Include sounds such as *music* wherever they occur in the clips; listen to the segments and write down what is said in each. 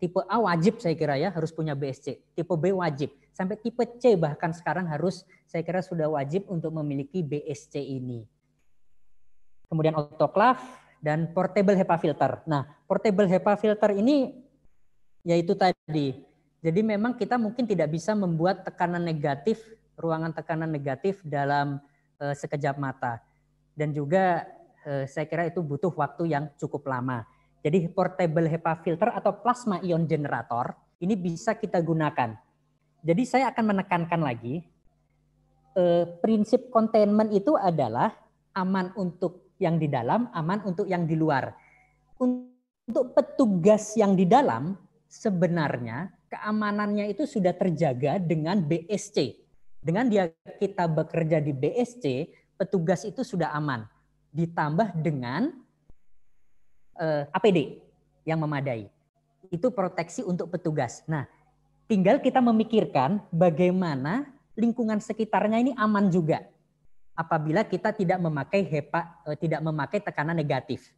tipe A wajib saya kira ya harus punya BSC, tipe B wajib, sampai tipe C bahkan sekarang harus saya kira sudah wajib untuk memiliki BSC ini. Kemudian autoclave dan portable HEPA filter. Nah, portable HEPA filter ini yaitu tadi. Jadi memang kita mungkin tidak bisa membuat tekanan negatif, ruangan tekanan negatif dalam eh, sekejap mata. Dan juga eh, saya kira itu butuh waktu yang cukup lama. Jadi portable HEPA filter atau plasma ion generator ini bisa kita gunakan. Jadi saya akan menekankan lagi eh, prinsip containment itu adalah aman untuk yang di dalam, aman untuk yang di luar. Untuk petugas yang di dalam sebenarnya keamanannya itu sudah terjaga dengan BSC. Dengan dia kita bekerja di BSC, petugas itu sudah aman. Ditambah dengan eh, APD yang memadai. Itu proteksi untuk petugas. Nah, tinggal kita memikirkan bagaimana lingkungan sekitarnya ini aman juga apabila kita tidak memakai HEPA eh, tidak memakai tekanan negatif.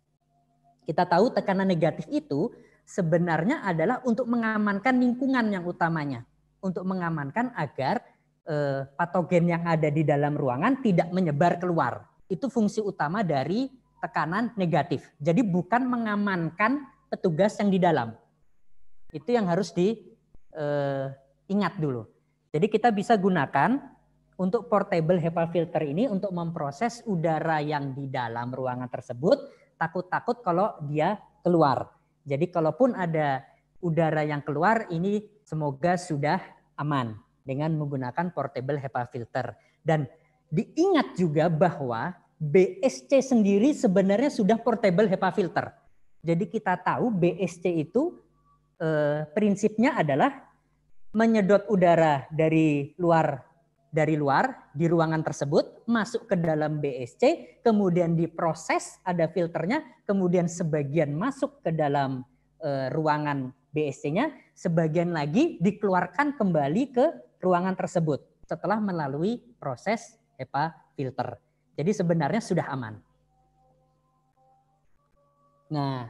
Kita tahu tekanan negatif itu sebenarnya adalah untuk mengamankan lingkungan yang utamanya, untuk mengamankan agar eh, patogen yang ada di dalam ruangan tidak menyebar keluar. Itu fungsi utama dari tekanan negatif. Jadi bukan mengamankan petugas yang di dalam. Itu yang harus diingat eh, dulu. Jadi kita bisa gunakan untuk portable HEPA filter ini untuk memproses udara yang di dalam ruangan tersebut takut-takut kalau dia keluar. Jadi kalaupun ada udara yang keluar ini semoga sudah aman dengan menggunakan portable HEPA filter. Dan diingat juga bahwa BSC sendiri sebenarnya sudah portable HEPA filter. Jadi kita tahu BSC itu eh, prinsipnya adalah menyedot udara dari luar dari luar di ruangan tersebut masuk ke dalam BSC, kemudian diproses ada filternya, kemudian sebagian masuk ke dalam e, ruangan BSC-nya, sebagian lagi dikeluarkan kembali ke ruangan tersebut setelah melalui proses HEPA filter. Jadi sebenarnya sudah aman. Nah,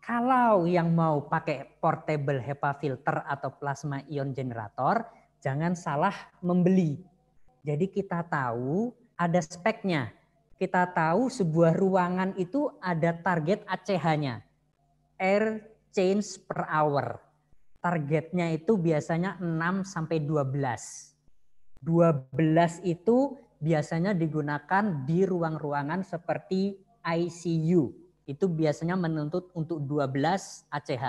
kalau yang mau pakai portable HEPA filter atau plasma ion generator, jangan salah membeli. Jadi kita tahu ada speknya. Kita tahu sebuah ruangan itu ada target ACH-nya. Air change per hour. Targetnya itu biasanya 6 sampai 12. 12 itu biasanya digunakan di ruang-ruangan seperti ICU. Itu biasanya menuntut untuk 12 ACH.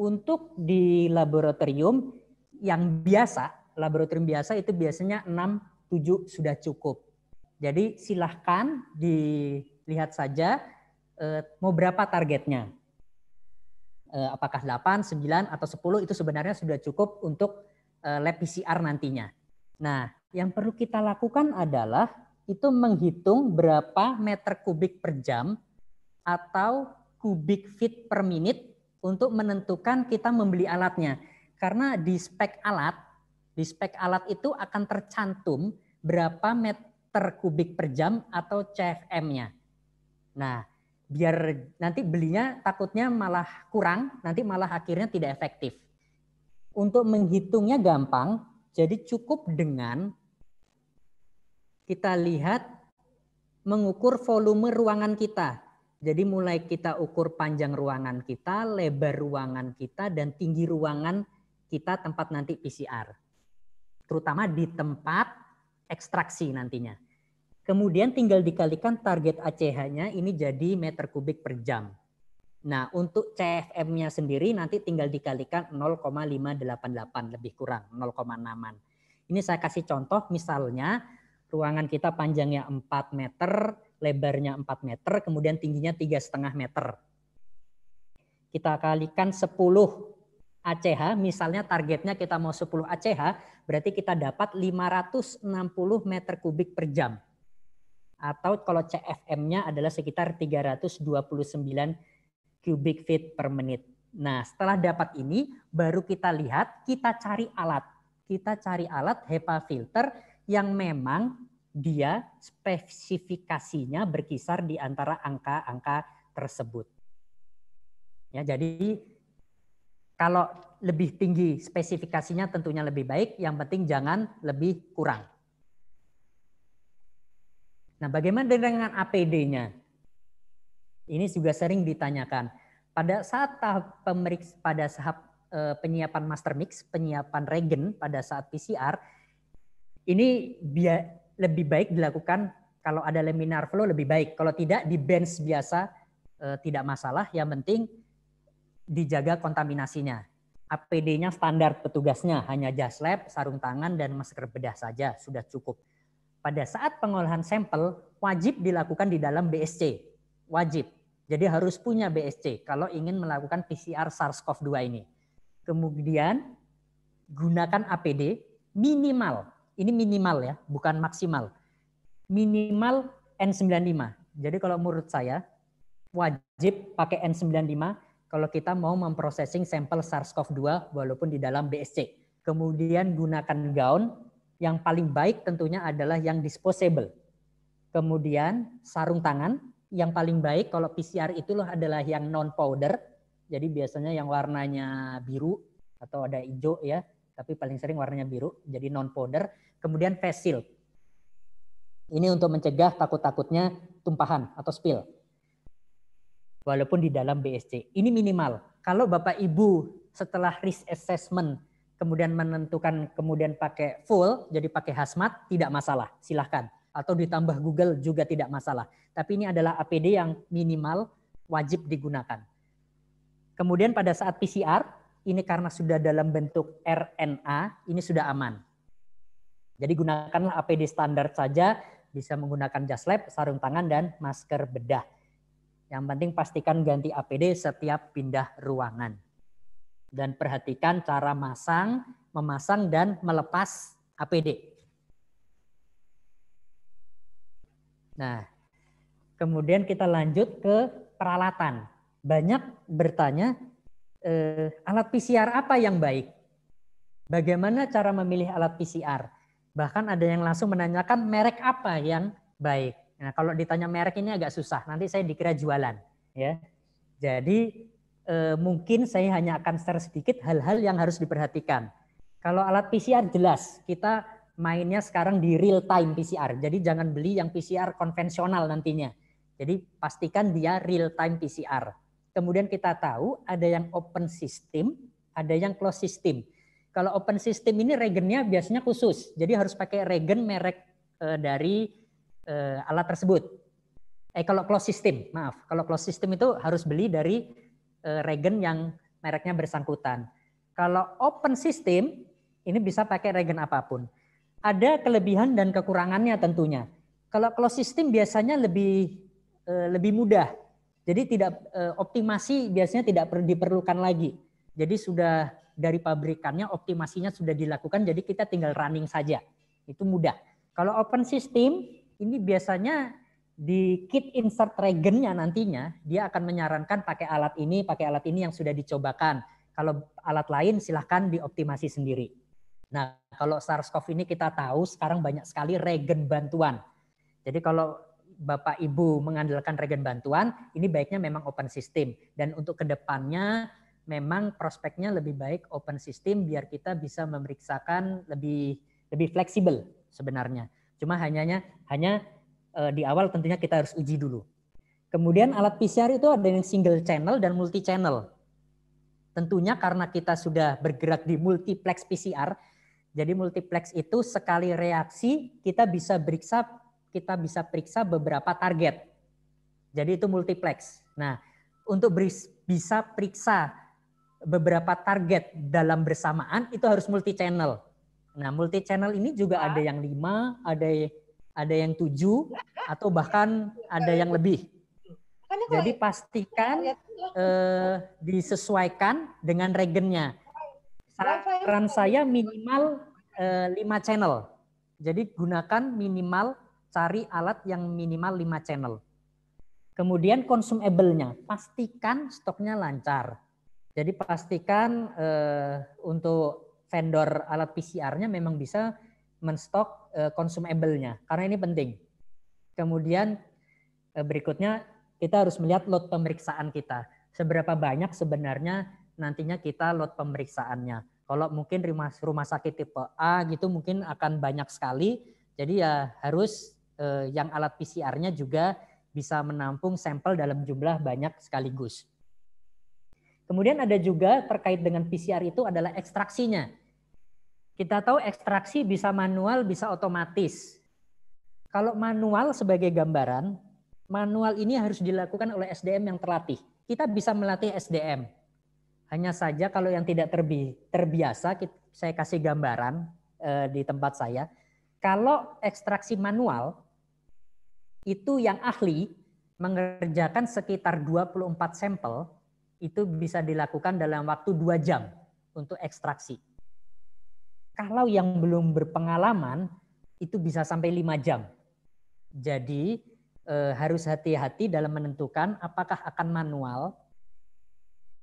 Untuk di laboratorium yang biasa, laboratorium biasa itu biasanya 6 7 sudah cukup. Jadi silahkan dilihat saja eh, mau berapa targetnya. Eh, apakah 8, 9, atau 10 itu sebenarnya sudah cukup untuk eh, lab PCR nantinya. Nah, yang perlu kita lakukan adalah itu menghitung berapa meter kubik per jam atau kubik feet per menit untuk menentukan kita membeli alatnya. Karena di spek alat, di spek alat itu akan tercantum berapa meter kubik per jam atau CFM-nya. Nah, biar nanti belinya takutnya malah kurang, nanti malah akhirnya tidak efektif. Untuk menghitungnya gampang, jadi cukup dengan kita lihat mengukur volume ruangan kita. Jadi mulai kita ukur panjang ruangan kita, lebar ruangan kita, dan tinggi ruangan kita tempat nanti PCR. Terutama di tempat ekstraksi nantinya. Kemudian tinggal dikalikan target ACH-nya ini jadi meter kubik per jam. Nah, untuk CFM-nya sendiri nanti tinggal dikalikan 0,588 lebih kurang 0,6-an. Ini saya kasih contoh misalnya ruangan kita panjangnya 4 meter, lebarnya 4 meter, kemudian tingginya tiga setengah meter. Kita kalikan 10 ACH, misalnya targetnya kita mau 10 ACH, berarti kita dapat 560 meter kubik per jam. Atau kalau CFM-nya adalah sekitar 329 kubik feet per menit. Nah setelah dapat ini, baru kita lihat, kita cari alat. Kita cari alat HEPA filter yang memang dia spesifikasinya berkisar di antara angka-angka tersebut. Ya, jadi kalau lebih tinggi spesifikasinya tentunya lebih baik, yang penting jangan lebih kurang. Nah, bagaimana dengan APD-nya? Ini juga sering ditanyakan. Pada saat tahap pemeriksa pada saat eh, penyiapan master mix, penyiapan regen pada saat PCR, ini lebih baik dilakukan kalau ada laminar flow lebih baik. Kalau tidak di bench biasa eh, tidak masalah. Yang penting dijaga kontaminasinya. APD-nya standar petugasnya hanya jas lab, sarung tangan, dan masker bedah saja sudah cukup. Pada saat pengolahan sampel wajib dilakukan di dalam BSC, wajib. Jadi harus punya BSC kalau ingin melakukan PCR SARS-CoV-2 ini. Kemudian gunakan APD minimal ini minimal ya, bukan maksimal. Minimal N95. Jadi kalau menurut saya wajib pakai N95 kalau kita mau memprosesing sampel SARS-CoV-2 walaupun di dalam BSC. Kemudian gunakan gaun yang paling baik tentunya adalah yang disposable. Kemudian sarung tangan yang paling baik kalau PCR itu loh adalah yang non powder. Jadi biasanya yang warnanya biru atau ada hijau ya tapi paling sering warnanya biru, jadi non powder. Kemudian face shield. Ini untuk mencegah takut-takutnya tumpahan atau spill. Walaupun di dalam BSC. Ini minimal. Kalau Bapak Ibu setelah risk assessment kemudian menentukan kemudian pakai full, jadi pakai hazmat, tidak masalah. Silahkan. Atau ditambah Google juga tidak masalah. Tapi ini adalah APD yang minimal wajib digunakan. Kemudian pada saat PCR, ini karena sudah dalam bentuk RNA, ini sudah aman. Jadi gunakanlah APD standar saja, bisa menggunakan jas lab, sarung tangan, dan masker bedah. Yang penting pastikan ganti APD setiap pindah ruangan. Dan perhatikan cara masang, memasang, dan melepas APD. Nah, kemudian kita lanjut ke peralatan. Banyak bertanya, eh, alat PCR apa yang baik? Bagaimana cara memilih alat PCR? Bahkan ada yang langsung menanyakan merek apa yang baik. Nah, kalau ditanya merek ini agak susah, nanti saya dikira jualan, ya. Jadi eh, mungkin saya hanya akan share sedikit hal-hal yang harus diperhatikan. Kalau alat PCR jelas, kita mainnya sekarang di real time PCR. Jadi jangan beli yang PCR konvensional nantinya. Jadi pastikan dia real time PCR. Kemudian kita tahu ada yang open system, ada yang closed system. Kalau open system ini regennya biasanya khusus, jadi harus pakai regen merek eh, dari eh, alat tersebut. Eh kalau closed system, maaf, kalau closed system itu harus beli dari eh, regen yang mereknya bersangkutan. Kalau open system ini bisa pakai regen apapun. Ada kelebihan dan kekurangannya tentunya. Kalau closed system biasanya lebih lebih mudah jadi tidak eh, optimasi biasanya tidak diperlukan lagi. Jadi sudah dari pabrikannya optimasinya sudah dilakukan jadi kita tinggal running saja. Itu mudah. Kalau open system ini biasanya di kit insert regennya nantinya dia akan menyarankan pakai alat ini, pakai alat ini yang sudah dicobakan. Kalau alat lain silahkan dioptimasi sendiri. Nah, kalau SARS-CoV ini kita tahu sekarang banyak sekali regen bantuan. Jadi kalau Bapak Ibu mengandalkan regen bantuan, ini baiknya memang open system. Dan untuk kedepannya memang prospeknya lebih baik open system biar kita bisa memeriksakan lebih lebih fleksibel sebenarnya. Cuma hanya hanya eh, di awal tentunya kita harus uji dulu. Kemudian alat PCR itu ada yang single channel dan multi channel. Tentunya karena kita sudah bergerak di multiplex PCR, jadi multiplex itu sekali reaksi kita bisa beriksa kita bisa periksa beberapa target. Jadi itu multiplex. Nah, untuk bisa periksa beberapa target dalam bersamaan itu harus multi channel. Nah, multi channel ini juga ada yang lima, ada ada yang tujuh, atau bahkan ada yang lebih. Jadi pastikan eh, disesuaikan dengan regennya. Saran saya minimal eh, channel. Jadi gunakan minimal cari alat yang minimal 5 channel. Kemudian consumable-nya, pastikan stoknya lancar. Jadi pastikan eh, untuk vendor alat PCR-nya memang bisa menstok eh, consumable-nya karena ini penting. Kemudian eh, berikutnya kita harus melihat load pemeriksaan kita. Seberapa banyak sebenarnya nantinya kita load pemeriksaannya. Kalau mungkin rumah, rumah sakit tipe A gitu mungkin akan banyak sekali. Jadi ya harus Eh, yang alat PCR-nya juga bisa menampung sampel dalam jumlah banyak sekaligus. Kemudian ada juga terkait dengan PCR itu adalah ekstraksinya. Kita tahu ekstraksi bisa manual, bisa otomatis. Kalau manual sebagai gambaran, manual ini harus dilakukan oleh SDM yang terlatih. Kita bisa melatih SDM. Hanya saja kalau yang tidak terbi terbiasa, saya kasih gambaran eh, di tempat saya kalau ekstraksi manual, itu yang ahli mengerjakan sekitar 24 sampel, itu bisa dilakukan dalam waktu 2 jam untuk ekstraksi. Kalau yang belum berpengalaman, itu bisa sampai 5 jam. Jadi eh, harus hati-hati dalam menentukan apakah akan manual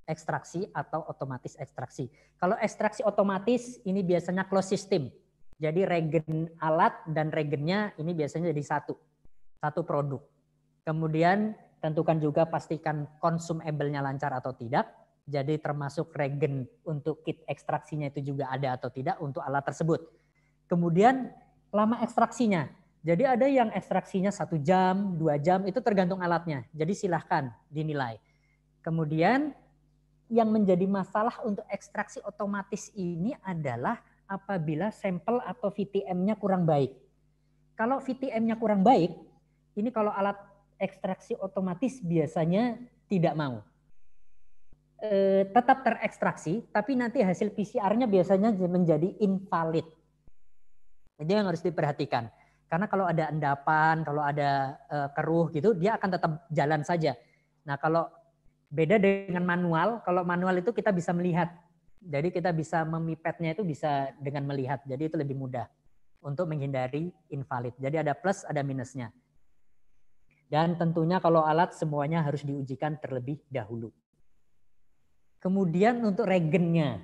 ekstraksi atau otomatis ekstraksi. Kalau ekstraksi otomatis ini biasanya closed system jadi regen alat dan regennya ini biasanya jadi satu, satu produk. Kemudian tentukan juga pastikan consumable-nya lancar atau tidak. Jadi termasuk regen untuk kit ekstraksinya itu juga ada atau tidak untuk alat tersebut. Kemudian lama ekstraksinya. Jadi ada yang ekstraksinya satu jam, dua jam, itu tergantung alatnya. Jadi silahkan dinilai. Kemudian yang menjadi masalah untuk ekstraksi otomatis ini adalah apabila sampel atau VTM-nya kurang baik. Kalau VTM-nya kurang baik, ini kalau alat ekstraksi otomatis biasanya tidak mau. E, tetap terekstraksi, tapi nanti hasil PCR-nya biasanya menjadi invalid. Ini yang harus diperhatikan. Karena kalau ada endapan, kalau ada e, keruh gitu, dia akan tetap jalan saja. Nah kalau beda dengan manual, kalau manual itu kita bisa melihat jadi kita bisa memipetnya itu bisa dengan melihat. Jadi itu lebih mudah untuk menghindari invalid. Jadi ada plus, ada minusnya. Dan tentunya kalau alat semuanya harus diujikan terlebih dahulu. Kemudian untuk regennya.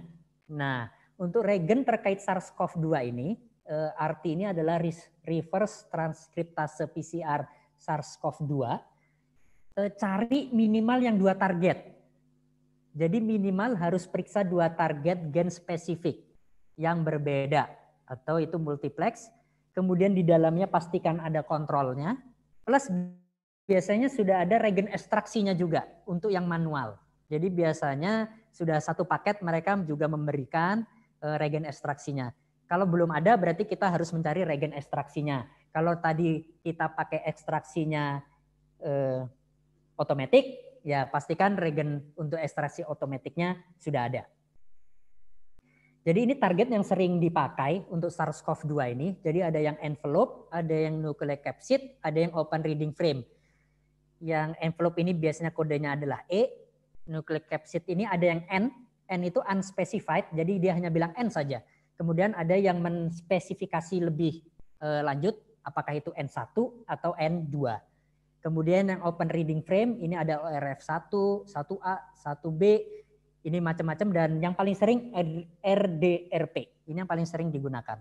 Nah, untuk regen terkait SARS-CoV-2 ini, eh, RT ini adalah reverse transcriptase PCR SARS-CoV-2. Eh, cari minimal yang dua target. Jadi minimal harus periksa dua target gen spesifik yang berbeda atau itu multiplex. Kemudian di dalamnya pastikan ada kontrolnya. Plus biasanya sudah ada regen ekstraksinya juga untuk yang manual. Jadi biasanya sudah satu paket mereka juga memberikan eh, regen ekstraksinya. Kalau belum ada berarti kita harus mencari regen ekstraksinya. Kalau tadi kita pakai ekstraksinya eh, otomatis ya pastikan regen untuk ekstraksi otomatiknya sudah ada. Jadi ini target yang sering dipakai untuk SARS-CoV-2 ini. Jadi ada yang envelope, ada yang nucleic capsid, ada yang open reading frame. Yang envelope ini biasanya kodenya adalah E, nucleic capsid ini ada yang N, N itu unspecified, jadi dia hanya bilang N saja. Kemudian ada yang menspesifikasi lebih eh, lanjut, apakah itu N1 atau N2. Kemudian yang open reading frame ini ada ORF1, 1A, 1B, ini macam-macam dan yang paling sering RDRP. Ini yang paling sering digunakan.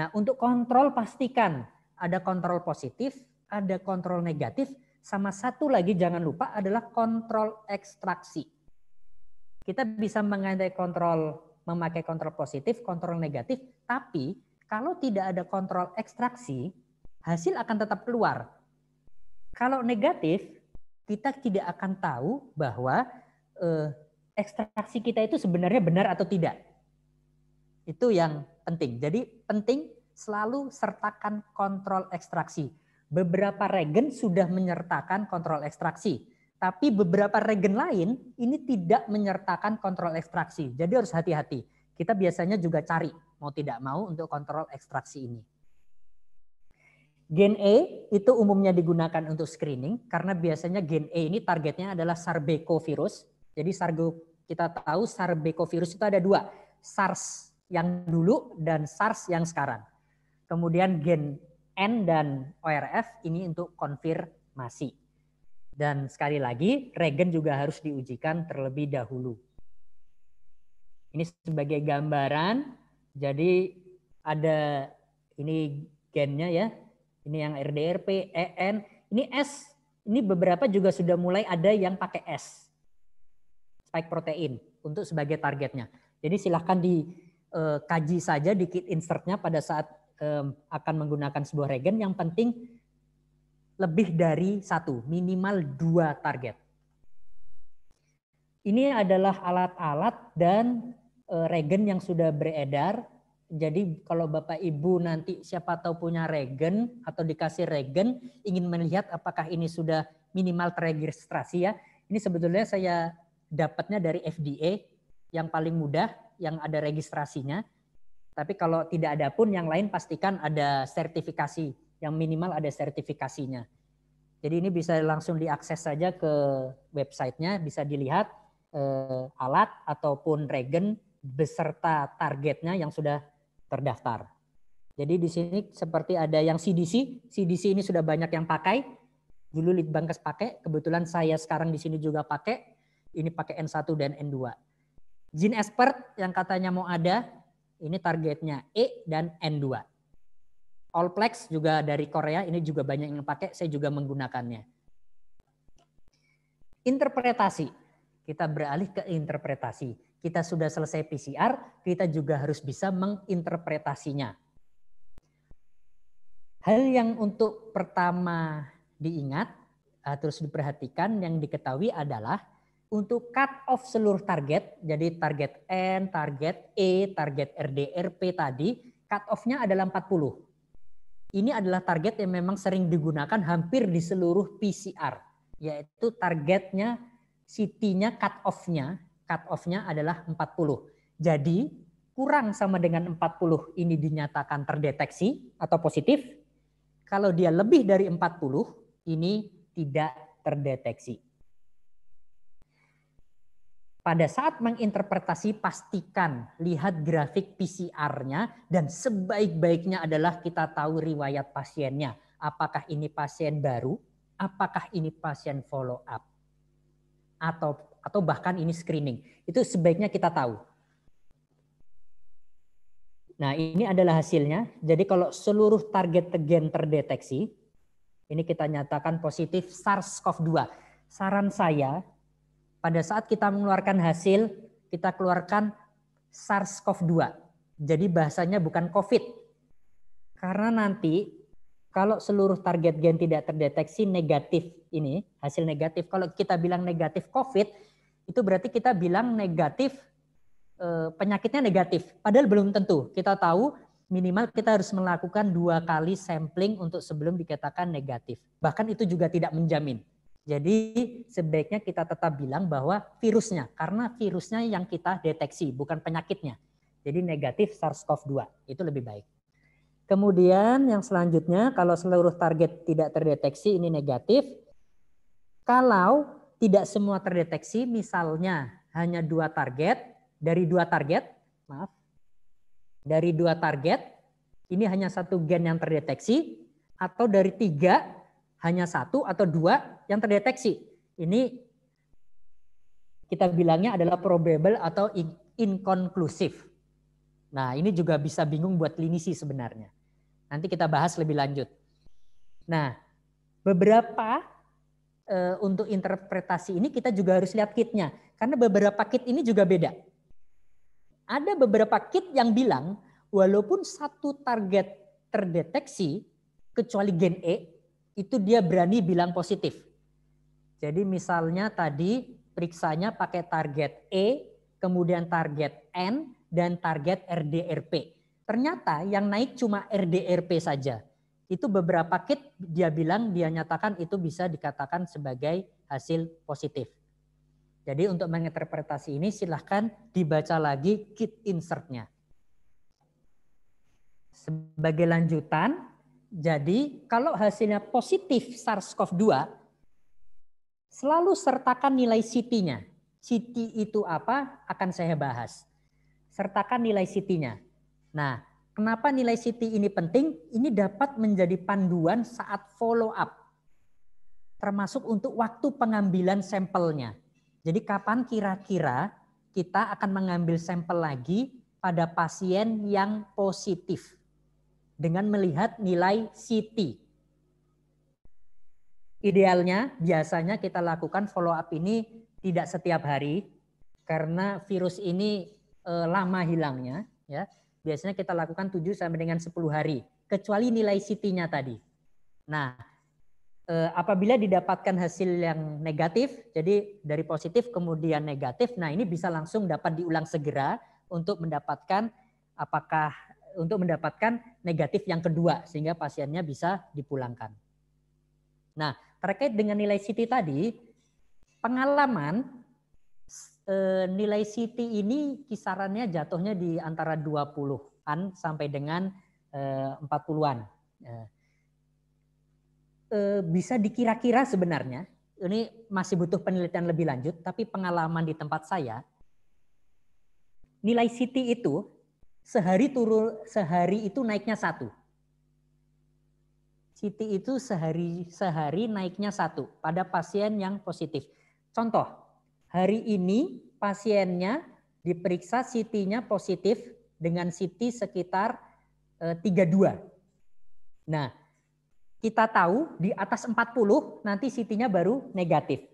Nah, untuk kontrol pastikan ada kontrol positif, ada kontrol negatif, sama satu lagi jangan lupa adalah kontrol ekstraksi. Kita bisa mengandai kontrol memakai kontrol positif, kontrol negatif, tapi kalau tidak ada kontrol ekstraksi, hasil akan tetap keluar kalau negatif, kita tidak akan tahu bahwa eh, ekstraksi kita itu sebenarnya benar atau tidak. Itu yang penting. Jadi penting selalu sertakan kontrol ekstraksi. Beberapa regen sudah menyertakan kontrol ekstraksi. Tapi beberapa regen lain ini tidak menyertakan kontrol ekstraksi. Jadi harus hati-hati. Kita biasanya juga cari mau tidak mau untuk kontrol ekstraksi ini. Gen E itu umumnya digunakan untuk screening karena biasanya gen E ini targetnya adalah sarbecovirus. Jadi sargo kita tahu sarbecovirus itu ada dua, SARS yang dulu dan SARS yang sekarang. Kemudian gen N dan ORF ini untuk konfirmasi. Dan sekali lagi regen juga harus diujikan terlebih dahulu. Ini sebagai gambaran. Jadi ada ini gennya ya, ini yang RDRP, EN, ini S, ini beberapa juga sudah mulai ada yang pakai S, spike protein untuk sebagai targetnya. Jadi silahkan dikaji eh, saja di insertnya pada saat akan menggunakan sebuah regen. Yang penting lebih dari satu, minimal dua target. Ini adalah alat-alat dan eh, regen yang sudah beredar jadi kalau Bapak Ibu nanti siapa tahu punya regen atau dikasih regen ingin melihat apakah ini sudah minimal terregistrasi ya. Ini sebetulnya saya dapatnya dari FDA yang paling mudah yang ada registrasinya. Tapi kalau tidak ada pun yang lain pastikan ada sertifikasi yang minimal ada sertifikasinya. Jadi ini bisa langsung diakses saja ke websitenya, bisa dilihat eh, alat ataupun regen beserta targetnya yang sudah terdaftar. Jadi di sini seperti ada yang CDC, CDC ini sudah banyak yang pakai. Dulu Litbangkes pakai, kebetulan saya sekarang di sini juga pakai. Ini pakai N1 dan N2. Gene expert yang katanya mau ada, ini targetnya E dan N2. Allplex juga dari Korea, ini juga banyak yang pakai, saya juga menggunakannya. Interpretasi, kita beralih ke interpretasi kita sudah selesai PCR, kita juga harus bisa menginterpretasinya. Hal yang untuk pertama diingat, eh, terus diperhatikan, yang diketahui adalah untuk cut off seluruh target, jadi target N, target E, target RDRP tadi, cut off-nya adalah 40. Ini adalah target yang memang sering digunakan hampir di seluruh PCR, yaitu targetnya, CT-nya, cut off-nya cut off-nya adalah 40. Jadi kurang sama dengan 40 ini dinyatakan terdeteksi atau positif. Kalau dia lebih dari 40 ini tidak terdeteksi. Pada saat menginterpretasi pastikan lihat grafik PCR-nya dan sebaik-baiknya adalah kita tahu riwayat pasiennya. Apakah ini pasien baru, apakah ini pasien follow up atau atau bahkan ini screening. Itu sebaiknya kita tahu. Nah, ini adalah hasilnya. Jadi kalau seluruh target gen terdeteksi, ini kita nyatakan positif SARS-CoV-2. Saran saya, pada saat kita mengeluarkan hasil, kita keluarkan SARS-CoV-2. Jadi bahasanya bukan COVID. Karena nanti kalau seluruh target gen tidak terdeteksi negatif ini, hasil negatif, kalau kita bilang negatif COVID, itu berarti kita bilang negatif eh, penyakitnya negatif. Padahal belum tentu. Kita tahu minimal kita harus melakukan dua kali sampling untuk sebelum dikatakan negatif. Bahkan itu juga tidak menjamin. Jadi sebaiknya kita tetap bilang bahwa virusnya, karena virusnya yang kita deteksi, bukan penyakitnya. Jadi negatif SARS-CoV-2, itu lebih baik. Kemudian yang selanjutnya, kalau seluruh target tidak terdeteksi, ini negatif. Kalau tidak semua terdeteksi, misalnya hanya dua target, dari dua target, maaf, dari dua target, ini hanya satu gen yang terdeteksi, atau dari tiga, hanya satu atau dua yang terdeteksi. Ini kita bilangnya adalah probable atau inconclusive Nah, ini juga bisa bingung buat klinisi sebenarnya. Nanti kita bahas lebih lanjut. Nah, beberapa Eh, untuk interpretasi ini kita juga harus lihat kitnya karena beberapa kit ini juga beda. Ada beberapa kit yang bilang walaupun satu target terdeteksi kecuali gen E itu dia berani bilang positif. Jadi misalnya tadi periksanya pakai target E, kemudian target N dan target RDRP. Ternyata yang naik cuma RDRP saja itu beberapa kit dia bilang dia nyatakan itu bisa dikatakan sebagai hasil positif. Jadi untuk menginterpretasi ini silahkan dibaca lagi kit insertnya. Sebagai lanjutan, jadi kalau hasilnya positif SARS-CoV-2, selalu sertakan nilai CT-nya. CT itu apa akan saya bahas. Sertakan nilai CT-nya. Nah, Kenapa nilai CT ini penting? Ini dapat menjadi panduan saat follow up. Termasuk untuk waktu pengambilan sampelnya. Jadi kapan kira-kira kita akan mengambil sampel lagi pada pasien yang positif dengan melihat nilai CT. Idealnya biasanya kita lakukan follow up ini tidak setiap hari karena virus ini eh, lama hilangnya ya biasanya kita lakukan 7 sampai dengan 10 hari, kecuali nilai CT-nya tadi. Nah, eh, apabila didapatkan hasil yang negatif, jadi dari positif kemudian negatif, nah ini bisa langsung dapat diulang segera untuk mendapatkan apakah untuk mendapatkan negatif yang kedua sehingga pasiennya bisa dipulangkan. Nah, terkait dengan nilai CT tadi, pengalaman Eh, nilai CT ini kisarannya jatuhnya di antara 20-an sampai dengan 40-an. Eh, eh, bisa dikira-kira sebenarnya, ini masih butuh penelitian lebih lanjut, tapi pengalaman di tempat saya, nilai CT itu sehari turun sehari itu naiknya satu. CT itu sehari sehari naiknya satu pada pasien yang positif. Contoh, hari ini pasiennya diperiksa CT-nya positif dengan CT sekitar 32. Eh, nah, kita tahu di atas 40 nanti CT-nya baru negatif.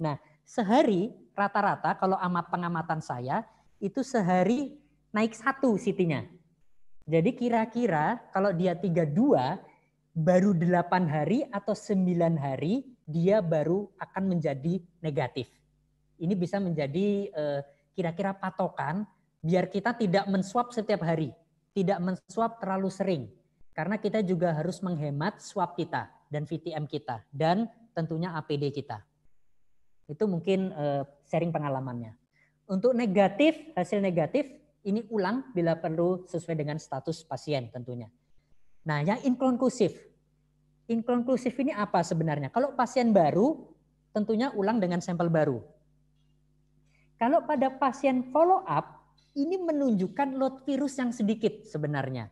Nah, sehari rata-rata kalau amat pengamatan saya itu sehari naik satu CT-nya. Jadi kira-kira kalau dia 32 baru 8 hari atau 9 hari dia baru akan menjadi negatif. Ini bisa menjadi eh, kira-kira patokan biar kita tidak menswap setiap hari, tidak menswap terlalu sering. Karena kita juga harus menghemat swap kita dan VTM kita dan tentunya APD kita. Itu mungkin eh, sharing pengalamannya. Untuk negatif, hasil negatif ini ulang bila perlu sesuai dengan status pasien tentunya. Nah, yang inklusif. Inklusif ini apa sebenarnya? Kalau pasien baru tentunya ulang dengan sampel baru kalau pada pasien follow up, ini menunjukkan load virus yang sedikit sebenarnya.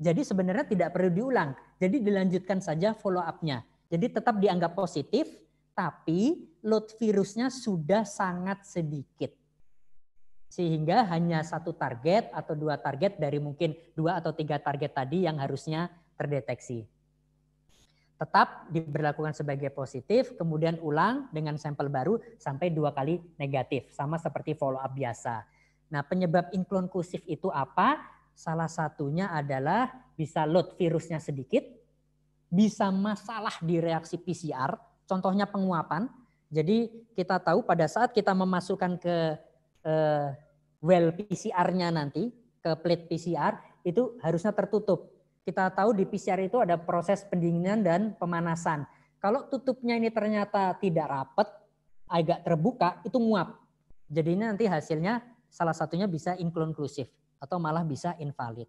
Jadi sebenarnya tidak perlu diulang. Jadi dilanjutkan saja follow up-nya. Jadi tetap dianggap positif, tapi load virusnya sudah sangat sedikit. Sehingga hanya satu target atau dua target dari mungkin dua atau tiga target tadi yang harusnya terdeteksi tetap diberlakukan sebagai positif, kemudian ulang dengan sampel baru sampai dua kali negatif, sama seperti follow up biasa. Nah, penyebab inklusif itu apa? Salah satunya adalah bisa load virusnya sedikit, bisa masalah di reaksi PCR, contohnya penguapan. Jadi kita tahu pada saat kita memasukkan ke eh, well PCR-nya nanti, ke plate PCR, itu harusnya tertutup kita tahu di PCR itu ada proses pendinginan dan pemanasan. Kalau tutupnya ini ternyata tidak rapat, agak terbuka, itu nguap. Jadi ini nanti hasilnya salah satunya bisa inklusif atau malah bisa invalid.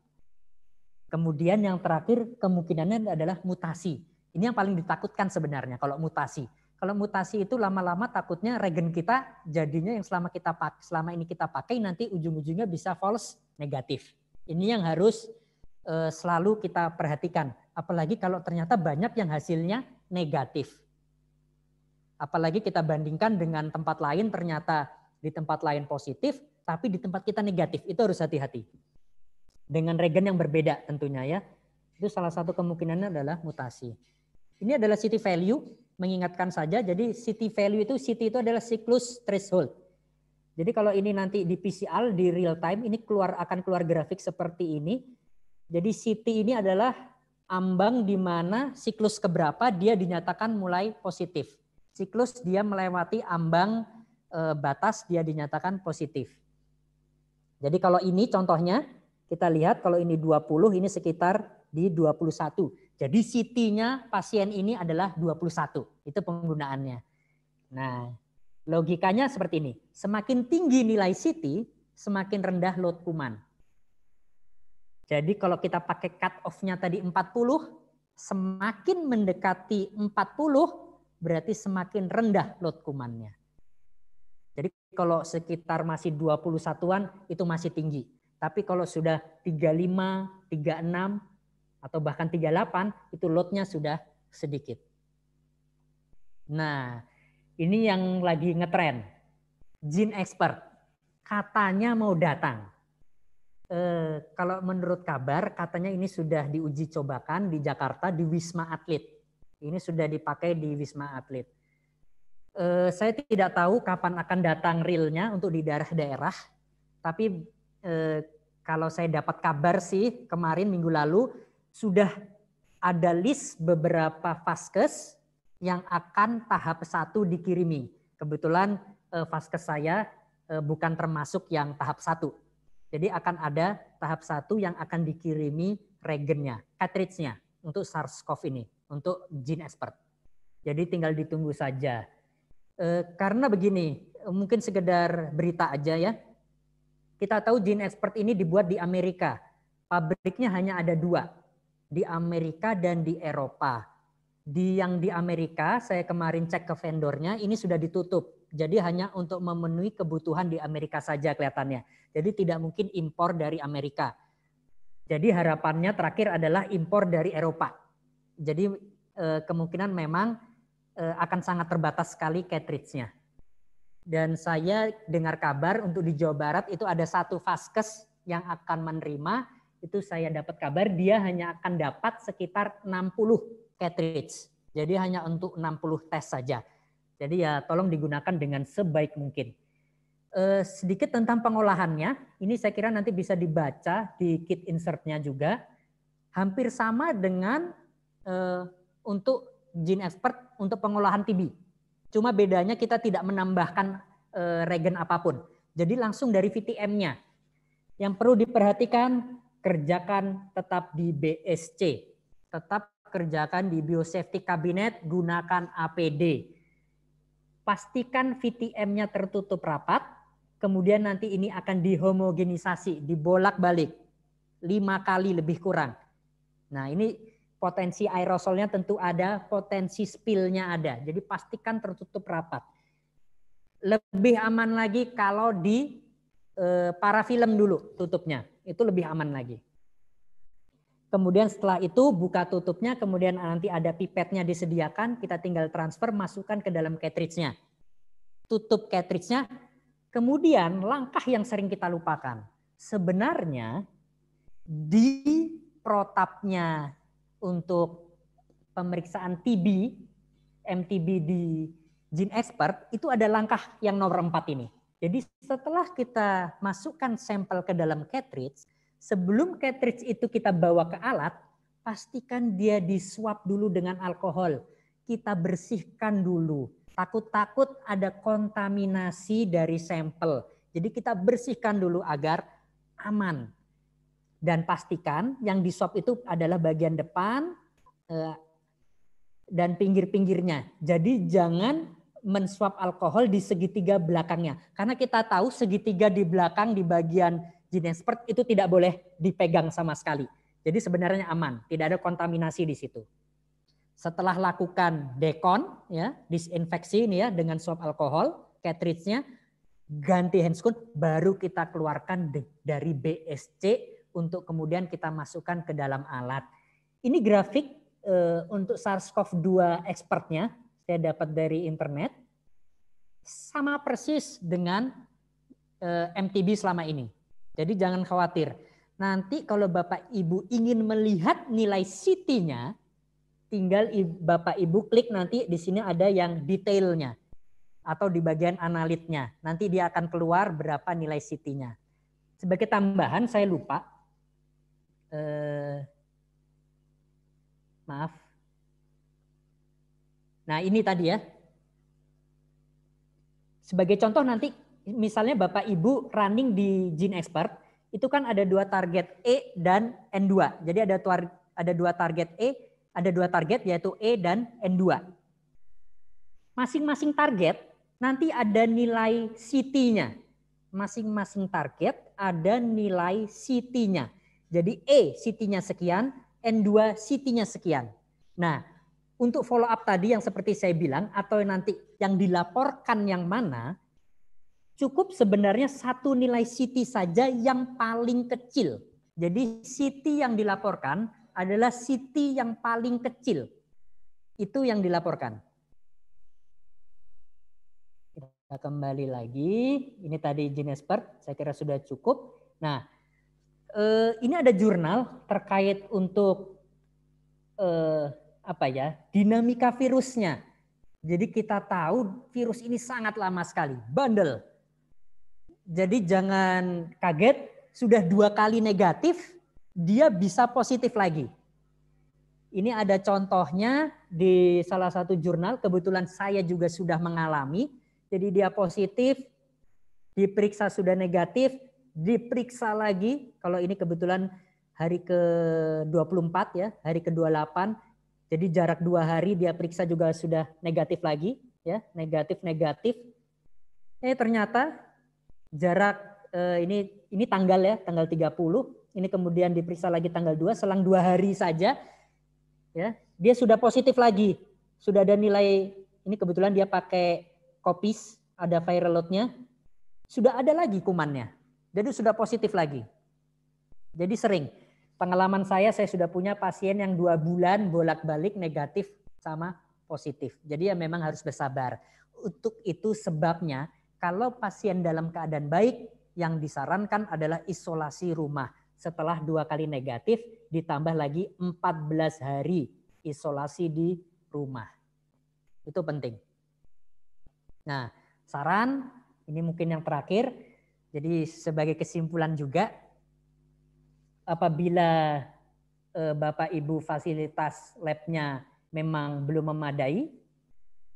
Kemudian yang terakhir kemungkinannya adalah mutasi. Ini yang paling ditakutkan sebenarnya kalau mutasi. Kalau mutasi itu lama-lama takutnya regen kita jadinya yang selama kita pakai, selama ini kita pakai nanti ujung-ujungnya bisa false negatif. Ini yang harus Eh, selalu kita perhatikan. Apalagi kalau ternyata banyak yang hasilnya negatif. Apalagi kita bandingkan dengan tempat lain ternyata di tempat lain positif, tapi di tempat kita negatif. Itu harus hati-hati. Dengan regen yang berbeda tentunya ya. Itu salah satu kemungkinannya adalah mutasi. Ini adalah city value, mengingatkan saja. Jadi city value itu, city itu adalah siklus threshold. Jadi kalau ini nanti di PCR, di real time, ini keluar akan keluar grafik seperti ini jadi Siti ini adalah ambang di mana siklus keberapa dia dinyatakan mulai positif. Siklus dia melewati ambang eh, batas dia dinyatakan positif. Jadi kalau ini contohnya kita lihat kalau ini 20 ini sekitar di 21. Jadi CT-nya pasien ini adalah 21. Itu penggunaannya. Nah, logikanya seperti ini. Semakin tinggi nilai CT, semakin rendah load kuman. Jadi kalau kita pakai cut off-nya tadi 40, semakin mendekati 40 berarti semakin rendah load kumannya. Jadi kalau sekitar masih 21-an itu masih tinggi. Tapi kalau sudah 35, 36 atau bahkan 38 itu load-nya sudah sedikit. Nah, ini yang lagi ngetren. Jin expert katanya mau datang eh, kalau menurut kabar katanya ini sudah diuji cobakan di Jakarta di Wisma Atlet. Ini sudah dipakai di Wisma Atlet. Eh, saya tidak tahu kapan akan datang realnya untuk di daerah-daerah, tapi eh, kalau saya dapat kabar sih kemarin minggu lalu sudah ada list beberapa vaskes yang akan tahap satu dikirimi. Kebetulan eh, vaskes saya eh, bukan termasuk yang tahap satu jadi akan ada tahap satu yang akan dikirimi regennya, cartridge-nya untuk SARS-CoV ini, untuk gene expert. Jadi tinggal ditunggu saja. E, karena begini, mungkin sekedar berita aja ya. Kita tahu gene expert ini dibuat di Amerika. Pabriknya hanya ada dua, di Amerika dan di Eropa. Di yang di Amerika, saya kemarin cek ke vendornya, ini sudah ditutup jadi hanya untuk memenuhi kebutuhan di Amerika saja kelihatannya. Jadi tidak mungkin impor dari Amerika. Jadi harapannya terakhir adalah impor dari Eropa. Jadi eh, kemungkinan memang eh, akan sangat terbatas sekali cartridge-nya. Dan saya dengar kabar untuk di Jawa Barat itu ada satu vaskes yang akan menerima, itu saya dapat kabar dia hanya akan dapat sekitar 60 cartridge. Jadi hanya untuk 60 tes saja. Jadi ya tolong digunakan dengan sebaik mungkin. Eh, sedikit tentang pengolahannya, ini saya kira nanti bisa dibaca di kit insertnya juga. Hampir sama dengan eh, untuk gene expert untuk pengolahan TB. Cuma bedanya kita tidak menambahkan eh, regen apapun. Jadi langsung dari VTM-nya. Yang perlu diperhatikan kerjakan tetap di BSC, tetap kerjakan di biosafety kabinet, gunakan APD pastikan VTM-nya tertutup rapat, kemudian nanti ini akan dihomogenisasi, dibolak-balik lima kali lebih kurang. Nah ini potensi aerosolnya tentu ada, potensi spillnya ada. Jadi pastikan tertutup rapat. Lebih aman lagi kalau di e, para dulu tutupnya, itu lebih aman lagi. Kemudian setelah itu buka tutupnya, kemudian nanti ada pipetnya disediakan, kita tinggal transfer masukkan ke dalam cartridge-nya. Tutup cartridge-nya, kemudian langkah yang sering kita lupakan. Sebenarnya di protapnya untuk pemeriksaan TB, MTB di Gene Expert, itu ada langkah yang nomor 4 ini. Jadi setelah kita masukkan sampel ke dalam cartridge, sebelum cartridge itu kita bawa ke alat, pastikan dia disuap dulu dengan alkohol. Kita bersihkan dulu. Takut-takut ada kontaminasi dari sampel. Jadi kita bersihkan dulu agar aman. Dan pastikan yang disuap itu adalah bagian depan eh, dan pinggir-pinggirnya. Jadi jangan mensuap alkohol di segitiga belakangnya. Karena kita tahu segitiga di belakang di bagian gene expert itu tidak boleh dipegang sama sekali. Jadi sebenarnya aman, tidak ada kontaminasi di situ. Setelah lakukan dekon, ya, disinfeksi ini ya dengan swab alkohol, cartridge-nya, ganti handscoon, baru kita keluarkan dari BSC untuk kemudian kita masukkan ke dalam alat. Ini grafik eh, untuk SARS-CoV-2 expertnya, saya dapat dari internet, sama persis dengan eh, MTB selama ini. Jadi jangan khawatir. Nanti kalau Bapak Ibu ingin melihat nilai ct nya tinggal Bapak Ibu klik nanti di sini ada yang detailnya atau di bagian analitnya. Nanti dia akan keluar berapa nilai ct nya Sebagai tambahan saya lupa. Eh, maaf. Nah ini tadi ya. Sebagai contoh nanti misalnya Bapak Ibu running di Gene Expert, itu kan ada dua target E dan N2. Jadi ada ada dua target E, ada dua target yaitu E dan N2. Masing-masing target nanti ada nilai CT-nya. Masing-masing target ada nilai CT-nya. Jadi E CT-nya sekian, N2 CT-nya sekian. Nah, untuk follow up tadi yang seperti saya bilang atau nanti yang dilaporkan yang mana Cukup sebenarnya satu nilai city saja yang paling kecil. Jadi city yang dilaporkan adalah city yang paling kecil. Itu yang dilaporkan. Kita kembali lagi. Ini tadi jenis pert, saya kira sudah cukup. Nah, eh, ini ada jurnal terkait untuk eh, apa ya dinamika virusnya. Jadi kita tahu virus ini sangat lama sekali, bandel. Jadi jangan kaget, sudah dua kali negatif, dia bisa positif lagi. Ini ada contohnya di salah satu jurnal, kebetulan saya juga sudah mengalami. Jadi dia positif, diperiksa sudah negatif, diperiksa lagi. Kalau ini kebetulan hari ke-24 ya, hari ke-28. Jadi jarak dua hari dia periksa juga sudah negatif lagi. ya Negatif-negatif. Eh ternyata jarak eh, ini ini tanggal ya, tanggal 30, ini kemudian diperiksa lagi tanggal 2 selang dua hari saja ya, dia sudah positif lagi. Sudah ada nilai ini kebetulan dia pakai kopis, ada viral load Sudah ada lagi kumannya. Jadi sudah positif lagi. Jadi sering. Pengalaman saya, saya sudah punya pasien yang dua bulan bolak-balik negatif sama positif. Jadi ya memang harus bersabar. Untuk itu sebabnya kalau pasien dalam keadaan baik, yang disarankan adalah isolasi rumah. Setelah dua kali negatif, ditambah lagi 14 hari isolasi di rumah. Itu penting. Nah, saran ini mungkin yang terakhir. Jadi sebagai kesimpulan juga, apabila eh, Bapak Ibu fasilitas labnya memang belum memadai,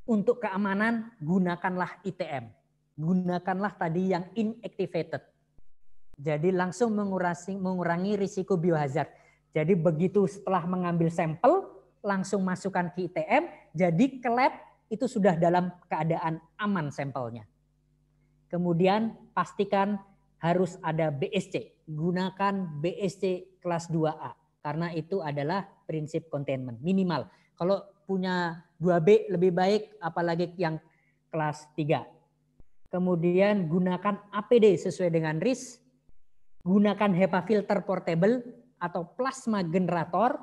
untuk keamanan gunakanlah ITM gunakanlah tadi yang inactivated. Jadi langsung mengurangi, mengurangi risiko biohazard. Jadi begitu setelah mengambil sampel, langsung masukkan ke ITM, jadi ke lab itu sudah dalam keadaan aman sampelnya. Kemudian pastikan harus ada BSC. Gunakan BSC kelas 2A karena itu adalah prinsip containment minimal. Kalau punya 2B lebih baik apalagi yang kelas 3. Kemudian gunakan APD sesuai dengan RIS. Gunakan HEPA filter portable atau plasma generator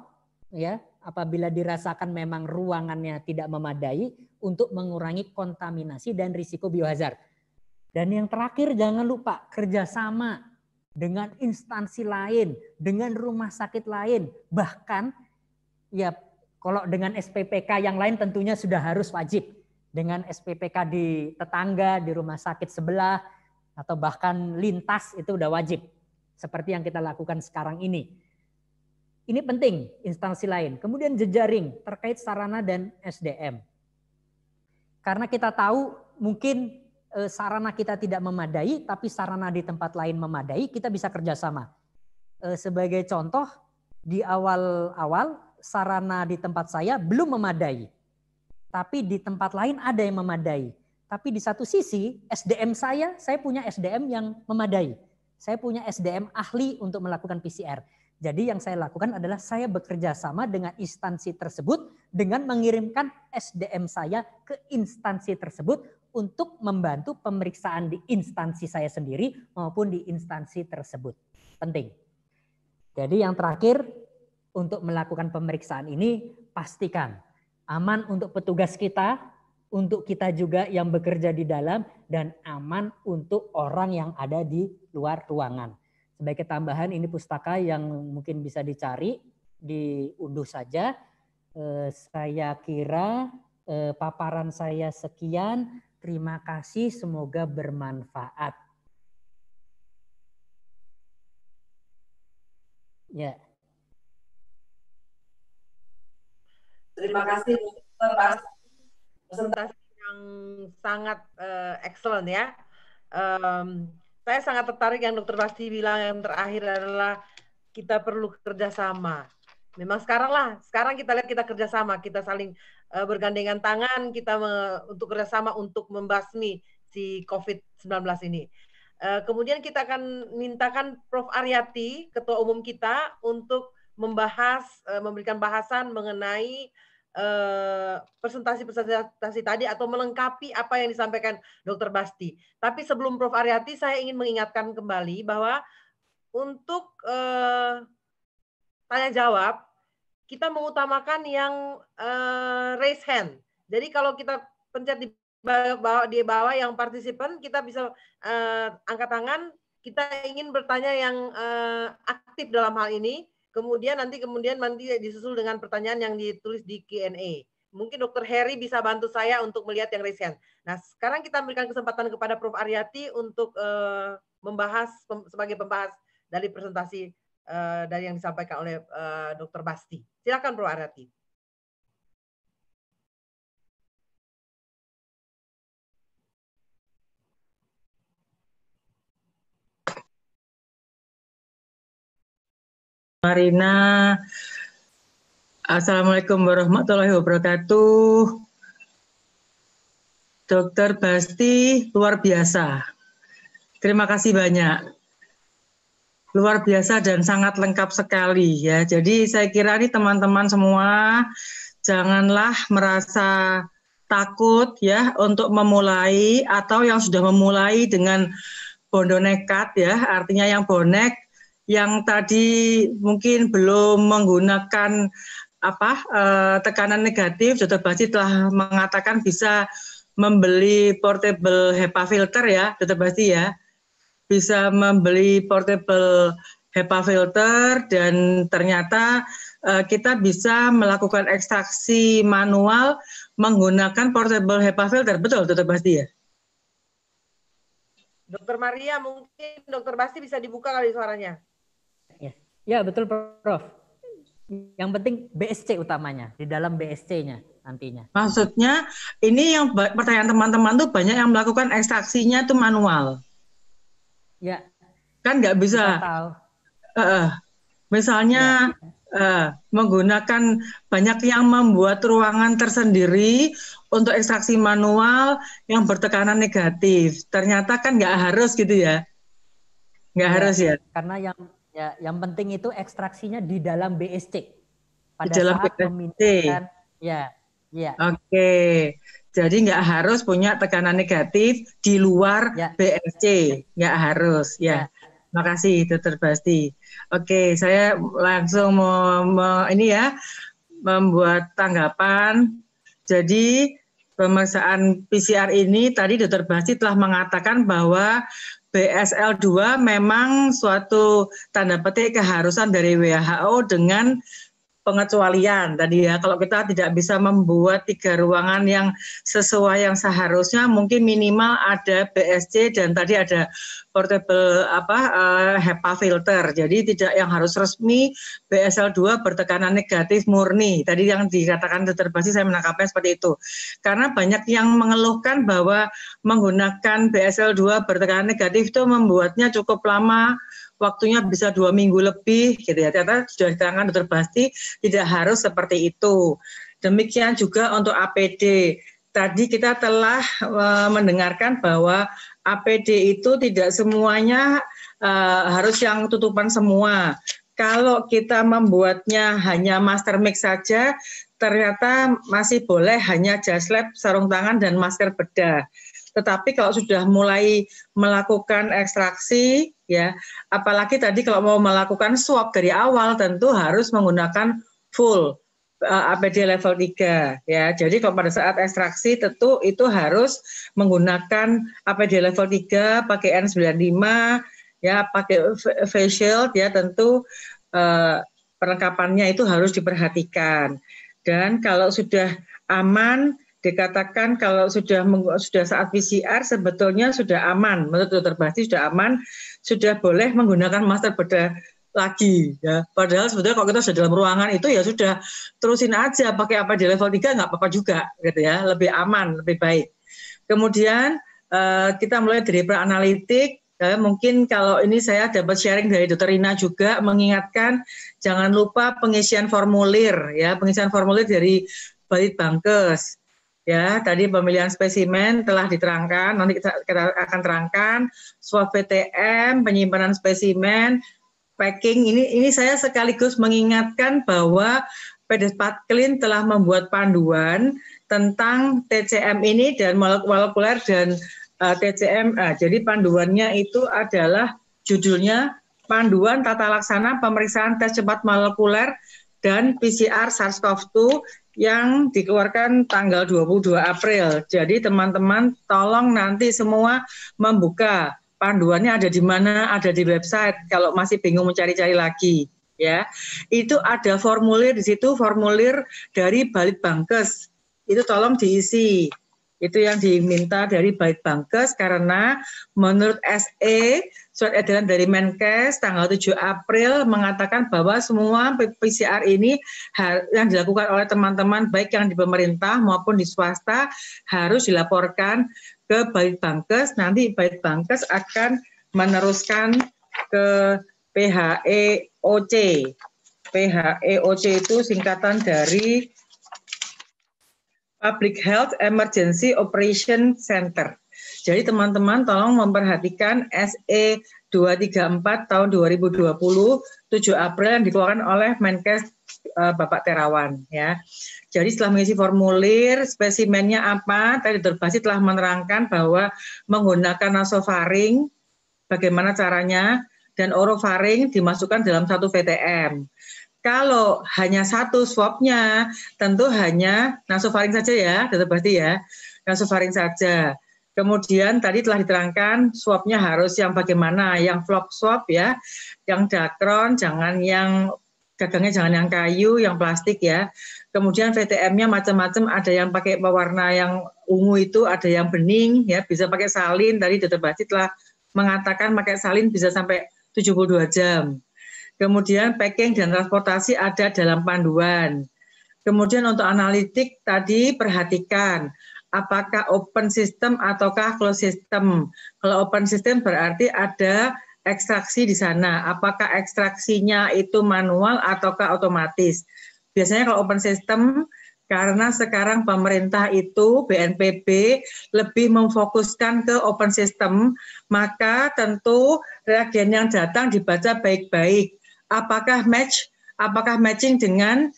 ya apabila dirasakan memang ruangannya tidak memadai untuk mengurangi kontaminasi dan risiko biohazard. Dan yang terakhir jangan lupa kerjasama dengan instansi lain, dengan rumah sakit lain, bahkan ya kalau dengan SPPK yang lain tentunya sudah harus wajib dengan SPPK di tetangga, di rumah sakit sebelah, atau bahkan lintas itu udah wajib. Seperti yang kita lakukan sekarang ini. Ini penting instansi lain. Kemudian jejaring terkait sarana dan SDM. Karena kita tahu mungkin e, sarana kita tidak memadai, tapi sarana di tempat lain memadai, kita bisa kerjasama. E, sebagai contoh, di awal-awal sarana di tempat saya belum memadai tapi di tempat lain ada yang memadai. Tapi di satu sisi SDM saya, saya punya SDM yang memadai. Saya punya SDM ahli untuk melakukan PCR. Jadi yang saya lakukan adalah saya bekerja sama dengan instansi tersebut dengan mengirimkan SDM saya ke instansi tersebut untuk membantu pemeriksaan di instansi saya sendiri maupun di instansi tersebut. Penting. Jadi yang terakhir untuk melakukan pemeriksaan ini pastikan Aman untuk petugas kita, untuk kita juga yang bekerja di dalam, dan aman untuk orang yang ada di luar ruangan. Sebagai tambahan ini pustaka yang mungkin bisa dicari, diunduh saja. Eh, saya kira eh, paparan saya sekian. Terima kasih, semoga bermanfaat. Ya. Terima kasih presentasi yang sangat uh, excellent ya. Um, saya sangat tertarik yang Dokter Pasti bilang yang terakhir adalah kita perlu kerjasama. Memang sekarang lah, sekarang kita lihat kita kerjasama, kita saling uh, bergandengan tangan, kita me, untuk kerjasama untuk membasmi si COVID-19 ini. Uh, kemudian kita akan mintakan Prof. Aryati, Ketua Umum kita, untuk membahas uh, memberikan bahasan mengenai eh, presentasi-presentasi tadi atau melengkapi apa yang disampaikan Dr. Basti. Tapi sebelum Prof Aryati saya ingin mengingatkan kembali bahwa untuk uh, tanya jawab kita mengutamakan yang uh, raise hand. Jadi kalau kita pencet di bawah, di bawah yang partisipan kita bisa uh, angkat tangan. Kita ingin bertanya yang uh, aktif dalam hal ini Kemudian nanti kemudian nanti disusul dengan pertanyaan yang ditulis di Q&A. Mungkin Dokter Harry bisa bantu saya untuk melihat yang resen. Nah, sekarang kita memberikan kesempatan kepada Prof Aryati untuk uh, membahas pem, sebagai pembahas dari presentasi uh, dari yang disampaikan oleh uh, eh, Dr. Basti. Silakan Prof Aryati. Marina. Assalamualaikum warahmatullahi wabarakatuh. Dokter Basti luar biasa. Terima kasih banyak. Luar biasa dan sangat lengkap sekali ya. Jadi saya kira nih teman-teman semua janganlah merasa takut ya untuk memulai atau yang sudah memulai dengan bondo nekat ya artinya yang bonek yang tadi mungkin belum menggunakan apa eh, tekanan negatif, Dr. Basi telah mengatakan bisa membeli portable HEPA filter ya, Dr. Basi ya. Bisa membeli portable HEPA filter dan ternyata eh, kita bisa melakukan ekstraksi manual menggunakan portable HEPA filter. Betul, Dr. Basti ya? Dokter Maria, mungkin Dokter Basti bisa dibuka kali suaranya. Ya betul Prof. Yang penting BSC utamanya di dalam BSC-nya nantinya. Maksudnya ini yang pertanyaan teman-teman tuh banyak yang melakukan ekstraksinya tuh manual. Ya. Kan nggak bisa. Tahu. Uh, misalnya ya. uh, menggunakan banyak yang membuat ruangan tersendiri untuk ekstraksi manual yang bertekanan negatif. Ternyata kan nggak harus gitu ya. Nggak ya, harus ya. Karena yang Ya, yang penting itu ekstraksinya di dalam BSC. Pada di dalam saat BSC. Ya, ya. Oke. Okay. Jadi nggak harus punya tekanan negatif di luar ya. BSC, nggak harus. Ya. ya. Makasih Dokter Basti. Oke, okay, saya langsung mau, mau ini ya membuat tanggapan. Jadi pemeriksaan PCR ini tadi Dokter Basti telah mengatakan bahwa BSL2 memang suatu tanda petik keharusan dari WHO dengan pengecualian tadi ya kalau kita tidak bisa membuat tiga ruangan yang sesuai yang seharusnya mungkin minimal ada BSC dan tadi ada portable apa uh, HEPA filter. Jadi tidak yang harus resmi BSL2 bertekanan negatif murni. Tadi yang dikatakan dokter Basi saya menangkapnya seperti itu. Karena banyak yang mengeluhkan bahwa menggunakan BSL2 bertekanan negatif itu membuatnya cukup lama waktunya bisa dua minggu lebih gitu ya. Ternyata sudah diterangkan dokter Basti tidak harus seperti itu. Demikian juga untuk APD tadi kita telah eh, mendengarkan bahwa APD itu tidak semuanya uh, harus yang tutupan semua. Kalau kita membuatnya hanya master mix saja, ternyata masih boleh hanya jas lab, sarung tangan, dan masker bedah. Tetapi kalau sudah mulai melakukan ekstraksi, ya, apalagi tadi kalau mau melakukan swab dari awal, tentu harus menggunakan full Eh, APD level 3 ya. Jadi kalau pada saat ekstraksi tentu itu harus menggunakan APD level 3, pakai N95 ya, pakai facial ya tentu eh, perlengkapannya itu harus diperhatikan. Dan kalau sudah aman dikatakan kalau sudah sudah saat PCR sebetulnya sudah aman menurut dokter Basti sudah aman sudah boleh menggunakan masker bedah lagi ya. Padahal sebetulnya kalau kita sudah dalam ruangan itu ya sudah terusin aja pakai apa di level 3 nggak apa-apa juga gitu ya, lebih aman, lebih baik. Kemudian uh, kita mulai dari pra-analitik, ya, mungkin kalau ini saya dapat sharing dari Dr. Rina juga mengingatkan jangan lupa pengisian formulir ya, pengisian formulir dari Balit Bangkes. Ya, tadi pemilihan spesimen telah diterangkan, nanti kita, kita akan terangkan swab PTM, penyimpanan spesimen, packing ini ini saya sekaligus mengingatkan bahwa Pedespat Clean telah membuat panduan tentang TCM ini dan molekuler dan uh, eh, TCM. Uh, nah, jadi panduannya itu adalah judulnya Panduan Tata Laksana Pemeriksaan Tes Cepat Molekuler dan PCR SARS-CoV-2 yang dikeluarkan tanggal 22 April. Jadi teman-teman tolong nanti semua membuka panduannya ada di mana, ada di website. Kalau masih bingung mencari-cari lagi, ya, itu ada formulir di situ, formulir dari Balik Bangkes. Itu tolong diisi. Itu yang diminta dari Balik Bangkes karena menurut SE surat edaran dari Menkes tanggal 7 April mengatakan bahwa semua PCR ini yang dilakukan oleh teman-teman baik yang di pemerintah maupun di swasta harus dilaporkan ke Bait Bangkes, nanti Bait Bangkes akan meneruskan ke PHEOC. PHEOC itu singkatan dari Public Health Emergency Operation Center. Jadi teman-teman tolong memperhatikan SE 234 tahun 2020 7 April yang dikeluarkan oleh Menkes eh, Bapak Terawan ya. Jadi setelah mengisi formulir, spesimennya apa, tadi Dr. Basi telah menerangkan bahwa menggunakan nasofaring, bagaimana caranya, dan orofaring dimasukkan dalam satu VTM. Kalau hanya satu swabnya, tentu hanya nasofaring saja ya, Dr. Basi ya, nasofaring saja. Kemudian tadi telah diterangkan swabnya harus yang bagaimana, yang flop swab ya, yang dakron, jangan yang gagangnya jangan yang kayu, yang plastik ya. Kemudian VTM-nya macam-macam, ada yang pakai pewarna yang ungu itu, ada yang bening, ya bisa pakai salin. Tadi Dr. Basti telah mengatakan pakai salin bisa sampai 72 jam. Kemudian packing dan transportasi ada dalam panduan. Kemudian untuk analitik tadi perhatikan apakah open system ataukah closed system. Kalau open system berarti ada ekstraksi di sana. Apakah ekstraksinya itu manual ataukah otomatis? Biasanya kalau open system karena sekarang pemerintah itu BNPB lebih memfokuskan ke open system, maka tentu reagen yang datang dibaca baik-baik. Apakah match, apakah matching dengan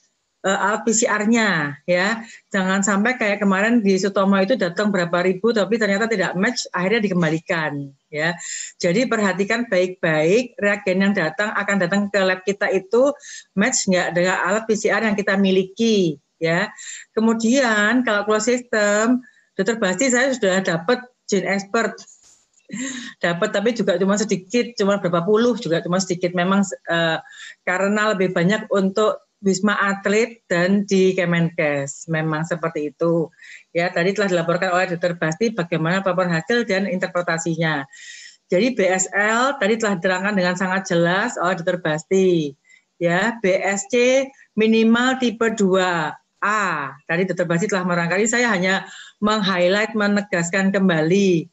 uh, eh, alat PCR-nya ya. Jangan sampai kayak kemarin di Sutomo itu datang berapa ribu tapi ternyata tidak match akhirnya dikembalikan ya. Jadi perhatikan baik-baik reagen yang datang akan datang ke lab kita itu match nggak dengan alat PCR yang kita miliki ya. Kemudian kalau close system Dokter Basti saya sudah dapat gene expert dapat tapi juga cuma sedikit cuma berapa puluh juga cuma sedikit memang uh, karena lebih banyak untuk Wisma Atlet dan di Kemenkes. Memang seperti itu. Ya, tadi telah dilaporkan oleh Dokter Basti bagaimana paparan hasil dan interpretasinya. Jadi BSL tadi telah diterangkan dengan sangat jelas oleh Dokter Basti. Ya, BSC minimal tipe 2 A. Tadi Dokter Basti telah merangkai, saya hanya meng-highlight, menegaskan kembali.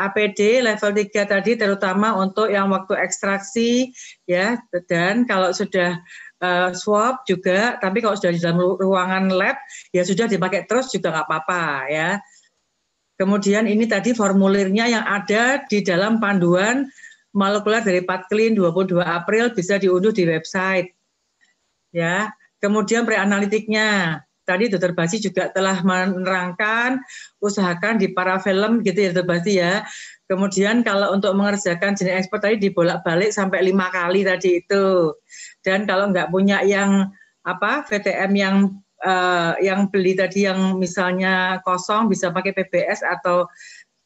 APD level 3 tadi terutama untuk yang waktu ekstraksi ya dan kalau sudah uh, swab juga, tapi kalau sudah di dalam ruangan lab ya sudah dipakai terus juga nggak apa-apa ya. Kemudian ini tadi formulirnya yang ada di dalam panduan molekuler dari Patklin 22 April bisa diunduh di website. Ya, kemudian preanalitiknya. Tadi Dr. Basi juga telah menerangkan usahakan di para film gitu ya Dr. Basi ya. Kemudian kalau untuk mengerjakan jenis ekspor tadi dibolak-balik sampai lima kali tadi itu dan kalau nggak punya yang apa VTM yang uh, yang beli tadi yang misalnya kosong bisa pakai PBS atau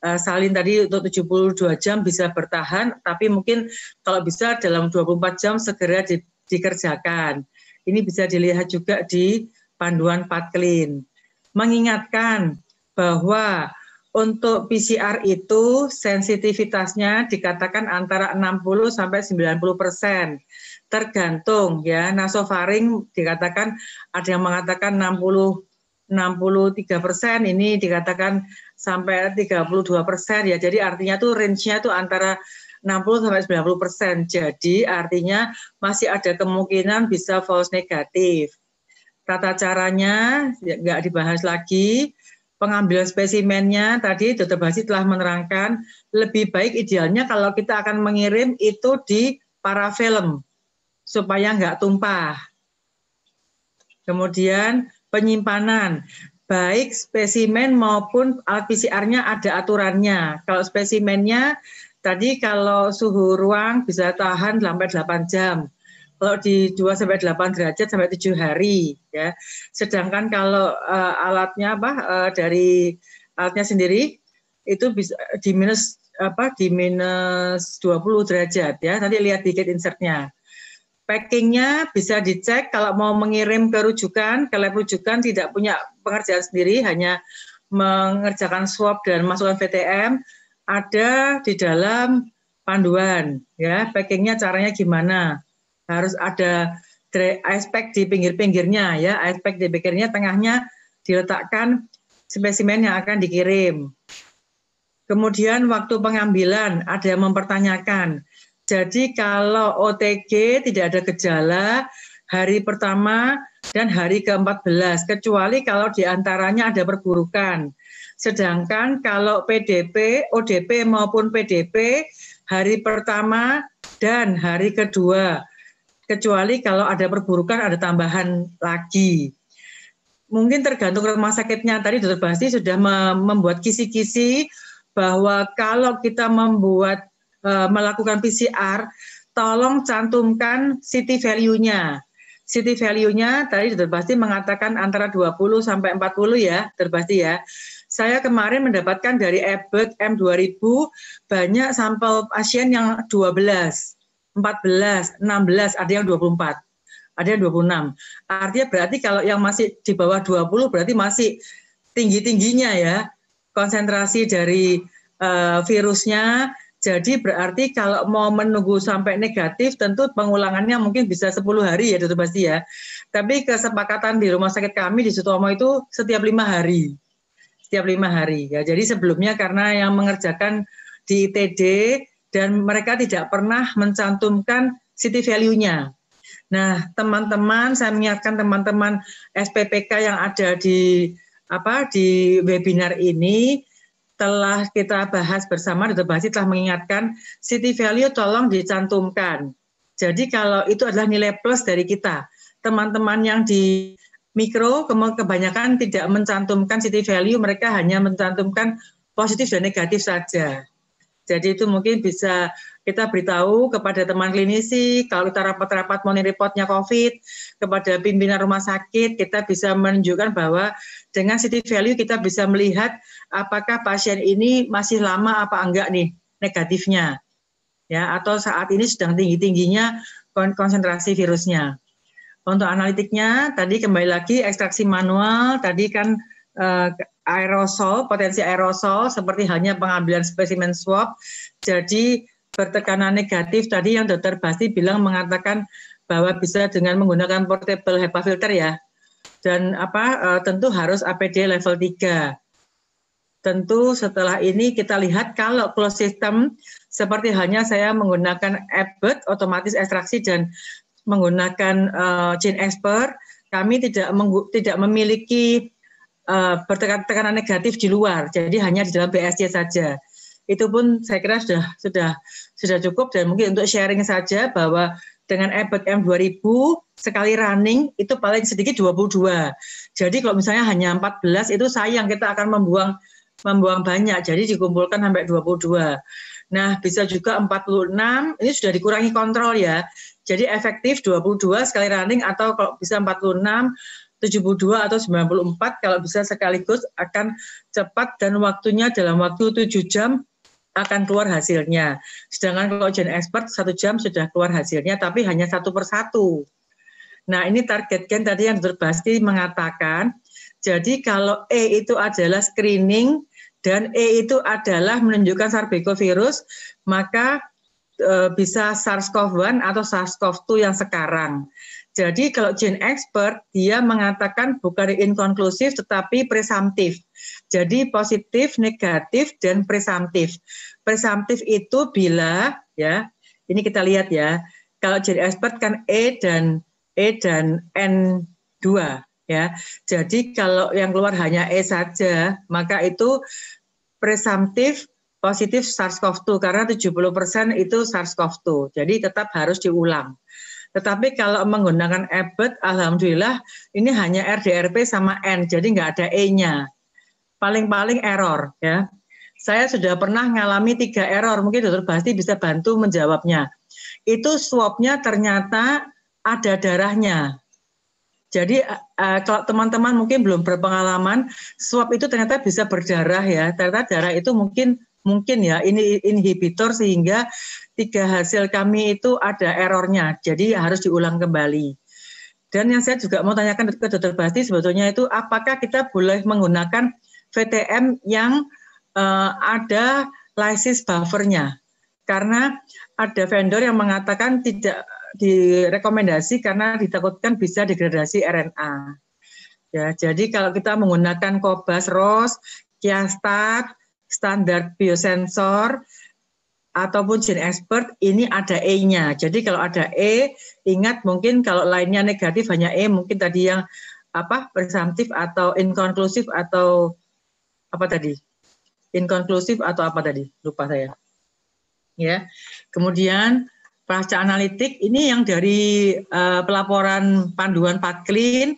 uh, salin tadi untuk 72 jam bisa bertahan tapi mungkin kalau bisa dalam 24 jam segera di, dikerjakan. Ini bisa dilihat juga di panduan Pat Clean Mengingatkan bahwa untuk PCR itu sensitivitasnya dikatakan antara 60 sampai 90 persen tergantung ya nasofaring dikatakan ada yang mengatakan 60 63 persen ini dikatakan sampai 32 persen ya jadi artinya tuh range-nya tuh antara 60 sampai 90 persen jadi artinya masih ada kemungkinan bisa false negatif tata caranya nggak dibahas lagi pengambilan spesimennya tadi Dr. Basi telah menerangkan lebih baik idealnya kalau kita akan mengirim itu di parafilm supaya nggak tumpah. Kemudian penyimpanan, baik spesimen maupun alat PCR-nya ada aturannya. Kalau spesimennya tadi kalau suhu ruang bisa tahan sampai 8 jam. Kalau di 2 sampai 8 derajat sampai 7 hari ya. Sedangkan kalau uh, alatnya apa uh, dari alatnya sendiri itu bisa di minus apa di minus 20 derajat ya. Nanti lihat dikit insertnya packingnya bisa dicek kalau mau mengirim ke rujukan, ke lab rujukan tidak punya pengerjaan sendiri, hanya mengerjakan swab dan masukkan VTM, ada di dalam panduan, ya packingnya caranya gimana, harus ada ice pack di pinggir-pinggirnya, ya ice pack di pinggirnya, tengahnya diletakkan spesimen yang akan dikirim. Kemudian waktu pengambilan ada yang mempertanyakan, jadi kalau OTG tidak ada gejala hari pertama dan hari ke-14, kecuali kalau diantaranya ada perburukan. Sedangkan kalau PDP, ODP maupun PDP hari pertama dan hari kedua, kecuali kalau ada perburukan ada tambahan lagi. Mungkin tergantung rumah sakitnya. Tadi Dr. Basti sudah membuat kisi-kisi bahwa kalau kita membuat uh, melakukan PCR, tolong cantumkan city value-nya. City value-nya tadi pasti mengatakan antara 20 sampai 40 ya, terpasti ya. Saya kemarin mendapatkan dari Abbott M2000 banyak sampel pasien yang 12, 14, 16, ada yang 24 ada yang 26. Artinya berarti kalau yang masih di bawah 20 berarti masih tinggi-tingginya ya konsentrasi dari uh, virusnya jadi berarti kalau mau menunggu sampai negatif tentu pengulangannya mungkin bisa 10 hari ya Dr. Basti ya. Tapi kesepakatan di rumah sakit kami di Sutomo itu setiap lima hari. Setiap lima hari ya. Jadi sebelumnya karena yang mengerjakan di ITD dan mereka tidak pernah mencantumkan city value-nya. Nah, teman-teman, saya mengingatkan teman-teman SPPK yang ada di apa di webinar ini telah kita bahas bersama, Dr. Basi telah mengingatkan city value tolong dicantumkan. Jadi kalau itu adalah nilai plus dari kita. Teman-teman yang di mikro kebanyakan tidak mencantumkan city value, mereka hanya mencantumkan positif dan negatif saja. Jadi itu mungkin bisa kita beritahu kepada teman klinisi kalau kita rapat-rapat monitoring reportnya COVID kepada pimpinan rumah sakit kita bisa menunjukkan bahwa dengan city value kita bisa melihat apakah pasien ini masih lama apa enggak nih negatifnya ya atau saat ini sedang tinggi tingginya konsentrasi virusnya. Untuk analitiknya tadi kembali lagi ekstraksi manual tadi kan eh, aerosol potensi aerosol seperti halnya pengambilan spesimen swab jadi bertekanan negatif tadi yang dokter Basti bilang mengatakan bahwa bisa dengan menggunakan portable HEPA filter ya. Dan apa e, tentu harus APD level 3. Tentu setelah ini kita lihat kalau close system seperti hanya saya menggunakan Abbott otomatis ekstraksi dan menggunakan uh, gene expert kami tidak tidak memiliki uh, e, bertekanan negatif di luar. Jadi hanya di dalam BSC saja itu pun saya kira sudah sudah sudah cukup dan mungkin untuk sharing saja bahwa dengan Abbott M2000 sekali running itu paling sedikit 22. Jadi kalau misalnya hanya 14 itu sayang kita akan membuang membuang banyak. Jadi dikumpulkan sampai 22. Nah, bisa juga 46, ini sudah dikurangi kontrol ya. Jadi efektif 22 sekali running atau kalau bisa 46 72 atau 94 kalau bisa sekaligus akan cepat dan waktunya dalam waktu 7 jam akan keluar hasilnya. Sedangkan kalau gen expert satu jam sudah keluar hasilnya, tapi hanya satu persatu. Nah ini target gen tadi yang Dr. mengatakan, jadi kalau E itu adalah screening dan E itu adalah menunjukkan virus, maka e, bisa SARS-CoV-1 atau SARS-CoV-2 yang sekarang. Jadi kalau gen expert dia mengatakan bukan inkonklusif tetapi presumptif. Jadi positif, negatif, dan presumptif. Presumptif itu bila ya ini kita lihat ya kalau jadi expert kan E dan E dan N 2 ya. Jadi kalau yang keluar hanya E saja, maka itu presumptif positif SARS-CoV-2 karena 70% itu SARS-CoV-2. Jadi tetap harus diulang. Tetapi kalau menggunakan Abbott, alhamdulillah ini hanya RDRP sama N, jadi nggak ada E-nya paling-paling error ya. Saya sudah pernah mengalami tiga error, mungkin dokter Basti bisa bantu menjawabnya. Itu swabnya ternyata ada darahnya. Jadi eh, eh, kalau teman-teman mungkin belum berpengalaman, swab itu ternyata bisa berdarah ya. Ternyata darah itu mungkin mungkin ya ini inhibitor sehingga tiga hasil kami itu ada errornya. Jadi harus diulang kembali. Dan yang saya juga mau tanyakan ke dokter Basti sebetulnya itu apakah kita boleh menggunakan VTM yang uh, ada lysis buffernya. Karena ada vendor yang mengatakan tidak direkomendasi karena ditakutkan bisa degradasi RNA. Ya, jadi kalau kita menggunakan Cobas ROS, Kiastat, standar biosensor ataupun gene expert ini ada E-nya. Jadi kalau ada E, ingat mungkin kalau lainnya negatif hanya E, mungkin tadi yang apa presumptif atau inconclusive atau apa tadi? Inkonklusif atau apa tadi? Lupa saya. Ya. Kemudian pasca analitik ini yang dari uh, pelaporan panduan patklin.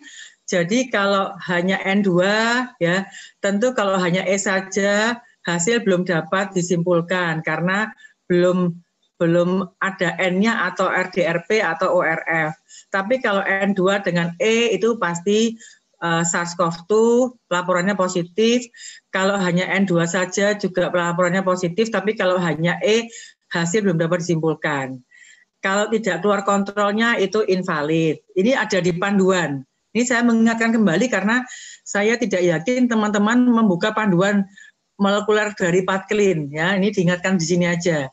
Jadi kalau hanya N2 ya, tentu kalau hanya E saja hasil belum dapat disimpulkan karena belum belum ada N-nya atau RDRP atau ORF. Tapi kalau N2 dengan E itu pasti uh, eh, SARS-CoV-2 laporannya positif, kalau hanya N2 saja juga laporannya positif, tapi kalau hanya E hasil belum dapat disimpulkan. Kalau tidak keluar kontrolnya itu invalid. Ini ada di panduan. Ini saya mengingatkan kembali karena saya tidak yakin teman-teman membuka panduan molekuler dari Patklin ya. Ini diingatkan di sini aja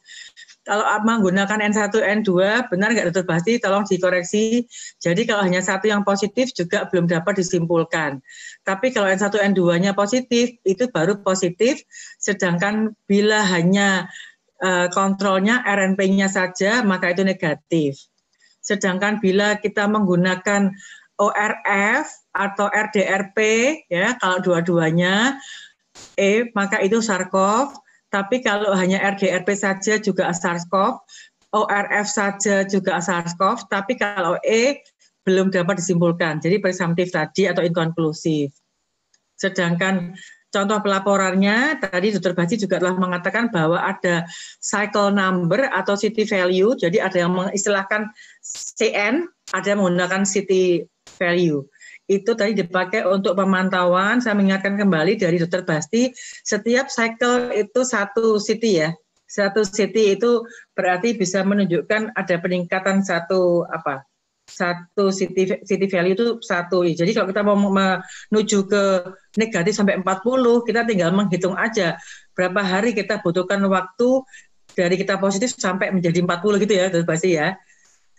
kalau menggunakan N1, N2, benar nggak dokter pasti, tolong dikoreksi. Jadi kalau hanya satu yang positif juga belum dapat disimpulkan. Tapi kalau N1, N2-nya positif, itu baru positif. Sedangkan bila hanya e, kontrolnya RNP-nya saja, maka itu negatif. Sedangkan bila kita menggunakan ORF atau RDRP, ya kalau dua-duanya, E, maka itu sarkov. Tapi kalau hanya RGRP saja juga SARS-CoV, ORF saja juga SARS-CoV, tapi kalau E belum dapat disimpulkan. Jadi presumptif tadi atau inkonklusif. Sedangkan contoh pelaporannya tadi Dr. Baji juga telah mengatakan bahwa ada cycle number atau city value. Jadi ada yang mengistilahkan CN, ada yang menggunakan city value itu tadi dipakai untuk pemantauan. Saya mengingatkan kembali dari Dokter Basti, setiap cycle itu satu city ya. Satu city itu berarti bisa menunjukkan ada peningkatan satu apa satu city, city value itu satu. Jadi kalau kita mau menuju ke negatif sampai 40, kita tinggal menghitung aja berapa hari kita butuhkan waktu dari kita positif sampai menjadi 40 gitu ya, Dr. pasti ya.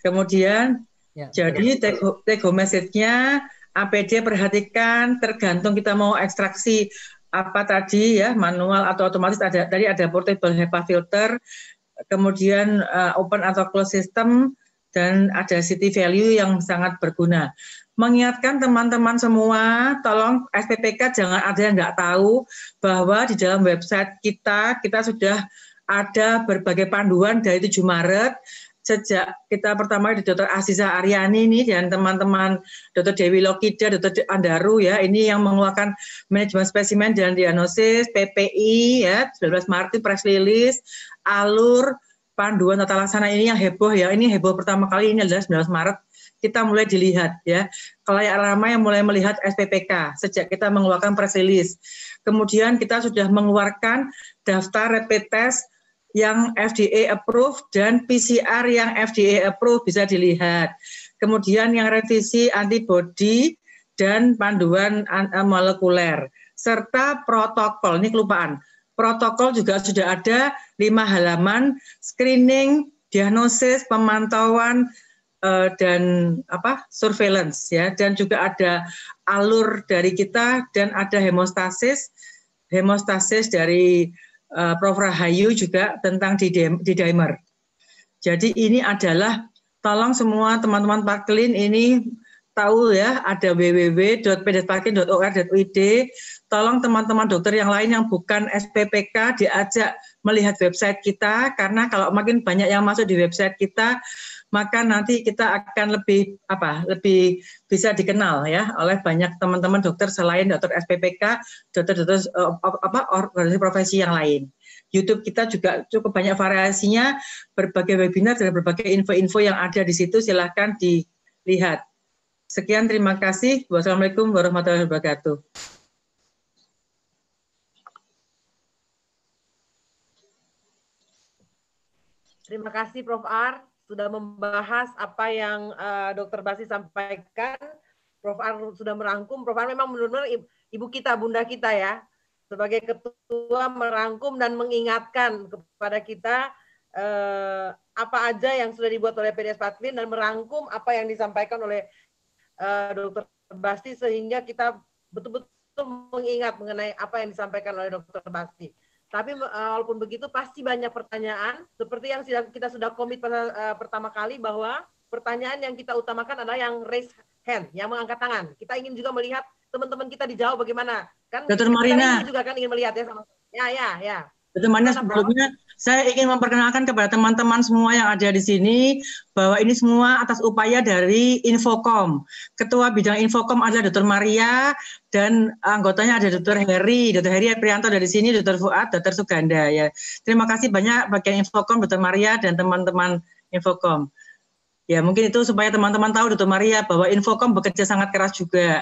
Kemudian ya, jadi take, take home message-nya APD perhatikan tergantung kita mau ekstraksi apa tadi ya manual atau otomatis ada tadi ada portable HEPA filter kemudian uh, open atau close system dan ada city value yang sangat berguna. Mengingatkan teman-teman semua, tolong SPPK jangan ada yang nggak tahu bahwa di dalam website kita, kita sudah ada berbagai panduan dari 7 Maret, sejak kita pertama di Dr. Aziza Aryani ini dan teman-teman Dr. Dewi Lokida, Dr. Andaru ya, ini yang mengeluarkan manajemen spesimen dan diagnosis PPI ya, 19 Maret press release, alur panduan tata laksana ini yang heboh ya. Ini heboh pertama kali ini adalah 19 Maret kita mulai dilihat ya. Kelayak ramai yang mulai melihat SPPK sejak kita mengeluarkan press release. Kemudian kita sudah mengeluarkan daftar rapid test yang FDA approved dan PCR yang FDA approved bisa dilihat. Kemudian yang revisi antibody dan panduan eh, molekuler serta protokol. Ini kelupaan. Protokol juga sudah ada lima halaman screening, diagnosis, pemantauan eh, dan apa surveillance ya dan juga ada alur dari kita dan ada hemostasis hemostasis dari Eh, Prof. Rahayu juga tentang di dimer Jadi ini adalah tolong semua teman-teman Parklin ini tahu ya ada www.pedetparkin.or.id. Tolong teman-teman dokter yang lain yang bukan SPPK diajak melihat website kita karena kalau makin banyak yang masuk di website kita maka nanti kita akan lebih apa lebih bisa dikenal ya oleh banyak teman-teman dokter selain dokter SPPK dokter-dokter eh, apa organisasi profesi yang lain YouTube kita juga cukup banyak variasinya berbagai webinar dan berbagai info-info yang ada di situ silahkan dilihat sekian terima kasih wassalamualaikum warahmatullahi wabarakatuh Terima kasih Prof. Ar sudah membahas apa yang uh, Dokter Basi sampaikan. Prof. Ar sudah merangkum. Prof. Ar memang benar-benar ibu kita, bunda kita ya. Sebagai ketua merangkum dan mengingatkan kepada kita uh, apa aja yang sudah dibuat oleh PDS Patlin dan merangkum apa yang disampaikan oleh uh, Dokter Basti sehingga kita betul-betul mengingat mengenai apa yang disampaikan oleh Dokter Basti. Tapi eh, walaupun begitu pasti banyak pertanyaan seperti yang kita sudah komit pada eh, pertama kali bahwa pertanyaan yang kita utamakan adalah yang raise hand, yang mengangkat tangan. Kita ingin juga melihat teman-teman kita dijawab bagaimana. Kan Dr. Kan Marina juga kan ingin melihat ya sama. Ya, ya, ya teman teman sebelumnya saya ingin memperkenalkan kepada teman-teman semua yang ada di sini bahwa ini semua atas upaya dari Infokom. Ketua bidang Infokom adalah Dr. Maria dan anggotanya ada Dr. Heri, Dr. Heri Prianto dari sini, Dr. Fuad, Dr. Suganda ya. Terima kasih banyak bagian Infokom Dr. Maria dan teman-teman Infokom. Ya, mungkin itu supaya teman-teman tahu Dr. Maria bahwa Infokom bekerja sangat keras juga.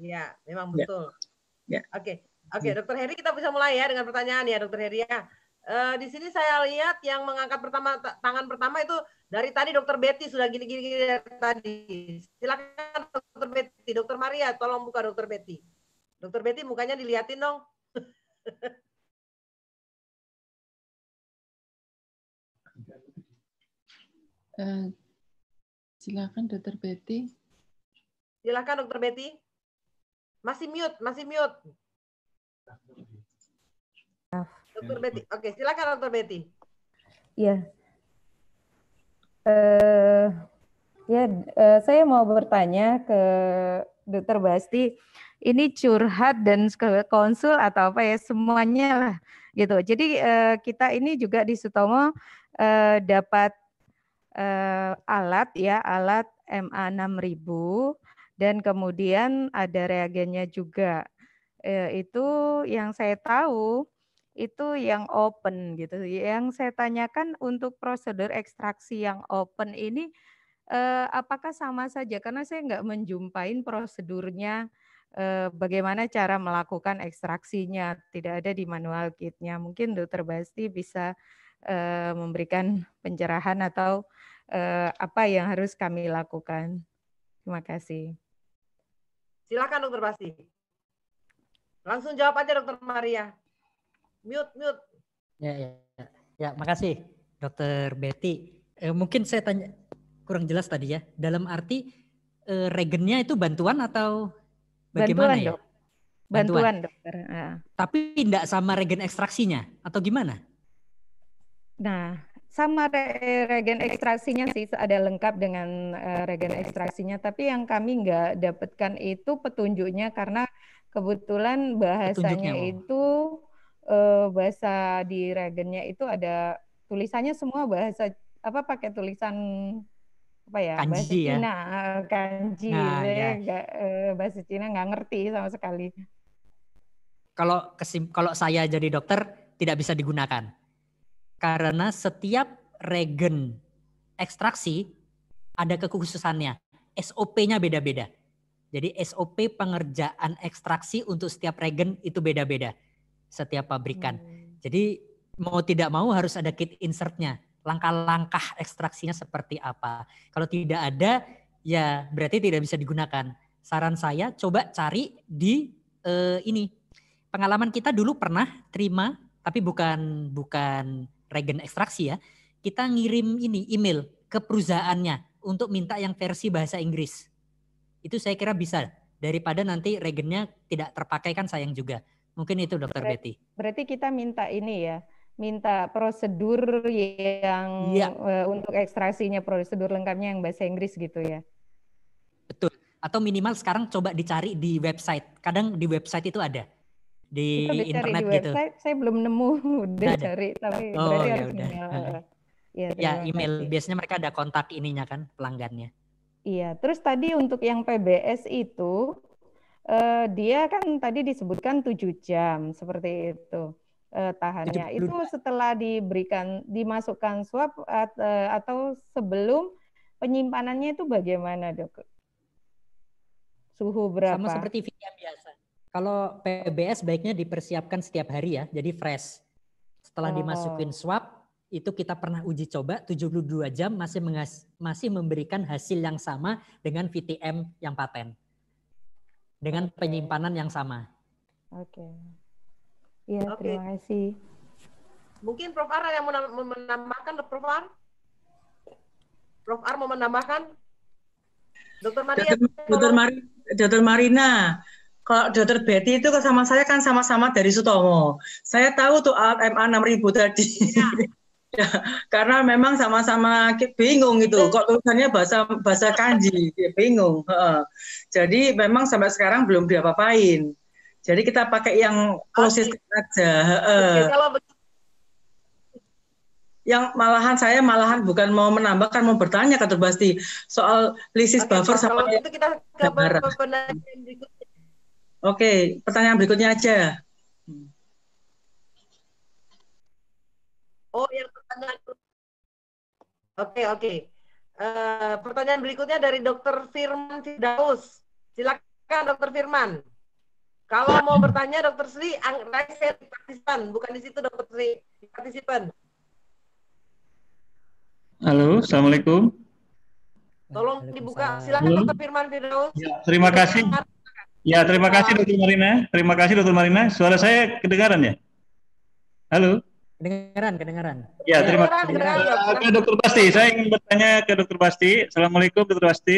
Iya, ya memang betul. Ya. Ya. Oke. Oke, okay, hmm. Dokter Heri kita bisa mulai ya dengan pertanyaan ya, Dokter Heri ya. Uh, di sini saya lihat yang mengangkat pertama tangan pertama itu dari tadi Dokter Betty sudah gini-gini tadi. Silakan Dokter Betty, Dokter Maria, tolong buka Dokter Betty. Dokter Betty mukanya dilihatin dong. uh, *laughs* silakan Dokter Betty. Silakan Dokter Betty. Masih mute, masih mute. Dokter Betty, oke silakan Dokter Betty. Iya. Uh, ya, eh, saya mau bertanya ke Dokter Basti, ini curhat dan konsul atau apa ya semuanya lah gitu. Jadi eh, kita ini juga di Sutomo dapat alat ya alat MA 6000 dan kemudian ada reagennya juga. Eh, itu yang saya tahu itu yang open gitu. Yang saya tanyakan untuk prosedur ekstraksi yang open ini eh, apakah sama saja? Karena saya nggak menjumpain prosedurnya eh, bagaimana cara melakukan ekstraksinya. Tidak ada di manual kitnya. Mungkin Dokter Basti bisa memberikan pencerahan atau apa yang harus kami lakukan. Terima kasih. Silakan Dokter Basti. Langsung jawab aja Dokter Maria. Mute, mute. Ya, ya, ya, ya. makasih Dokter Betty. Eh, mungkin saya tanya kurang jelas tadi ya. Dalam arti eh, regennya itu bantuan atau bagaimana bantuan, ya? Dok. Bantuan, bantuan dokter. Ya. Tapi tidak sama regen ekstraksinya atau gimana? Nah, sama regen ekstraksinya sih ada lengkap dengan eh, regen ekstraksinya tapi yang kami nggak dapatkan itu petunjuknya karena Kebetulan bahasanya itu eh, bahasa di Regennya itu ada tulisannya semua bahasa apa pakai tulisan apa ya kanji bahasa ya? Cina eh, kanji nah, ya. Gak, uh, eh, bahasa Cina nggak ngerti sama sekali kalau kesim kalau saya jadi dokter tidak bisa digunakan karena setiap regen ekstraksi ada kekhususannya SOP-nya beda-beda jadi SOP pengerjaan ekstraksi untuk setiap regen itu beda-beda setiap pabrikan. Hmm. Jadi mau tidak mau harus ada kit insertnya. Langkah-langkah ekstraksinya seperti apa. Kalau tidak ada ya berarti tidak bisa digunakan. Saran saya coba cari di uh, ini. Pengalaman kita dulu pernah terima tapi bukan bukan regen ekstraksi ya. Kita ngirim ini email ke perusahaannya untuk minta yang versi bahasa Inggris itu saya kira bisa daripada nanti regennya tidak terpakai kan sayang juga. Mungkin itu dokter Betty. Berarti kita minta ini ya, minta prosedur yang ya. untuk ekstraksinya prosedur lengkapnya yang bahasa Inggris gitu ya. Betul. Atau minimal sekarang coba dicari di website. Kadang di website itu ada di itu internet di gitu. website, gitu. Saya belum nemu udah *laughs* ada. cari tapi oh, berarti ya harus udah. email. Iya, ya, ya email. Biasanya mereka ada kontak ininya kan pelanggannya. Iya, terus tadi untuk yang PBS itu eh, dia kan tadi disebutkan tujuh jam seperti itu eh, tahannya. Itu setelah diberikan dimasukkan swab at, eh, atau sebelum penyimpanannya itu bagaimana, Dok? Suhu berapa? Sama seperti video biasa. Kalau PBS baiknya dipersiapkan setiap hari ya, jadi fresh. Setelah oh. dimasukin swab itu kita pernah uji coba 72 jam masih masih memberikan hasil yang sama dengan VTM yang paten. Dengan okay. penyimpanan yang sama. Oke. Okay. Iya, okay. terima kasih. Mungkin Prof. Ar yang mau menambahkan, Prof. Ar? Prof. Ar mau menambahkan? Dokter Maria. Dokter, Dokter Marina, kalau dokter Betty itu sama saya kan sama-sama dari Sutomo. Saya tahu tuh MA 6000 tadi. Ya. Ya, *laughs* karena memang sama-sama bingung itu. Iya. kok tulisannya bahasa bahasa kanji iya, bingung jadi memang sampai sekarang belum diapa-apain jadi kita pakai yang okay. aja okay, yang malahan saya malahan bukan mau menambahkan mau bertanya kata Basti soal lisis okay, buffer sama itu kita ke Oke, pertanyaan berikutnya aja. Oh, yang Oke, okay, oke. Okay. Uh, eh, pertanyaan berikutnya dari Dr. Firman Firdaus. Silakan Dr. Firman. Kalau mau bertanya Dr. Sri, raise partisipan, bukan di situ Dr. Sri, partisipan. Halo, Assalamualaikum. Tolong dibuka, silakan Halo. Dr. Firman Firdaus. Ya, terima kasih. Ya, terima kasih Dr. Marina. Terima kasih Dr. Marina. Suara saya kedengaran ya? Halo. Kedengaran, kedengaran. Ya, terima kasih. Ke Dokter Basti, saya ingin bertanya ke Dokter Basti. Assalamualaikum, Dokter Basti.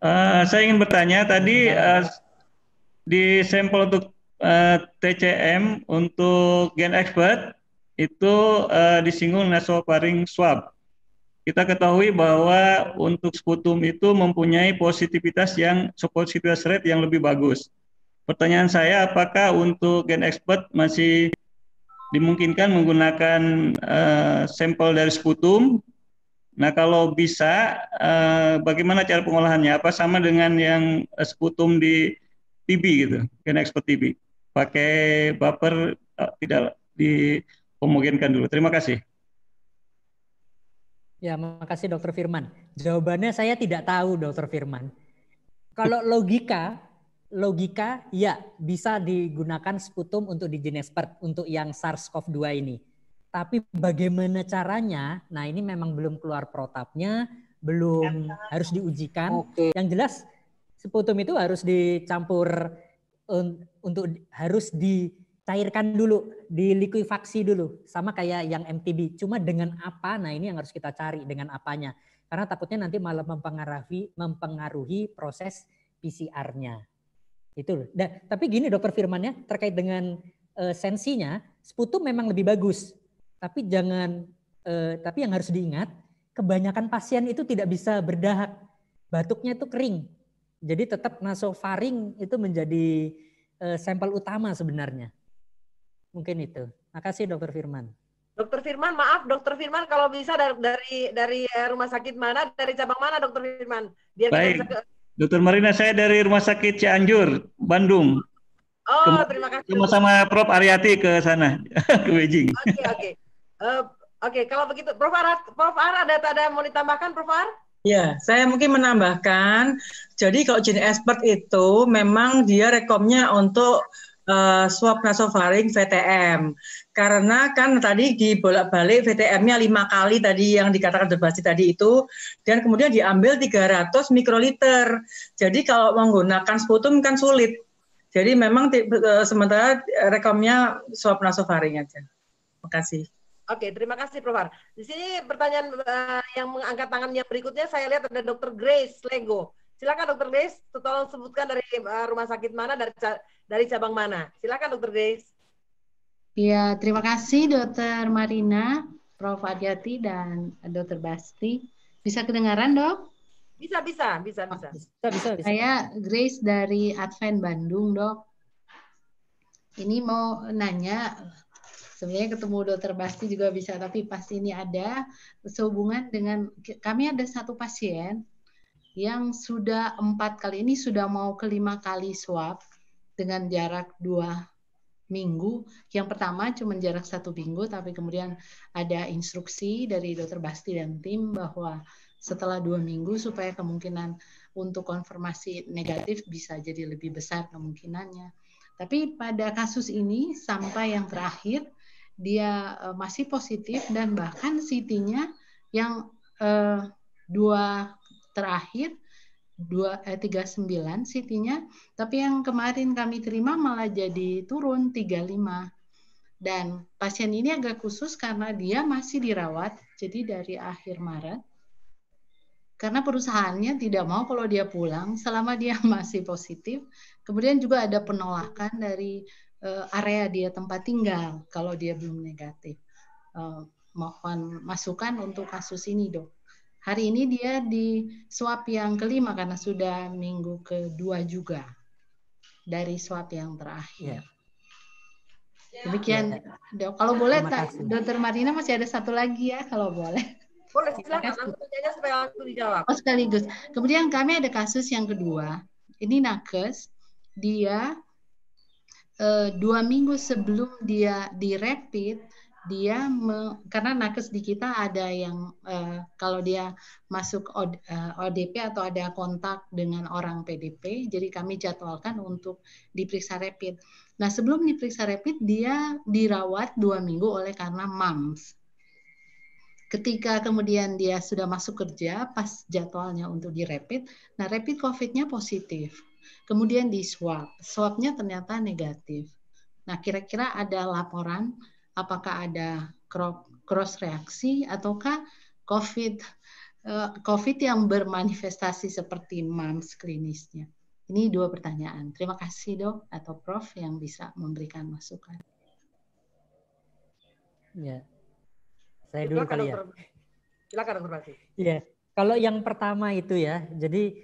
Uh, eh, saya ingin bertanya tadi uh, di sampel untuk uh, eh, TCM untuk gen expert itu uh, disinggung nasofaring swab. Kita ketahui bahwa untuk sputum itu mempunyai positivitas yang positivitas rate yang lebih bagus. Pertanyaan saya, apakah untuk gen expert masih dimungkinkan menggunakan uh, sampel dari sputum. Nah, kalau bisa, uh, bagaimana cara pengolahannya? Apa sama dengan yang eh, sputum di TB gitu, gen expert TB? Pakai baper uh, tidak dihomogenkan dulu. Terima kasih. Ya, terima kasih Dokter Firman. Jawabannya saya tidak tahu, Dokter Firman. Kalau logika logika ya bisa digunakan sputum untuk di genexpert untuk yang SARS-CoV-2 ini. Tapi bagaimana caranya? Nah, ini memang belum keluar protapnya, belum ya, harus diujikan. Oke. Yang jelas sputum itu harus dicampur un, untuk harus dicairkan dulu, dilikuifaksi dulu sama kayak yang MTB. Cuma dengan apa? Nah, ini yang harus kita cari dengan apanya. Karena takutnya nanti malah mempengaruhi mempengaruhi proses PCR-nya. Itu. Nah, tapi gini dokter firmannya terkait dengan e, sensinya, sputum memang lebih bagus. Tapi jangan, e, tapi yang harus diingat, kebanyakan pasien itu tidak bisa berdahak. Batuknya itu kering. Jadi tetap nasofaring itu menjadi e, sampel utama sebenarnya. Mungkin itu. Makasih dokter Firman. Dokter Firman, maaf, Dokter Firman, kalau bisa dari dari rumah sakit mana, dari cabang mana, Dokter Firman? Biar Baik. Kita bisa Dokter Marina, saya dari Rumah Sakit Cianjur, Bandung. Oh, Kem terima kasih. Sama-sama Prof. Ariati ke sana, *laughs* ke Beijing. Oke, oke. Okay. Eh, oke, kalau begitu, Prof. Ar, Prof. Ar ada, ada mau ditambahkan, Prof. Ar? Ya, saya mungkin menambahkan. Jadi kalau jenis expert itu memang dia rekomnya untuk uh, swab nasofaring VTM karena kan tadi di bolak-balik VTM-nya lima kali tadi yang dikatakan debasi tadi itu dan kemudian diambil 300 mikroliter. Jadi kalau menggunakan sputum kan sulit. Jadi memang e, sementara rekomnya swab nasofaring aja. Terima kasih. Oke, terima kasih Prof. Di sini pertanyaan uh, yang mengangkat tangannya berikutnya saya lihat ada Dr. Grace Lego. Silakan Dr. Grace, tolong sebutkan dari e, rumah sakit mana dari dari cabang mana. Silakan Dr. Grace. Iya terima kasih Dokter Marina, Prof. Adyati dan Dokter Basti. Bisa kedengaran dok? Bisa, bisa, bisa, bisa. bisa, bisa, bisa. Saya Grace dari Advent Bandung dok. Ini mau nanya, sebenarnya ketemu dokter Basti juga bisa, tapi pas ini ada sehubungan dengan kami ada satu pasien yang sudah empat kali ini sudah mau kelima kali swab dengan jarak dua minggu. Yang pertama cuma jarak satu minggu, tapi kemudian ada instruksi dari dokter Basti dan tim bahwa setelah dua minggu supaya kemungkinan untuk konfirmasi negatif bisa jadi lebih besar kemungkinannya. Tapi pada kasus ini sampai yang terakhir dia eh, masih positif dan bahkan CT-nya yang eh, dua terakhir dua eh, 39 CT-nya, tapi yang kemarin kami terima malah jadi turun tiga lima Dan pasien ini agak khusus karena dia masih dirawat, jadi dari akhir Maret. Karena perusahaannya tidak mau kalau dia pulang selama dia *laughs* masih positif. Kemudian juga ada penolakan dari eh, area dia tempat tinggal kalau dia belum negatif. Eh, mohon masukan untuk kasus ini, Dok. Hari ini dia di swab yang kelima karena sudah minggu kedua juga dari swab yang terakhir. Yeah. Demikian. yeah. Kalau boleh, tak, Dokter Marina masih ada satu lagi ya, kalau boleh. Boleh, silakan. supaya dijawab. Oh, sekaligus. Kemudian kami ada kasus yang kedua. Ini nakes, dia uh, dua minggu sebelum dia direpit, dia me, karena nakes di kita ada yang uh, kalau dia masuk OD, uh, eh, ODP atau ada kontak dengan orang PDP, jadi kami jadwalkan untuk diperiksa rapid. Nah sebelum diperiksa rapid dia dirawat dua minggu oleh karena mams. Ketika kemudian dia sudah masuk kerja pas jadwalnya untuk di rapid, nah rapid COVID-nya positif. Kemudian di swab, swabnya ternyata negatif. Nah kira-kira ada laporan apakah ada cross reaksi ataukah COVID eh, COVID yang bermanifestasi seperti MAMS klinisnya? Ini dua pertanyaan. Terima kasih dok atau Prof yang bisa memberikan masukan. Ya, saya ya, dulu Silakan, kali ya. Silakan dokter Bakti. Iya, kalau yang pertama itu ya, jadi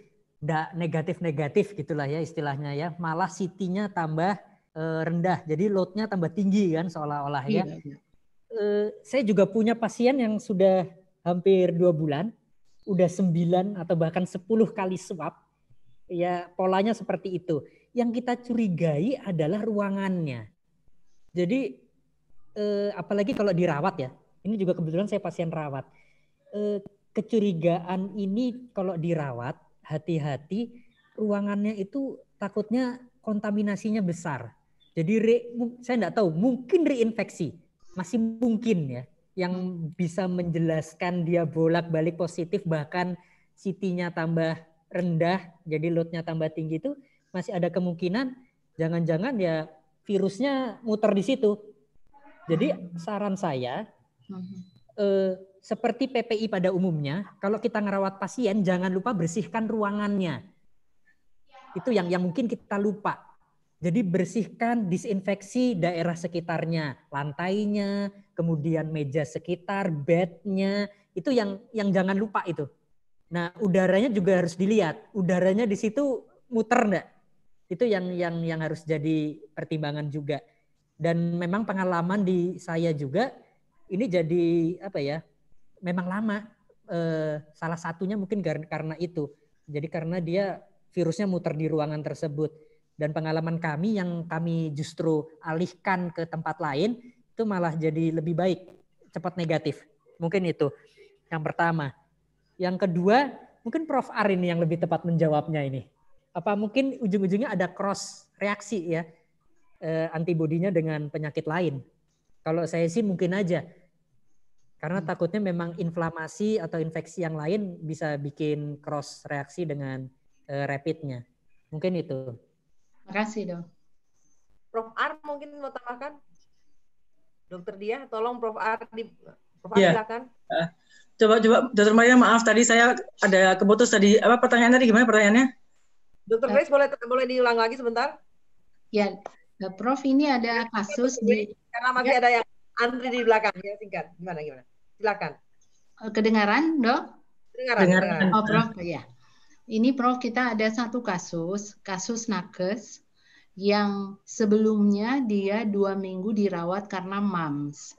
tidak negatif-negatif gitulah ya istilahnya ya, malah ct nya tambah Eh, rendah. Jadi loadnya tambah tinggi kan seolah-olah ya. Iya, iya. Eh, saya juga punya pasien yang sudah hampir dua bulan, udah sembilan atau bahkan sepuluh kali swab. Ya polanya seperti itu. Yang kita curigai adalah ruangannya. Jadi eh, apalagi kalau dirawat ya. Ini juga kebetulan saya pasien rawat. kecurigaan ini kalau dirawat hati-hati ruangannya itu takutnya kontaminasinya besar. Jadi re, saya nggak tahu, mungkin reinfeksi masih mungkin ya yang bisa menjelaskan dia bolak-balik positif bahkan CT-nya tambah rendah jadi load lot-nya tambah tinggi itu masih ada kemungkinan jangan-jangan ya virusnya muter di situ. Jadi saran saya mm-hmm. eh, seperti PPI pada umumnya, kalau kita ngerawat pasien jangan lupa bersihkan ruangannya. Itu yang yang mungkin kita lupa jadi bersihkan, disinfeksi daerah sekitarnya, lantainya, kemudian meja sekitar, bednya, itu yang yang jangan lupa itu. Nah, udaranya juga harus dilihat. Udaranya di situ muter enggak? Itu yang yang yang harus jadi pertimbangan juga. Dan memang pengalaman di saya juga ini jadi apa ya? Memang lama. Eh, salah satunya mungkin karena itu. Jadi karena dia virusnya muter di ruangan tersebut dan pengalaman kami yang kami justru alihkan ke tempat lain itu malah jadi lebih baik, cepat negatif. Mungkin itu yang pertama. Yang kedua, mungkin Prof Arin yang lebih tepat menjawabnya ini. Apa mungkin ujung-ujungnya ada cross reaksi ya eh, antibodinya dengan penyakit lain? Kalau saya sih mungkin aja. Karena hmm. takutnya memang inflamasi atau infeksi yang lain bisa bikin cross reaksi dengan eh, rapidnya. Mungkin itu. Makasih dong. Prof. Ar mungkin mau tambahkan? Dokter dia, tolong Prof. Ar di Prof. Ar yeah. silakan. Uh, coba coba Dokter Maria maaf tadi saya ada keputus tadi apa pertanyaan tadi gimana pertanyaannya? Dokter eh. Grace uh, boleh boleh diulang lagi sebentar? Ya, eh, Prof ini ada kasus di karena masih ya. ada yang antri di belakang ya singkat gimana gimana silakan. Kedengaran dok? Kedengaran. Kedengaran. Oh Prof ya. Ini Prof kita ada satu kasus kasus nakes yang sebelumnya dia dua minggu dirawat karena mams.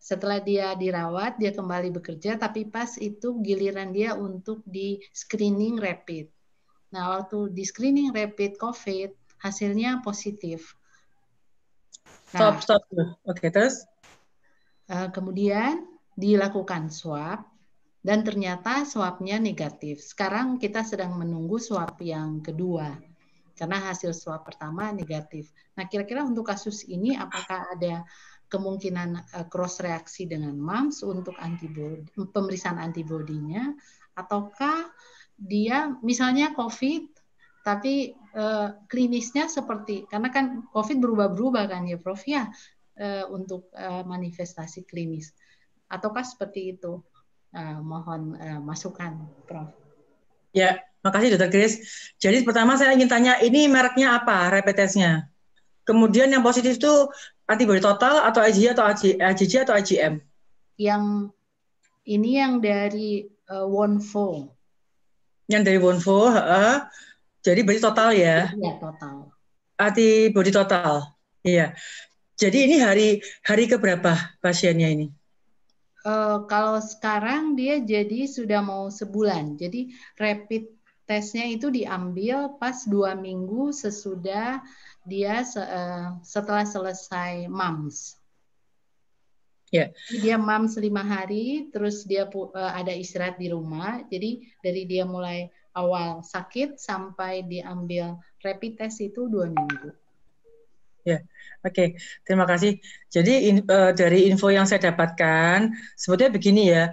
Setelah dia dirawat, dia kembali bekerja, tapi pas itu giliran dia untuk di screening rapid. Nah, waktu di screening rapid COVID, hasilnya positif. Nah, stop, stop. Oke, okay, terus? Eh, kemudian dilakukan swab, dan ternyata swabnya negatif. Sekarang kita sedang menunggu swab yang kedua karena hasil swab pertama negatif. Nah, kira-kira untuk kasus ini apakah ada kemungkinan eh, cross reaksi dengan MAMS untuk antibody pemeriksaan antibodinya ataukah dia misalnya COVID tapi eh, klinisnya seperti karena kan COVID berubah-berubah kan ya Prof ya eh, untuk manifestasi klinis ataukah seperti itu mohon masukan Prof. Ya, makasih Dokter Chris. Jadi pertama saya ingin tanya, ini mereknya apa repetesnya? Kemudian yang positif itu antibody total atau IgG atau IgG atau IgM? Yang ini yang dari uh, Wonfo. Yang dari Wonfo, uh, jadi berarti total ya? Iya total. Antibody total, iya. Jadi ini hari hari keberapa pasiennya ini? uh, kalau sekarang dia jadi sudah mau sebulan. Jadi rapid tesnya itu diambil pas dua minggu sesudah dia se, uh, setelah selesai MAMS. Yeah. Dia mams lima hari, terus dia uh, ada istirahat di rumah. Jadi dari dia mulai awal sakit sampai diambil rapid test itu dua minggu. Ya, oke. Okay. Terima kasih. Jadi in, uh, dari info yang saya dapatkan, sebetulnya begini ya.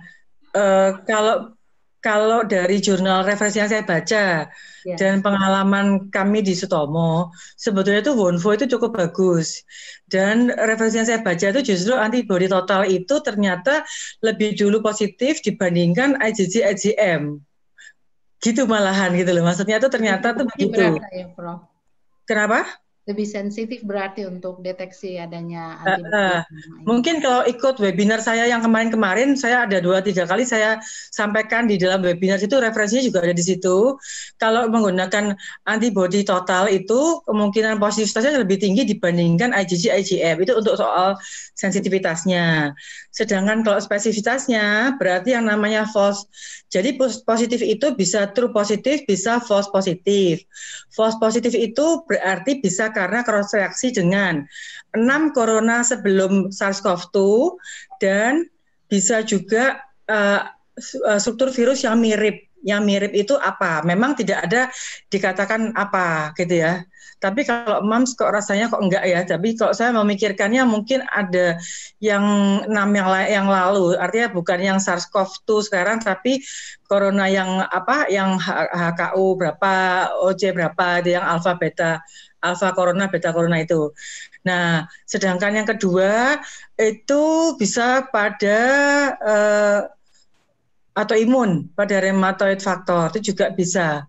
Uh, kalau kalau dari jurnal referensi yang saya baca ya. dan pengalaman kami di Sutomo, sebetulnya itu Wonfo itu cukup bagus. Dan referensi yang saya baca itu justru antibody total itu ternyata lebih dulu positif dibandingkan IgG IgM. Gitu malahan gitu loh. Maksudnya itu ternyata itu begitu. ya, Kenapa? lebih sensitif berarti untuk deteksi adanya Uh, uh, mungkin kalau ikut webinar saya yang kemarin-kemarin, saya ada dua tiga kali saya sampaikan di dalam webinar itu referensinya juga ada di situ. Kalau menggunakan antibody total itu kemungkinan positivitasnya lebih tinggi dibandingkan IgG IgM itu untuk soal sensitivitasnya. Sedangkan kalau spesifitasnya berarti yang namanya false. Jadi positif itu bisa true positif, bisa false positif. False positif itu berarti bisa karena cross reaksi dengan 6 corona sebelum SARS-CoV-2 dan bisa juga uh, struktur virus yang mirip. Yang mirip itu apa? Memang tidak ada dikatakan apa gitu ya. Tapi kalau mams kok rasanya kok enggak ya. Tapi kalau saya memikirkannya mungkin ada yang enam yang, yang lalu. Artinya bukan yang SARS-CoV-2 sekarang, tapi corona yang apa? Yang HKU berapa, OC berapa, ada yang alfa beta alfa corona, beta corona itu. Nah, sedangkan yang kedua itu bisa pada atau eh, imun pada rheumatoid factor itu juga bisa.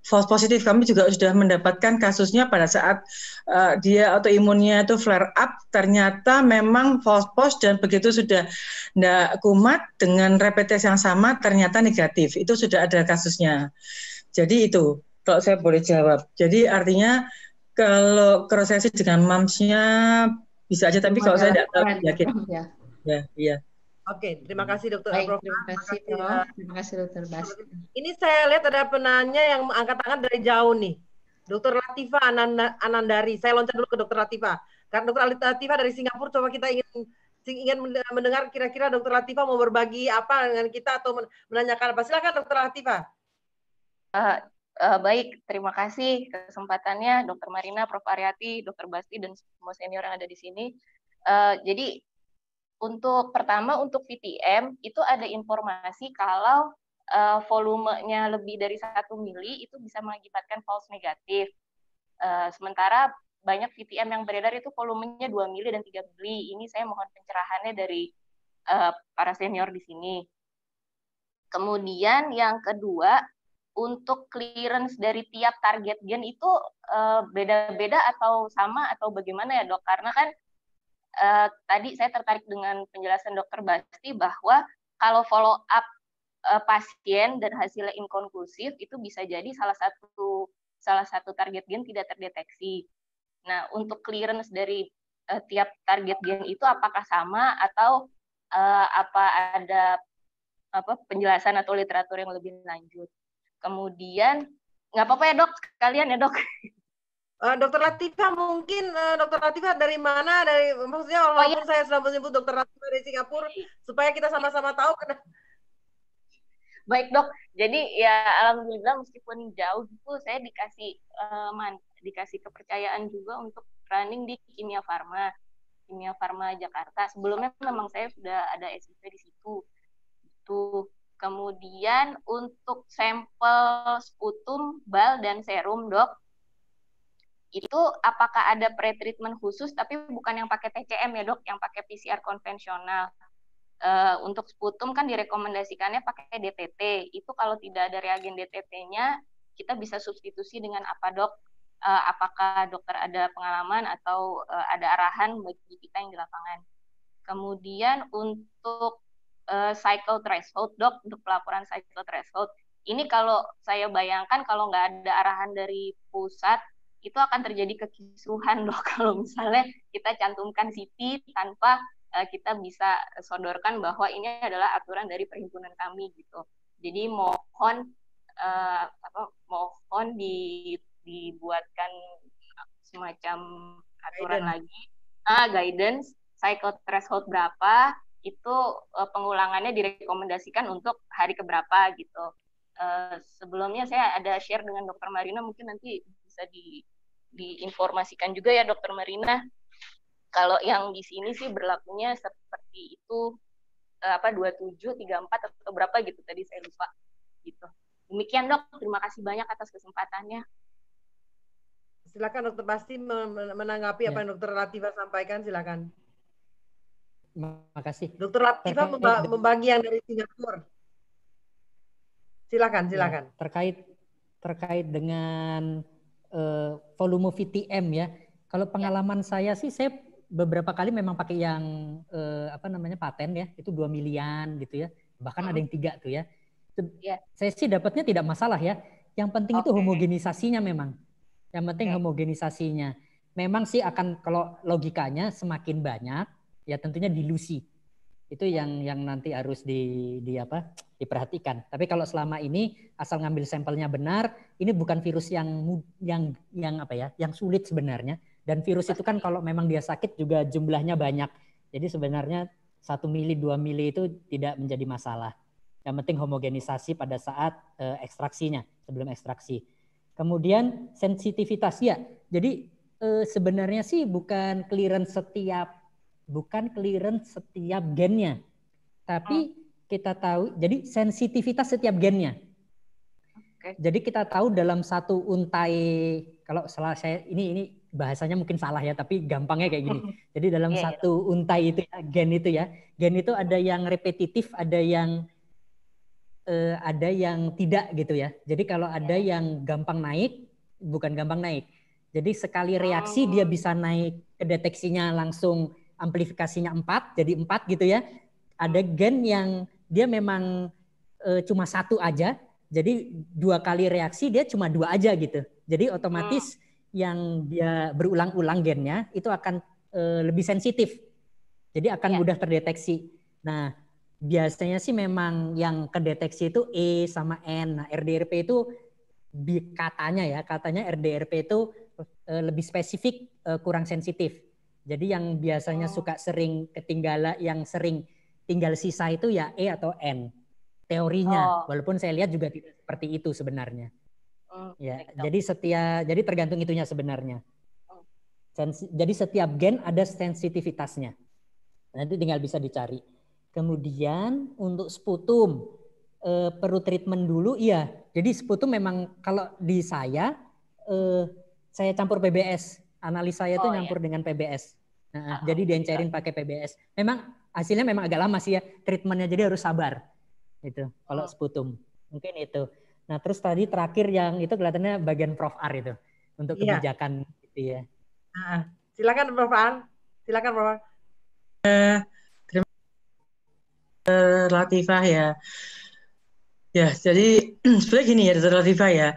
False positif kami juga sudah mendapatkan kasusnya pada saat uh, dia imunnya itu flare up ternyata memang false post dan begitu sudah tidak kumat dengan repetes yang sama ternyata negatif itu sudah ada kasusnya. Jadi itu kalau saya boleh jawab. Jadi artinya kalau cross dengan mamsnya bisa aja, tapi kalau saya tidak tahu yakin. Oh, iya. Ya, ya. ya. Oke, terima kasih Dokter Baik, Prof. Terima kasih, ya. Terima kasih Dokter Bas. Ini saya lihat ada penanya yang angkat tangan dari jauh nih. Dokter Latifa Ananda, Anandari. Saya loncat dulu ke Dokter Latifa. Karena Dokter Latifa dari Singapura, coba kita ingin ingin mendengar kira-kira Dokter Latifa mau berbagi apa dengan kita atau menanyakan apa. Silakan Dokter Latifa. Uh, Uh, baik, terima kasih kesempatannya Dr. Marina, Prof. Ariati, Dr. Basti, dan semua senior yang ada di sini. Uh, jadi untuk pertama untuk VTM itu ada informasi kalau uh, volumenya lebih dari satu mili itu bisa mengakibatkan false negatif. Uh, sementara banyak VTM yang beredar itu volumenya 2 mili dan 3 mili. Ini saya mohon pencerahannya dari uh, para senior di sini. Kemudian yang kedua untuk clearance dari tiap target gen itu eh, beda-beda uh, atau sama atau bagaimana ya dok? Karena kan uh, tadi saya tertarik dengan penjelasan dokter Basti bahwa kalau follow up uh, pasien dan hasilnya inkonklusif itu bisa jadi salah satu salah satu target gen tidak terdeteksi. Nah untuk clearance dari uh, tiap target gen itu apakah sama atau uh, apa ada apa penjelasan atau literatur yang lebih lanjut? Kemudian nggak apa-apa ya dok, kalian ya dok. Uh, dokter Latifa mungkin uh, Dokter Latifa dari mana dari maksudnya oh, walaupun oh, iya. saya selalu menyebut Dokter Latifa dari Singapura supaya kita sama-sama tahu karena Baik dok, jadi ya alhamdulillah meskipun jauh itu saya dikasih uh, man, dikasih kepercayaan juga untuk running di Kimia Farma, Kimia Farma Jakarta. Sebelumnya memang saya sudah ada SIP di situ, itu Kemudian untuk sampel sputum, bal, dan serum, dok, itu apakah ada pretreatment khusus tapi bukan yang pakai TCM ya dok, yang pakai PCR konvensional. Uh, untuk sputum kan direkomendasikannya pakai DTT. Itu kalau tidak ada reagen DTT-nya, kita bisa substitusi dengan apa dok? Uh, apakah dokter ada pengalaman atau uh, ada arahan bagi kita yang di lapangan? Kemudian untuk Eh, cycle threshold dok untuk pelaporan cycle threshold ini kalau saya bayangkan kalau nggak ada arahan dari pusat itu akan terjadi kekisruhan *laughs* dok kalau misalnya kita cantumkan CP tanpa uh, kita bisa sodorkan bahwa ini adalah aturan dari perhimpunan kami gitu jadi mohon uh, apa mohon di, dibuatkan semacam aturan guidance. lagi ah guidance cycle threshold berapa itu uh, pengulangannya direkomendasikan untuk hari keberapa gitu. Uh, sebelumnya saya ada share dengan Dokter Marina mungkin nanti bisa di diinformasikan juga ya Dokter Marina. Kalau yang di sini sih berlakunya seperti itu uh, apa 27 34 atau berapa gitu tadi saya lupa gitu. Demikian Dok, terima kasih banyak atas kesempatannya. Silakan Dokter Pasti menanggapi ya. apa yang Dokter Latifa sampaikan silakan. Makasih. Dokter Latifah memba membagi yang dari Singapura. Silakan, ya, silakan. Ya, terkait terkait dengan uh, volume VTM ya. Kalau ya. pengalaman ya. saya sih saya beberapa kali memang pakai yang uh, apa namanya paten ya itu dua miliar gitu ya bahkan hmm. ada yang tiga tuh ya itu, ya. saya sih dapatnya tidak masalah ya yang penting okay. itu homogenisasinya memang yang penting okay. Ya. homogenisasinya memang sih akan kalau logikanya semakin banyak ya tentunya dilusi itu yang yang nanti harus di, di apa diperhatikan. Tapi kalau selama ini asal ngambil sampelnya benar, ini bukan virus yang yang yang apa ya, yang sulit sebenarnya. Dan virus itu kan kalau memang dia sakit juga jumlahnya banyak. Jadi sebenarnya satu mili dua mili itu tidak menjadi masalah. Yang penting homogenisasi pada saat uh, ekstraksinya sebelum ekstraksi. Kemudian sensitivitas ya. Jadi uh, sebenarnya sih bukan clearance setiap bukan clearance setiap gennya. Tapi hmm. kita tahu, jadi sensitivitas setiap gennya. Okay. Jadi kita tahu dalam satu untai, kalau salah saya ini ini bahasanya mungkin salah ya, tapi gampangnya kayak gini. *laughs* Jadi dalam yeah, iya. satu yeah. untai itu ya, gen itu ya, gen itu ada yang repetitif, ada yang eh, ada yang tidak gitu ya. Jadi kalau ada yeah. yang gampang naik, bukan gampang naik. Jadi sekali reaksi oh. dia bisa naik kedeteksinya deteksinya langsung amplifikasinya 4 jadi 4 gitu ya. Ada gen yang dia memang e, cuma satu aja. Jadi dua kali reaksi dia cuma dua aja gitu. Jadi otomatis hmm. yang dia berulang-ulang gennya itu akan e, lebih sensitif. Jadi akan ya. mudah terdeteksi. Nah, biasanya sih memang yang kedeteksi itu E sama N. Nah, RDRP itu katanya ya, katanya RDRP itu eh, lebih spesifik, kurang sensitif. Jadi yang biasanya oh. suka sering ketinggalan, yang sering tinggal sisa itu ya E atau N. Teorinya, oh. walaupun saya lihat juga tidak seperti itu sebenarnya. Mm, ya, jadi setia, jadi tergantung itunya sebenarnya. Oh. Sensi, jadi setiap gen ada sensitivitasnya. Nanti tinggal bisa dicari. Kemudian untuk sputum eh, perlu treatment dulu, iya. Jadi sputum memang kalau di saya eh, saya campur PBS, analis saya oh, nyampur iya. dengan PBS. Nah, ah, ah. jadi diencerin pakai PBS. Memang hasilnya memang agak lama sih ya treatmentnya jadi harus sabar itu kalau ah. sputum mungkin itu nah terus tadi terakhir yang itu kelihatannya bagian Prof Ar itu untuk iya. kebijakan itu ya nah, silakan Prof Ar silakan Prof Ar eh, terima kasih eh, Latifah ya ya jadi *clears throat* sebenarnya gini ya Dr. Latifah ya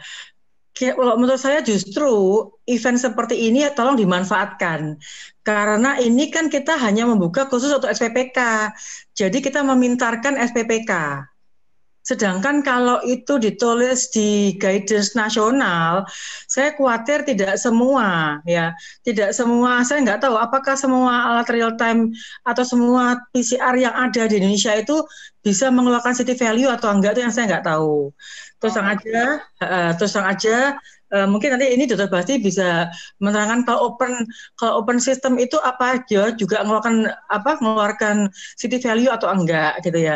kalau menurut saya justru event seperti ini ya tolong dimanfaatkan karena ini kan kita hanya membuka khusus untuk SPPK. Jadi kita memintarkan SPPK. Sedangkan kalau itu ditulis di guidance nasional, saya khawatir tidak semua, ya, tidak semua. Saya nggak tahu apakah semua alat real time atau semua PCR yang ada di Indonesia itu bisa mengeluarkan city value atau enggak itu yang saya nggak tahu. Terus terang oh. aja, terus terang aja uh, mungkin nanti ini Dokter Basti bisa menerangkan kalau open kalau open system itu apa aja juga mengeluarkan apa mengeluarkan city value atau enggak gitu ya.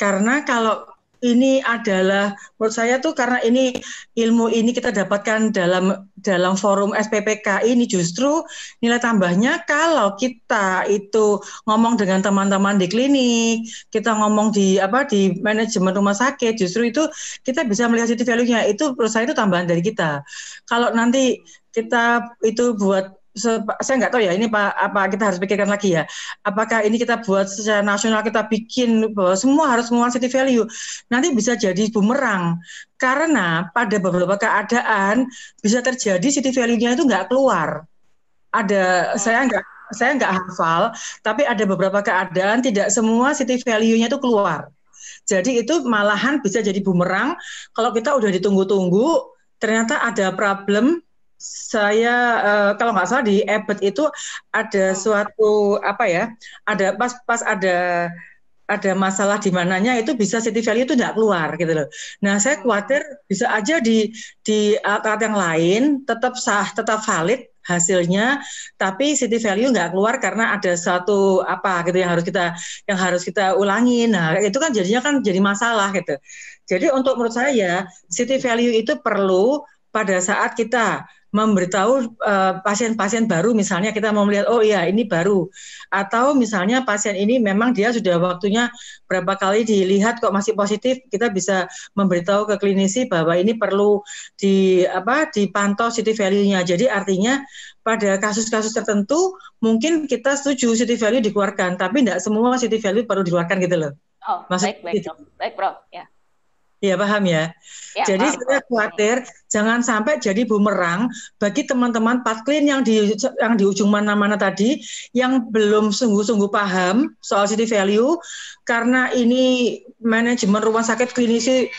Karena kalau ini adalah menurut saya tuh karena ini ilmu ini kita dapatkan dalam dalam forum SPPK ini justru nilai tambahnya kalau kita itu ngomong dengan teman-teman di klinik, kita ngomong di apa di manajemen rumah sakit, justru itu kita bisa melihat city value-nya. Itu menurut saya itu tambahan dari kita. Kalau nanti kita itu buat saya nggak tahu ya ini apa, apa kita harus pikirkan lagi ya apakah ini kita buat secara nasional kita bikin bahwa semua harus menguasai city value nanti bisa jadi bumerang karena pada beberapa keadaan bisa terjadi city value-nya itu nggak keluar ada hmm. saya nggak saya nggak hafal tapi ada beberapa keadaan tidak semua city value-nya itu keluar jadi itu malahan bisa jadi bumerang kalau kita udah ditunggu-tunggu ternyata ada problem saya uh, kalau nggak salah di Abbott itu ada hmm. suatu apa ya ada pas pas ada ada masalah di mananya itu bisa city value itu tidak keluar gitu loh. Nah saya hmm. khawatir bisa aja di di alat yang lain tetap sah tetap valid hasilnya, tapi city value nggak keluar karena ada satu apa gitu yang harus kita yang harus kita ulangi. Nah itu kan jadinya kan jadi masalah gitu. Jadi untuk menurut saya ya, city value itu perlu pada saat kita memberitahu eh, pasien-pasien uh, baru misalnya kita mau melihat oh iya ini baru atau misalnya pasien ini memang dia sudah waktunya berapa kali dilihat kok masih positif kita bisa memberitahu ke klinisi bahwa ini perlu di apa dipantau city value-nya jadi artinya pada kasus-kasus tertentu mungkin kita setuju city value dikeluarkan tapi tidak semua city value perlu dikeluarkan gitu loh oh, Maksud baik baik, gitu. baik bro ya Iya paham ya. ya jadi paham. saya khawatir jangan sampai jadi bumerang bagi teman-teman patklin yang di yang di ujung mana-mana tadi yang belum sungguh-sungguh paham soal city value karena ini manajemen rumah sakit klinisi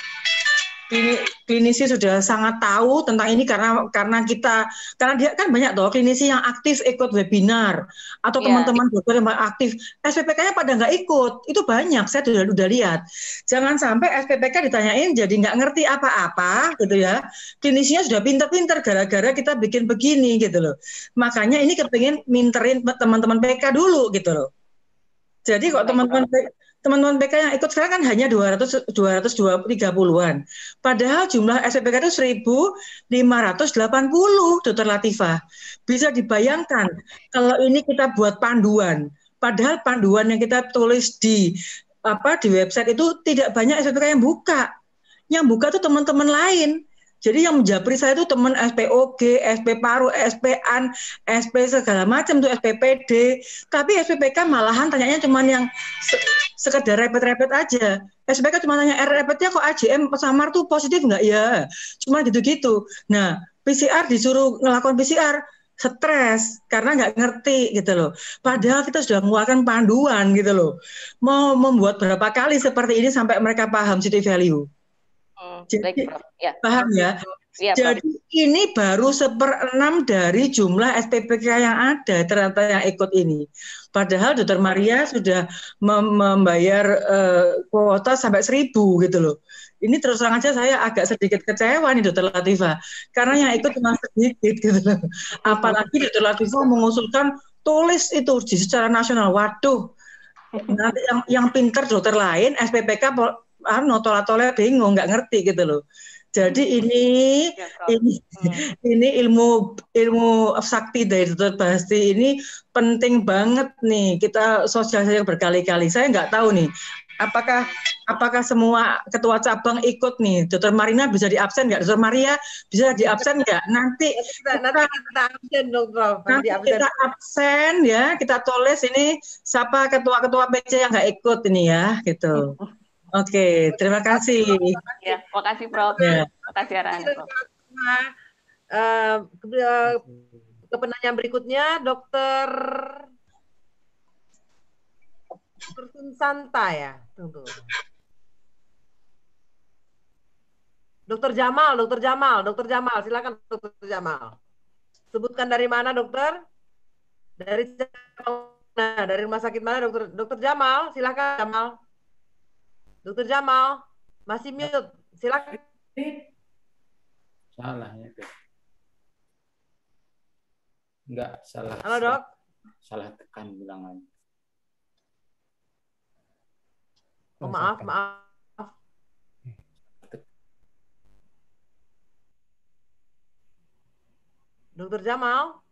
klinisi sudah sangat tahu tentang ini karena karena kita karena dia kan banyak toh klinisi yang aktif ikut webinar atau teman iya. teman-teman dokter yang aktif SPPK-nya pada nggak ikut itu banyak saya sudah sudah lihat jangan sampai SPPK ditanyain jadi nggak ngerti apa-apa gitu ya klinisinya sudah pinter-pinter gara-gara kita bikin begini gitu loh makanya ini kepingin minterin teman-teman PK dulu gitu loh jadi kok teman-teman teman-teman PK yang ikut sekarang kan hanya 200 230-an. Padahal jumlah SPPK itu 1580, Dr. Latifah. Bisa dibayangkan kalau ini kita buat panduan. Padahal panduan yang kita tulis di apa di website itu tidak banyak SPPK yang buka. Yang buka itu teman-teman lain. Jadi yang menjapri saya itu teman SPOG, SP Paru, SP AN, SP segala macam tuh SPPD. Tapi SPPK malahan tanyanya cuman yang se sekedar repet-repet aja. SPPK cuma tanya repetnya kok AJM pesamar tuh positif nggak ya? Cuma gitu-gitu. Nah, PCR disuruh ngelakukan PCR, stres karena nggak ngerti gitu loh. Padahal kita sudah mengeluarkan panduan gitu loh. Mau membuat berapa kali seperti ini sampai mereka paham city value. Oh, Jadi Baik, ya. paham ya? ya Jadi Prof. ini baru seperenam dari jumlah SPPK yang ada ternyata yang ikut ini. Padahal Dokter Maria sudah membayar uh, kuota sampai seribu gitu loh. Ini terus terang aja saya agak sedikit kecewa nih Dokter Latifa karena yang ikut cuma sedikit gitu loh. Apalagi Dokter Latifa mengusulkan tulis itu secara nasional. Waduh, nanti yang yang pinter dokter lain SPPK Arno tole-tole bingung nggak ngerti gitu loh. Jadi hmm. ini ya, ini hmm. *laughs* ini ilmu ilmu sakti dari Dr. Basti ini penting banget nih kita sosialisasi berkali-kali. Saya nggak tahu nih apakah apakah semua ketua cabang ikut nih? Dr. Marina bisa diabsen absen nggak? Dr. Maria bisa diabsen absen nggak? *laughs* Nanti kita, kita absen dong, Nanti kita absen ya, kita tulis ini siapa ketua-ketua PC yang nggak ikut ini ya, gitu. Hmm. Oke, terima kasih. Ya, ya. terima kasih, Prof. Ya. Terima kasih Prof. Uh, ke, berikutnya Dokter Dokter Sunsanta ya, tunggu. Dokter Jamal, Dokter Jamal, Dokter Jamal, silakan Dokter Jamal. Sebutkan dari mana Dokter? Dari mana? Dari rumah sakit mana Dokter? Dokter Jamal, silakan Jamal. Dokter Jamal, masih mute. Silakan. Salah ya, Enggak, salah. Halo, Dok. Salah tekan bilangan. Oh, maaf, maaf. Dokter Jamal?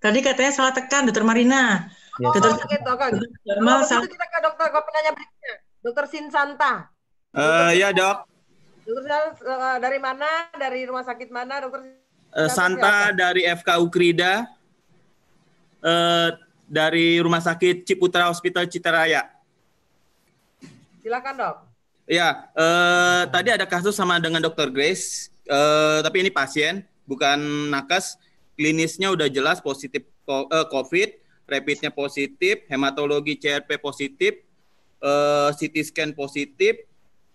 Tadi katanya salah tekan, Dokter Marina. Ya. Dokter sakit, gitu, kita ke dokter ke penanya berikutnya, Dokter Sinsanta. Eh uh, ya dok. Dokter uh, dari mana? Dari rumah sakit mana, Dokter? Uh, Santa dari FK Ukrida. Uh, dari Rumah Sakit Ciputra Hospital Citaraya. Silakan dok. Ya, eh, tadi ada kasus sama dengan Dokter Grace, eh, tapi ini pasien, bukan nakes klinisnya udah jelas positif eh, COVID, rapidnya positif, hematologi CRP positif, eh, CT scan positif,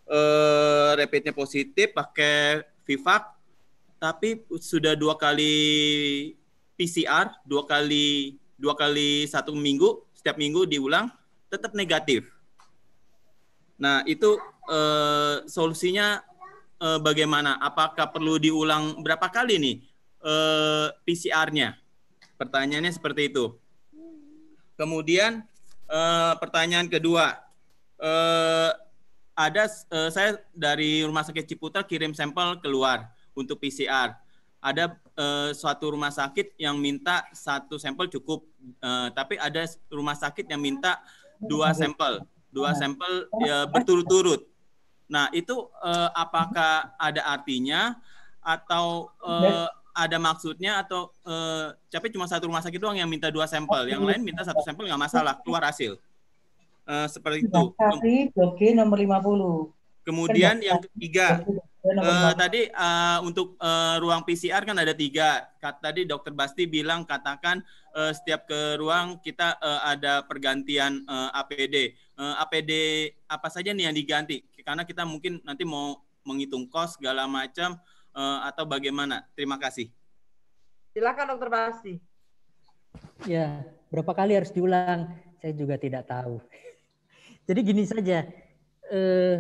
eh, rapidnya positif, pakai Vivac, tapi sudah dua kali PCR, dua kali dua kali satu minggu, setiap minggu diulang, tetap negatif. Nah itu solusinya bagaimana? Apakah perlu diulang berapa kali nih? uh, eh, PCR-nya. Pertanyaannya seperti itu. Kemudian uh, pertanyaan kedua, uh, ada uh, saya dari Rumah Sakit Ciputra kirim sampel keluar untuk PCR. Ada uh, suatu rumah sakit yang minta satu sampel cukup, uh, tapi ada rumah sakit yang minta dua sampel, dua sampel ya, berturut-turut. Nah itu uh, apakah ada artinya atau uh, ada maksudnya atau uh, tapi cuma satu rumah sakit doang yang minta dua sampel, yang lain minta satu sampel nggak masalah, keluar hasil. Uh, seperti itu. Blok nomor 50. Kemudian yang ketiga, uh, tadi uh, untuk uh, ruang PCR kan ada tiga. Kata, tadi dokter Basti bilang katakan uh, setiap ke ruang kita uh, ada pergantian uh, APD. Uh, APD apa saja nih yang diganti? Karena kita mungkin nanti mau menghitung kos segala macam uh, atau bagaimana? Terima kasih. Silakan Dokter Basti. Ya, berapa kali harus diulang? Saya juga tidak tahu. *laughs* Jadi gini saja, eh,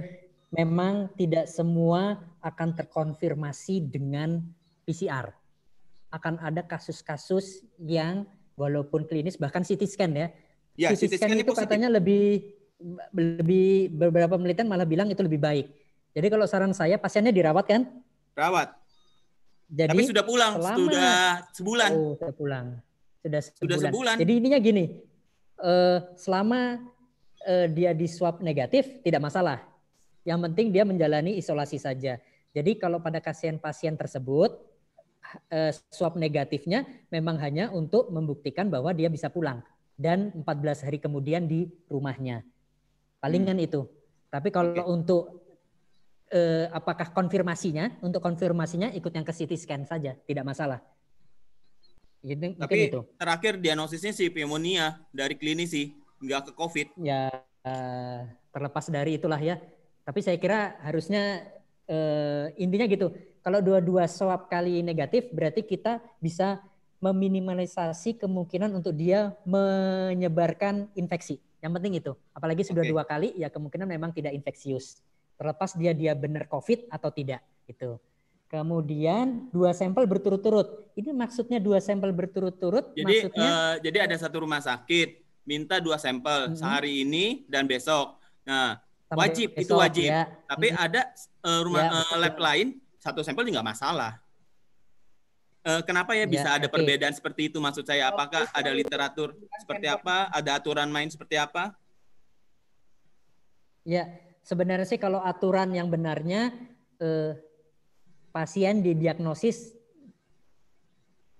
memang tidak semua akan terkonfirmasi dengan PCR. Akan ada kasus-kasus yang walaupun klinis bahkan CT scan ya. Ya, CT, CT scan, scan itu positif. katanya lebih lebih beberapa penelitian malah bilang itu lebih baik. Jadi kalau saran saya pasiennya dirawat kan? Perawat. Jadi, Tapi sudah pulang, selama, sudah sebulan. Oh, sudah pulang. Sudah sebulan. Sudah sebulan. Jadi ininya gini, uh, selama uh, dia di swab negatif tidak masalah. Yang penting dia menjalani isolasi saja. Jadi kalau pada pasien-pasien tersebut uh, swab negatifnya memang hanya untuk membuktikan bahwa dia bisa pulang dan 14 hari kemudian di rumahnya. Palingan hmm. itu. Tapi kalau okay. untuk Eh, apakah konfirmasinya untuk konfirmasinya ikut yang ke CT scan saja tidak masalah. Jadi, Tapi itu. terakhir diagnosisnya sih pneumonia dari sih, nggak ke COVID. Ya eh, terlepas dari itulah ya. Tapi saya kira harusnya eh, intinya gitu. Kalau dua-dua swab kali negatif berarti kita bisa meminimalisasi kemungkinan untuk dia menyebarkan infeksi. Yang penting itu. Apalagi sudah okay. dua kali ya kemungkinan memang tidak infeksius terlepas dia dia benar COVID atau tidak gitu. Kemudian dua sampel berturut-turut. Ini maksudnya dua sampel berturut-turut. Jadi maksudnya, uh, jadi ada satu rumah sakit minta dua sampel hmm. sehari ini dan besok. Nah Sampai wajib besok, itu wajib. Ya. Tapi hmm. ada uh, rumah ya, uh, lab lain satu sampel juga masalah. kenapa ya, ya bisa ada okay. perbedaan seperti itu maksud saya? Apakah ada literatur seperti apa? Ada aturan main seperti apa? Ya, sebenarnya sih kalau aturan yang benarnya eh, pasien didiagnosis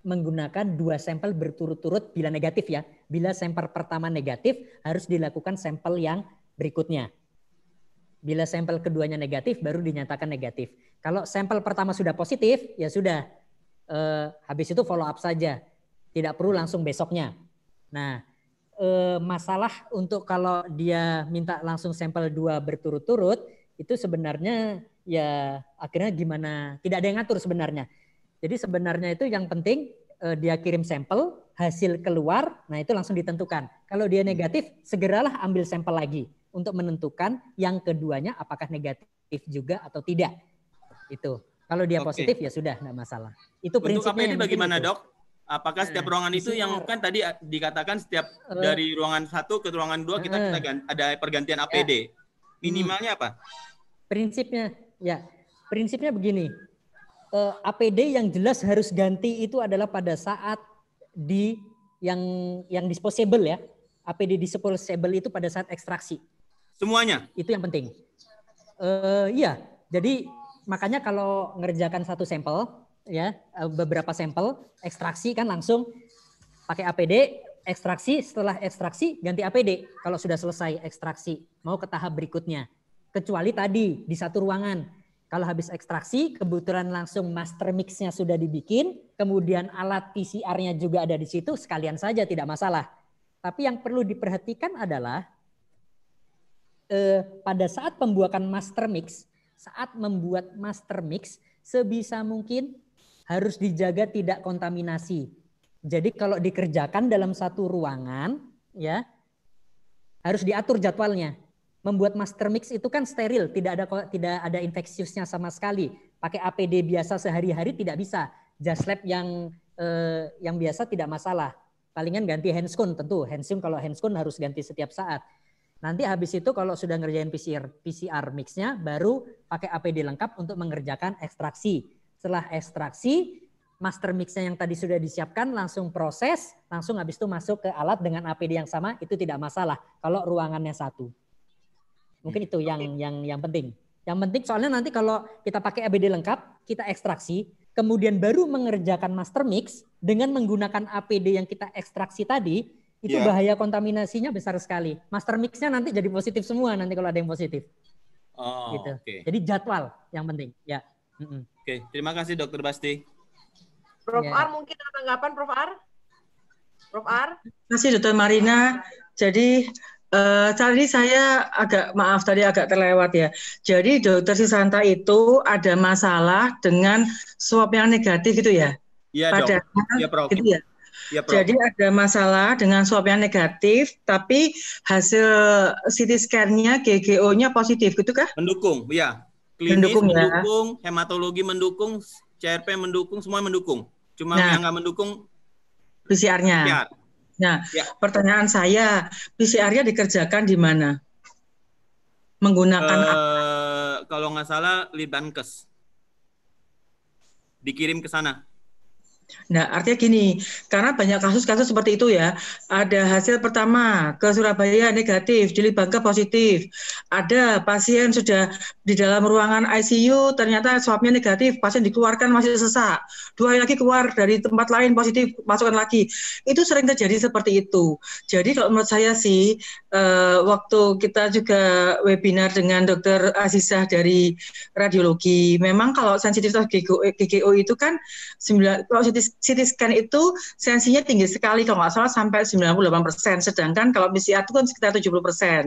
menggunakan dua sampel berturut-turut bila negatif ya. Bila sampel pertama negatif harus dilakukan sampel yang berikutnya. Bila sampel keduanya negatif baru dinyatakan negatif. Kalau sampel pertama sudah positif ya sudah eh, habis itu follow up saja. Tidak perlu langsung besoknya. Nah, Eh, masalah untuk kalau dia minta langsung sampel dua berturut-turut itu sebenarnya ya akhirnya gimana tidak ada yang ngatur sebenarnya. Jadi sebenarnya itu yang penting eh, dia kirim sampel, hasil keluar, nah itu langsung ditentukan. Kalau dia negatif, segeralah ambil sampel lagi untuk menentukan yang keduanya apakah negatif juga atau tidak. Itu. Kalau dia positif okay. ya sudah, nggak masalah. Itu prinsipnya. Untuk APD bagaimana itu. dok? Apakah setiap nah, ruangan itu yang kan tadi eh, dikatakan setiap dari ruangan satu ke ruangan dua kita kita ganti, ada pergantian APD. Ya. Hmm. Minimalnya apa? Prinsipnya ya. Prinsipnya begini. uh, eh, APD yang jelas harus ganti itu adalah pada saat di yang yang disposable ya. APD disposable itu pada saat ekstraksi. Semuanya. Itu yang penting. uh, iya. Jadi makanya kalau ngerjakan satu sampel ya eh, beberapa sampel ekstraksi kan langsung pakai APD ekstraksi setelah ekstraksi ganti APD kalau sudah selesai ekstraksi mau ke tahap berikutnya kecuali tadi di satu ruangan kalau habis ekstraksi kebetulan langsung master mixnya sudah dibikin kemudian alat PCR-nya juga ada di situ sekalian saja tidak masalah tapi yang perlu diperhatikan adalah eh, pada saat pembuatan master mix saat membuat master mix sebisa mungkin harus dijaga tidak kontaminasi. Jadi kalau dikerjakan dalam satu ruangan, ya harus diatur jadwalnya. Membuat master mix itu kan steril, tidak ada tidak ada infeksiusnya sama sekali. Pakai APD biasa sehari-hari tidak bisa. Just lab yang eh, yang biasa tidak masalah. Palingan ganti handscone tentu. Handscone kalau handscone harus ganti setiap saat. Nanti habis itu kalau sudah ngerjain PCR, PCR mixnya baru pakai APD lengkap untuk mengerjakan ekstraksi setelah ekstraksi, master mixnya yang tadi sudah disiapkan langsung proses, langsung habis itu masuk ke alat dengan APD yang sama itu tidak masalah kalau ruangannya satu. Mungkin hmm, itu yang yang yang penting. Yang penting soalnya nanti kalau kita pakai APD lengkap, kita ekstraksi, kemudian baru mengerjakan master mix dengan menggunakan APD yang kita ekstraksi tadi, itu yeah. bahaya kontaminasinya besar sekali. Master mixnya nanti jadi positif semua nanti kalau ada yang positif. Oh, gitu. Okay. Jadi jadwal yang penting. Ya. Oke, okay. Oke, terima kasih Dokter Basti. Prof yeah. Ar mungkin ada tanggapan Prof Ar? Prof Ar? Terima kasih Dokter Marina. Jadi Uh, tadi saya agak maaf tadi agak terlewat ya. Jadi dokter Sisanta itu ada masalah dengan swab yang negatif gitu ya? Iya dok. Iya prof. Gitu ya. Ya, Prof. Jadi ada masalah dengan swab yang negatif, tapi hasil CT scan-nya, GGO-nya positif, gitu kah? Mendukung, ya klinis mendukung, ya. mendukung hematologi mendukung, CRP mendukung, semua mendukung. Cuma nah, yang nggak mendukung PCR-nya. PCR. Nah, ya. pertanyaan saya, PCR-nya dikerjakan di mana? Menggunakan uh, Kalau nggak salah, Litbangkes. Dikirim ke sana. Nah, artinya gini, karena banyak kasus-kasus seperti itu ya. Ada hasil pertama ke Surabaya negatif, di Libangka positif. Ada pasien sudah di dalam ruangan ICU, ternyata swabnya negatif, pasien dikeluarkan masih sesak. Dua hari lagi keluar dari tempat lain positif, masukkan lagi. Itu sering terjadi seperti itu. Jadi kalau menurut saya sih, eh, waktu kita juga webinar dengan dokter Azizah dari radiologi, memang kalau sensitivitas GGO, itu kan 9, CT scan itu sensinya tinggi sekali kalau nggak salah sampai 98 persen, sedangkan kalau PCR itu kan sekitar 70 persen.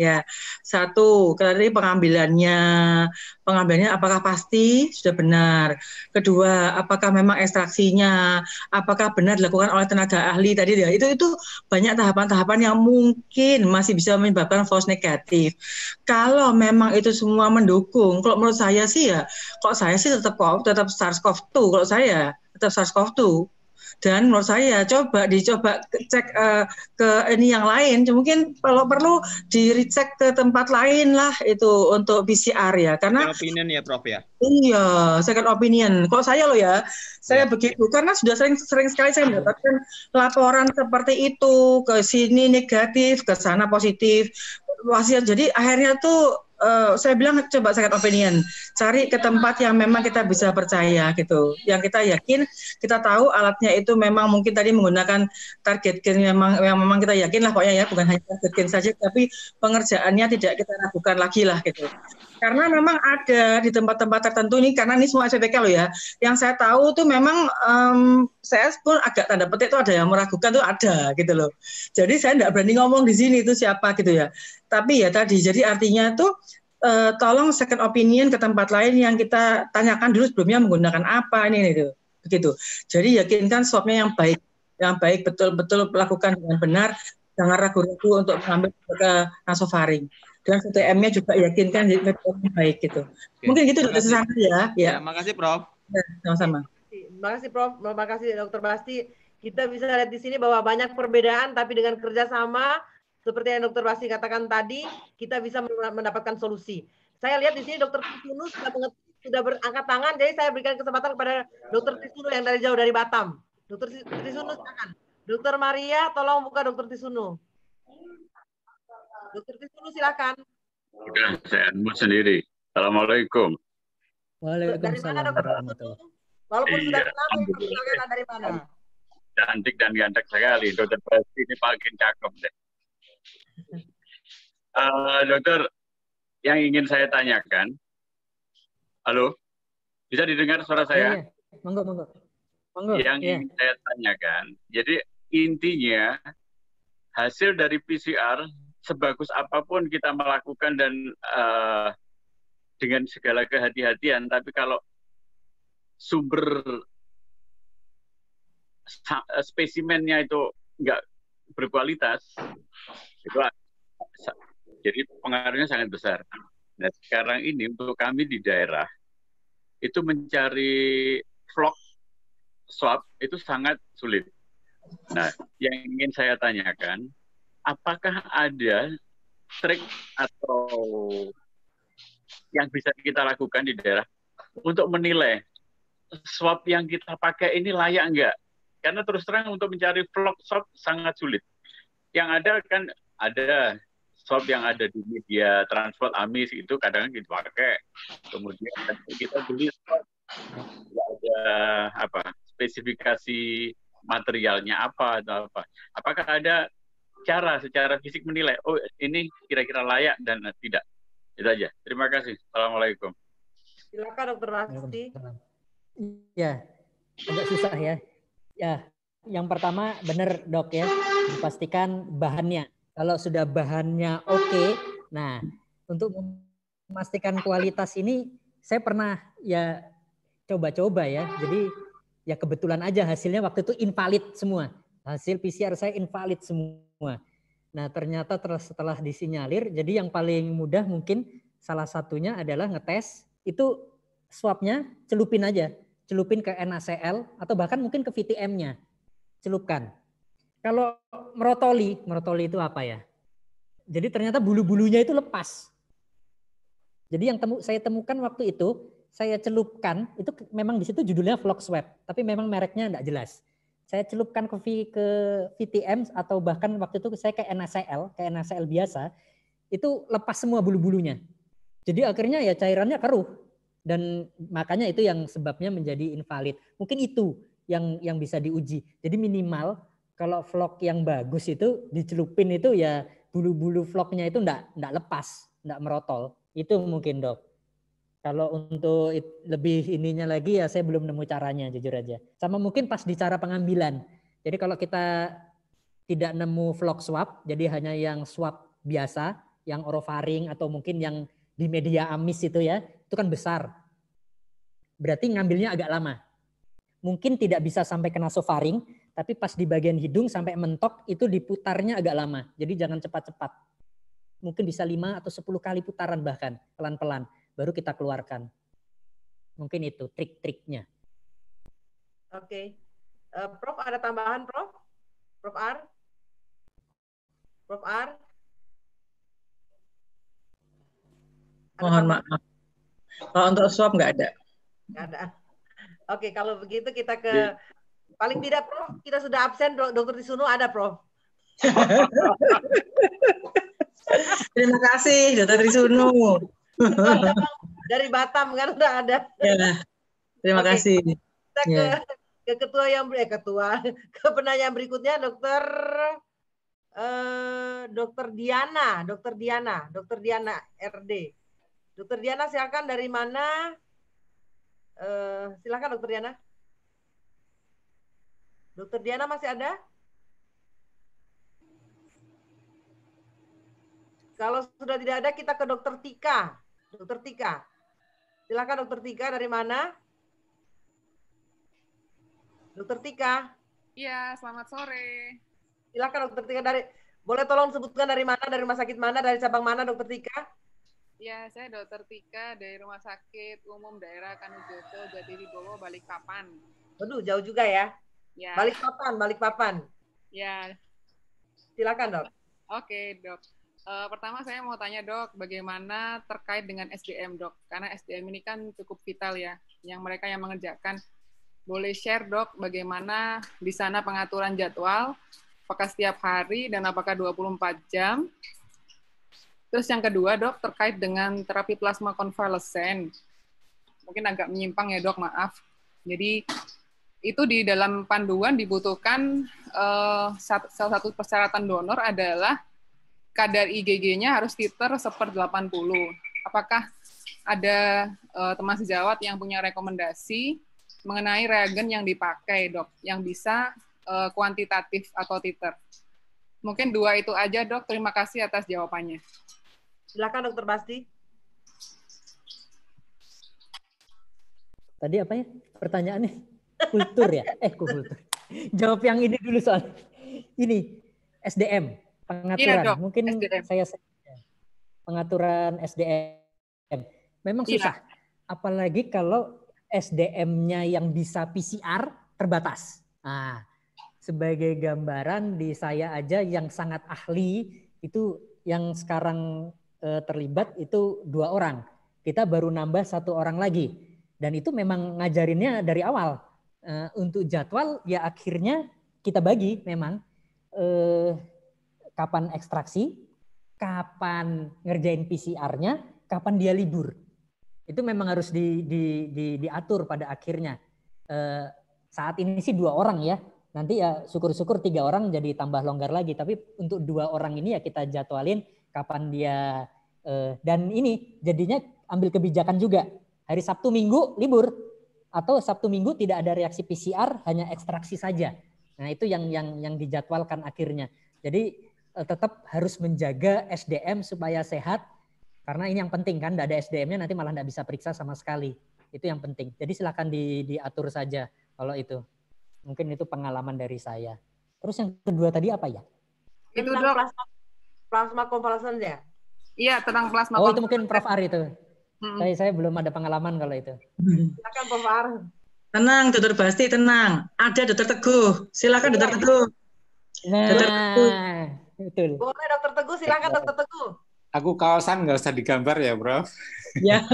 Ya, satu, tadi pengambilannya, pengambilannya apakah pasti sudah benar. Kedua, apakah memang ekstraksinya, apakah benar dilakukan oleh tenaga ahli tadi ya. Itu itu banyak tahapan-tahapan yang mungkin masih bisa menyebabkan false negatif. Kalau memang itu semua mendukung, kalau menurut saya sih ya, kok saya sih tetap tetap SARS-CoV-2 kalau saya atau SARS-CoV-2 dan menurut saya coba dicoba cek uh, ke ini yang lain ya, mungkin kalau perlu recheck ke tempat lain lah itu untuk PCR ya karena second opinion ya Prof ya iya second opinion kalau saya loh ya saya iya. begitu karena sudah sering sering sekali saya mendapatkan laporan seperti itu ke sini negatif ke sana positif jadi akhirnya tuh Uh, saya bilang coba saya opinion, cari ke tempat yang memang kita bisa percaya gitu, yang kita yakin, kita tahu alatnya itu memang mungkin tadi menggunakan target gen memang yang memang kita yakin lah pokoknya ya, bukan hanya target gen saja, tapi pengerjaannya tidak kita ragukan lagi lah gitu. Karena memang ada di tempat-tempat tertentu ini, karena ini semua SPK loh ya, yang saya tahu tuh memang um, saya pun agak tanda petik tuh ada yang meragukan tuh ada gitu loh. Jadi saya tidak berani ngomong di sini itu siapa gitu ya tapi ya tadi jadi artinya itu eh, tolong second opinion ke tempat lain yang kita tanyakan dulu sebelumnya menggunakan apa ini itu begitu jadi yakinkan swabnya yang baik yang baik betul-betul lakukan dengan benar jangan ragu-ragu untuk mengambil ke nasofaring dan CTM-nya juga yakinkan yang baik gitu Oke. mungkin gitu dokter sana ya. ya ya terima kasih Prof ya, sama-sama terima kasih Prof terima kasih Dokter Basti kita bisa lihat di sini bahwa banyak perbedaan tapi dengan kerjasama seperti yang Dokter Wasi katakan tadi, kita bisa mendapatkan solusi. Saya lihat di sini Dokter Tisunu sudah, sudah berangkat tangan, jadi saya berikan kesempatan kepada Dokter Tisunu yang dari jauh dari Batam. Dokter Tisunu silakan. Dokter Maria, tolong buka Dokter Tisunu. Dokter Tisunu silakan. Oke, saya unmute sendiri. Assalamualaikum. Waalaikumsalam Tisunu? Walaupun iya, sudah kenal, dari mana? Cantik dan ganteng sekali. Dokter Basri ini paling cakep deh. Uh, dokter, yang ingin saya tanyakan, halo, bisa didengar suara ya, saya? Iya, iya. monggo, monggo. monggo yang iya. ingin saya tanyakan, jadi intinya hasil dari PCR sebagus apapun kita melakukan dan uh, dengan segala kehati-hatian, tapi kalau sumber eh, spesimennya itu nggak berkualitas itu jadi pengaruhnya sangat besar. Nah sekarang ini untuk kami di daerah itu mencari vlog swab itu sangat sulit. Nah yang ingin saya tanyakan apakah ada trik atau yang bisa kita lakukan di daerah untuk menilai swab yang kita pakai ini layak enggak karena terus terang untuk mencari vlog shop sangat sulit. Yang ada kan ada shop yang ada di media transport amis itu kadang kita pakai kemudian kita beli shop ada apa spesifikasi materialnya apa atau apa apakah ada cara secara fisik menilai oh ini kira-kira layak dan tidak itu aja terima kasih assalamualaikum silakan dokter Rasti ya iya, agak susah ya Ya, yang pertama benar dok ya, dipastikan bahannya. Kalau sudah bahannya oke, okay, nah untuk memastikan kualitas ini saya pernah ya coba-coba ya. Jadi ya kebetulan aja hasilnya waktu itu invalid semua. Hasil PCR saya invalid semua. Nah ternyata setelah disinyalir, jadi yang paling mudah mungkin salah satunya adalah ngetes itu swabnya celupin aja celupin ke NaCl atau bahkan mungkin ke VTM-nya. Celupkan. Kalau merotoli, merotoli itu apa ya? Jadi ternyata bulu-bulunya itu lepas. Jadi yang temu, saya temukan waktu itu, saya celupkan, itu memang di situ judulnya vlog swab, tapi memang mereknya tidak jelas. Saya celupkan ke, v, ke VTM atau bahkan waktu itu saya ke NaCl, ke NaCl biasa, itu lepas semua bulu-bulunya. Jadi akhirnya ya cairannya keruh, dan makanya itu yang sebabnya menjadi invalid. Mungkin itu yang yang bisa diuji. Jadi minimal kalau vlog yang bagus itu dicelupin itu ya bulu-bulu vlognya itu enggak enggak lepas, enggak merotol. Itu mungkin, Dok. Kalau untuk lebih ininya lagi ya saya belum nemu caranya jujur aja. Sama mungkin pas di cara pengambilan. Jadi kalau kita tidak nemu vlog swab, jadi hanya yang swab biasa, yang orofaring atau mungkin yang di media amis itu ya, itu kan besar. Berarti ngambilnya agak lama. Mungkin tidak bisa sampai ke nasofaring, tapi pas di bagian hidung sampai mentok itu diputarnya agak lama. Jadi jangan cepat-cepat. Mungkin bisa lima atau sepuluh kali putaran bahkan pelan-pelan baru kita keluarkan. Mungkin itu trik-triknya. Oke. Uh, Prof ada tambahan Prof? Prof R? Prof R? Mohon maaf. Kalau untuk swab nggak ada. Nggak ada. Oke, kalau begitu kita ke ya. paling tidak Prof, kita sudah absen Dokter Disuno ada Prof. *laughs* Terima kasih Dokter Trisuno. Dari Batam kan udah ada. Ya. Terima Oke. kasih. Kita ke, ya. ke ketua yang eh, ketua *laughs* ke penanya berikutnya Dokter eh, Dokter Diana, Dokter Diana, Dokter Diana RD. Dokter Diana silakan dari mana? Uh, silakan Dokter Diana. Dokter Diana masih ada? Kalau sudah tidak ada kita ke Dokter Tika. Dokter Tika. Silakan Dokter Tika dari mana? Dokter Tika. Iya, selamat sore. Silakan Dokter Tika dari boleh tolong sebutkan dari mana, dari rumah sakit mana, dari cabang mana Dokter Tika? Ya, saya Dokter Tika dari Rumah Sakit Umum Daerah Kanujoto balik Balikpapan. Aduh, jauh juga ya. Ya. Balikpapan, Balikpapan. Ya. Silakan, Dok. Oke, Dok. Uh, pertama saya mau tanya dok, bagaimana terkait dengan SDM dok? Karena SDM ini kan cukup vital ya, yang mereka yang mengerjakan. Boleh share dok, bagaimana di sana pengaturan jadwal, apakah setiap hari dan apakah 24 jam, Terus yang kedua, dok, terkait dengan terapi plasma konvalesen. Mungkin agak menyimpang ya, dok, maaf. Jadi itu di dalam panduan dibutuhkan uh, salah satu persyaratan donor adalah kadar IgG-nya harus titer seper 80. Apakah ada uh, teman sejawat yang punya rekomendasi mengenai reagen yang dipakai, dok, yang bisa uh, kuantitatif atau titer? Mungkin dua itu aja, dok. Terima kasih atas jawabannya. Silakan Dokter Basti. Tadi apa ya pertanyaannya? Kultur ya? Eh kultur. Jawab yang ini dulu soal ini SDM pengaturan. Iya, Mungkin SDM. saya pengaturan SDM. Memang iya. susah. Apalagi kalau SDM-nya yang bisa PCR terbatas. Nah, sebagai gambaran di saya aja yang sangat ahli itu yang sekarang E, terlibat itu dua orang. Kita baru nambah satu orang lagi. Dan itu memang ngajarinnya dari awal. E, untuk jadwal ya akhirnya kita bagi memang e, kapan ekstraksi, kapan ngerjain PCR-nya, kapan dia libur. Itu memang harus di, di, di, diatur pada akhirnya. saat ini sih dua orang ya, nanti ya syukur-syukur tiga orang jadi tambah longgar lagi tapi untuk dua orang ini ya kita jadwalin kapan dia Eh, dan ini jadinya ambil kebijakan juga. Hari Sabtu Minggu libur atau Sabtu Minggu tidak ada reaksi PCR, hanya ekstraksi saja. Nah, itu yang yang yang dijadwalkan akhirnya. Jadi eh, tetap harus menjaga SDM supaya sehat karena ini yang penting kan, tidak ada SDM-nya nanti malah tidak bisa periksa sama sekali. Itu yang penting. Jadi silakan di, diatur saja kalau itu. Mungkin itu pengalaman dari saya. Terus yang kedua tadi apa ya? Itu plasma, plasma konvalesen ya? Iya, tentang plasma. Oh, itu mungkin Prof Ari itu. Hmm. Saya, saya belum ada pengalaman kalau itu. Silakan Prof Ari. Tenang, Dokter Basti, tenang. Ada Dokter Teguh. Silakan Dokter Teguh. Nah, Dokter Teguh. Betul. Boleh Dokter Teguh, silakan Dokter Teguh. Aku kawasan nggak usah digambar ya, Prof. Ya. *laughs*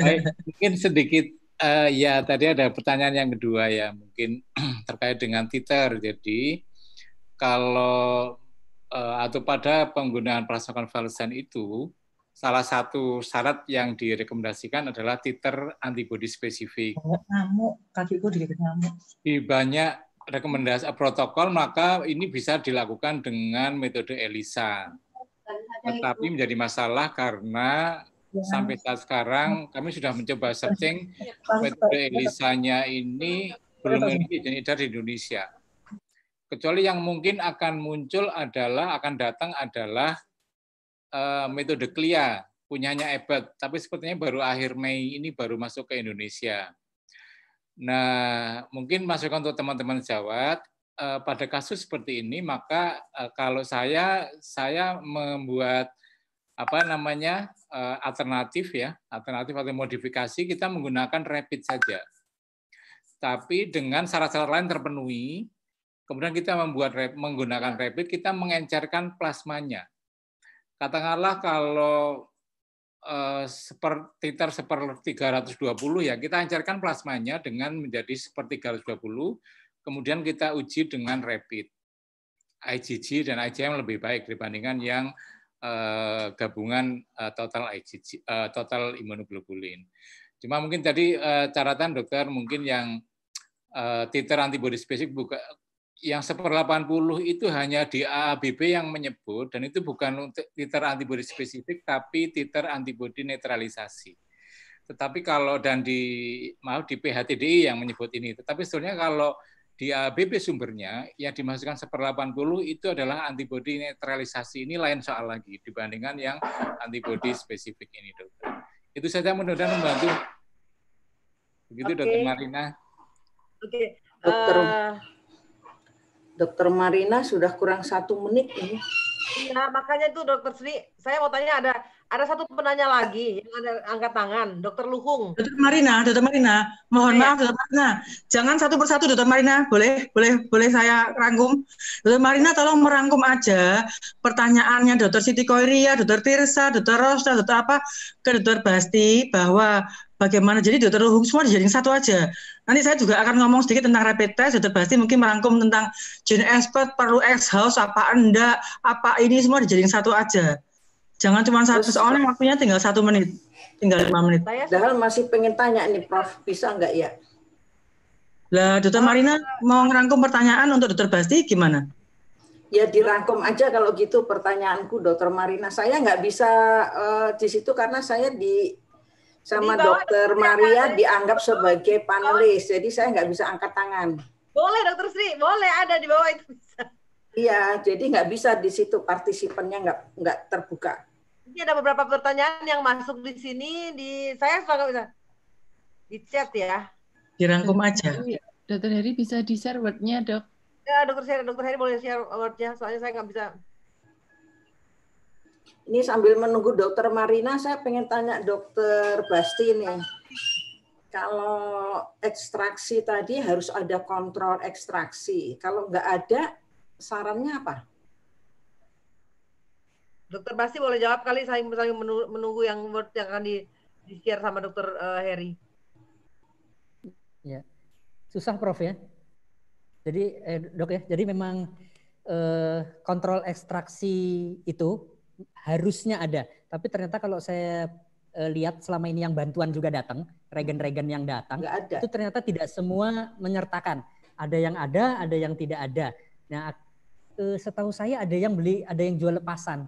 Baik, mungkin sedikit uh, ya tadi ada pertanyaan yang kedua ya, mungkin *clears throat* terkait dengan titer. Jadi kalau Eh, atau pada penggunaan plasma konvalesen itu salah satu syarat yang direkomendasikan adalah titer antibody spesifik. Ngamuk, kakiku di ngamuk. Di banyak rekomendasi eh, protokol maka ini bisa dilakukan dengan metode ELISA. Tetapi menjadi masalah karena ya. sampai saat sekarang kami sudah mencoba iya. searching metode ELISA-nya ini belum jadi di Indonesia. Kecuali yang mungkin akan muncul adalah akan datang adalah uh, metode klia punyanya Ebert, tapi sepertinya baru akhir Mei ini baru masuk ke Indonesia. Nah, mungkin masukkan untuk teman-teman Jawa eh, pada kasus seperti ini maka eh, kalau saya saya membuat apa namanya alternatif ya, alternatif atau modifikasi kita menggunakan rapid saja. Tapi dengan syarat-syarat lain terpenuhi Kemudian kita membuat menggunakan iya. rapid, kita mengencerkan plasmanya. Katakanlah kalau eh, seper, titer seper 320 ya, kita encerkan plasmanya dengan menjadi seper 320, kemudian kita uji dengan rapid. IgG dan IgM lebih baik dibandingkan yang eh, gabungan eh, total IgG, eh, total imunoglobulin. Cuma mungkin tadi eh, caratan dokter mungkin yang uh, titer antibody spesifik buka, yang seperdelapan puluh itu hanya di AABB yang menyebut dan itu bukan untuk titer antibodi spesifik tapi titer antibodi netralisasi. Tetapi kalau dan di maaf di PHTDI yang menyebut ini, tetapi sebenarnya kalau di AABB sumbernya yang dimasukkan seperdelapan puluh itu adalah antibodi netralisasi ini lain soal lagi dibandingkan yang antibodi spesifik ini dokter. Itu saja mudah-mudahan membantu. Begitu okay. dokter Marina. Oke. Okay. Uh... Eh, Dokter Marina sudah kurang satu menit ya. ini. Iya, nah, makanya itu Dokter Sri, saya mau tanya ada ada satu penanya lagi yang ada angkat tangan, Dokter Luhung. Dokter Marina, Dokter Marina, mohon ya, maaf Dokter Marina, jangan satu persatu Dokter Marina, boleh boleh boleh saya rangkum. Dokter Marina tolong merangkum aja pertanyaannya Dokter Siti Koiria, Dokter Tirsa, Dokter Rosda, Dokter apa ke Dokter Basti bahwa bagaimana jadi dokter Luhung semua dijadiin satu aja. Nanti saya juga akan ngomong sedikit tentang rapid test, dokter Basti mungkin merangkum tentang jenis expert, perlu ex house, apa anda, apa ini semua dijadiin satu aja. Jangan cuma satu, soalnya waktunya tinggal satu menit, tinggal lima menit. Saya padahal masih pengen tanya nih Prof, bisa nggak ya? Lah, Dokter Marina mau ngerangkum pertanyaan untuk Dokter Basti gimana? ya dirangkum aja kalau gitu pertanyaanku dokter Marina saya nggak bisa uh, di situ karena saya di sama dokter Maria dianggap sebagai oh. panelis. Jadi saya nggak bisa angkat tangan. Boleh dokter Sri, boleh ada di bawah itu bisa. Iya, jadi nggak bisa di situ partisipannya nggak nggak terbuka. Ini ada beberapa pertanyaan yang masuk di sini di saya sebagai bisa di chat ya. Dirangkum aja. Dokter Heri bisa di share wordnya dok. Ya, dokter Heri, dokter Heri boleh share wordnya, soalnya saya nggak bisa ini sambil menunggu dokter Marina, saya pengen tanya dokter Basti nih. Kalau ekstraksi tadi harus ada kontrol ekstraksi. Kalau nggak ada, sarannya apa? Dokter Basti boleh jawab kali saya misalnya menunggu yang yang akan di, di share sama dokter uh, Heri. Ya. Susah Prof ya. Jadi eh, dok ya, jadi memang eh, kontrol ekstraksi itu harusnya ada. Tapi ternyata kalau saya uh, lihat selama ini yang bantuan juga datang, regen-regen yang datang, itu ternyata tidak semua menyertakan. Ada yang ada, ada yang tidak ada. Nah, uh, setahu saya ada yang beli, ada yang jual lepasan.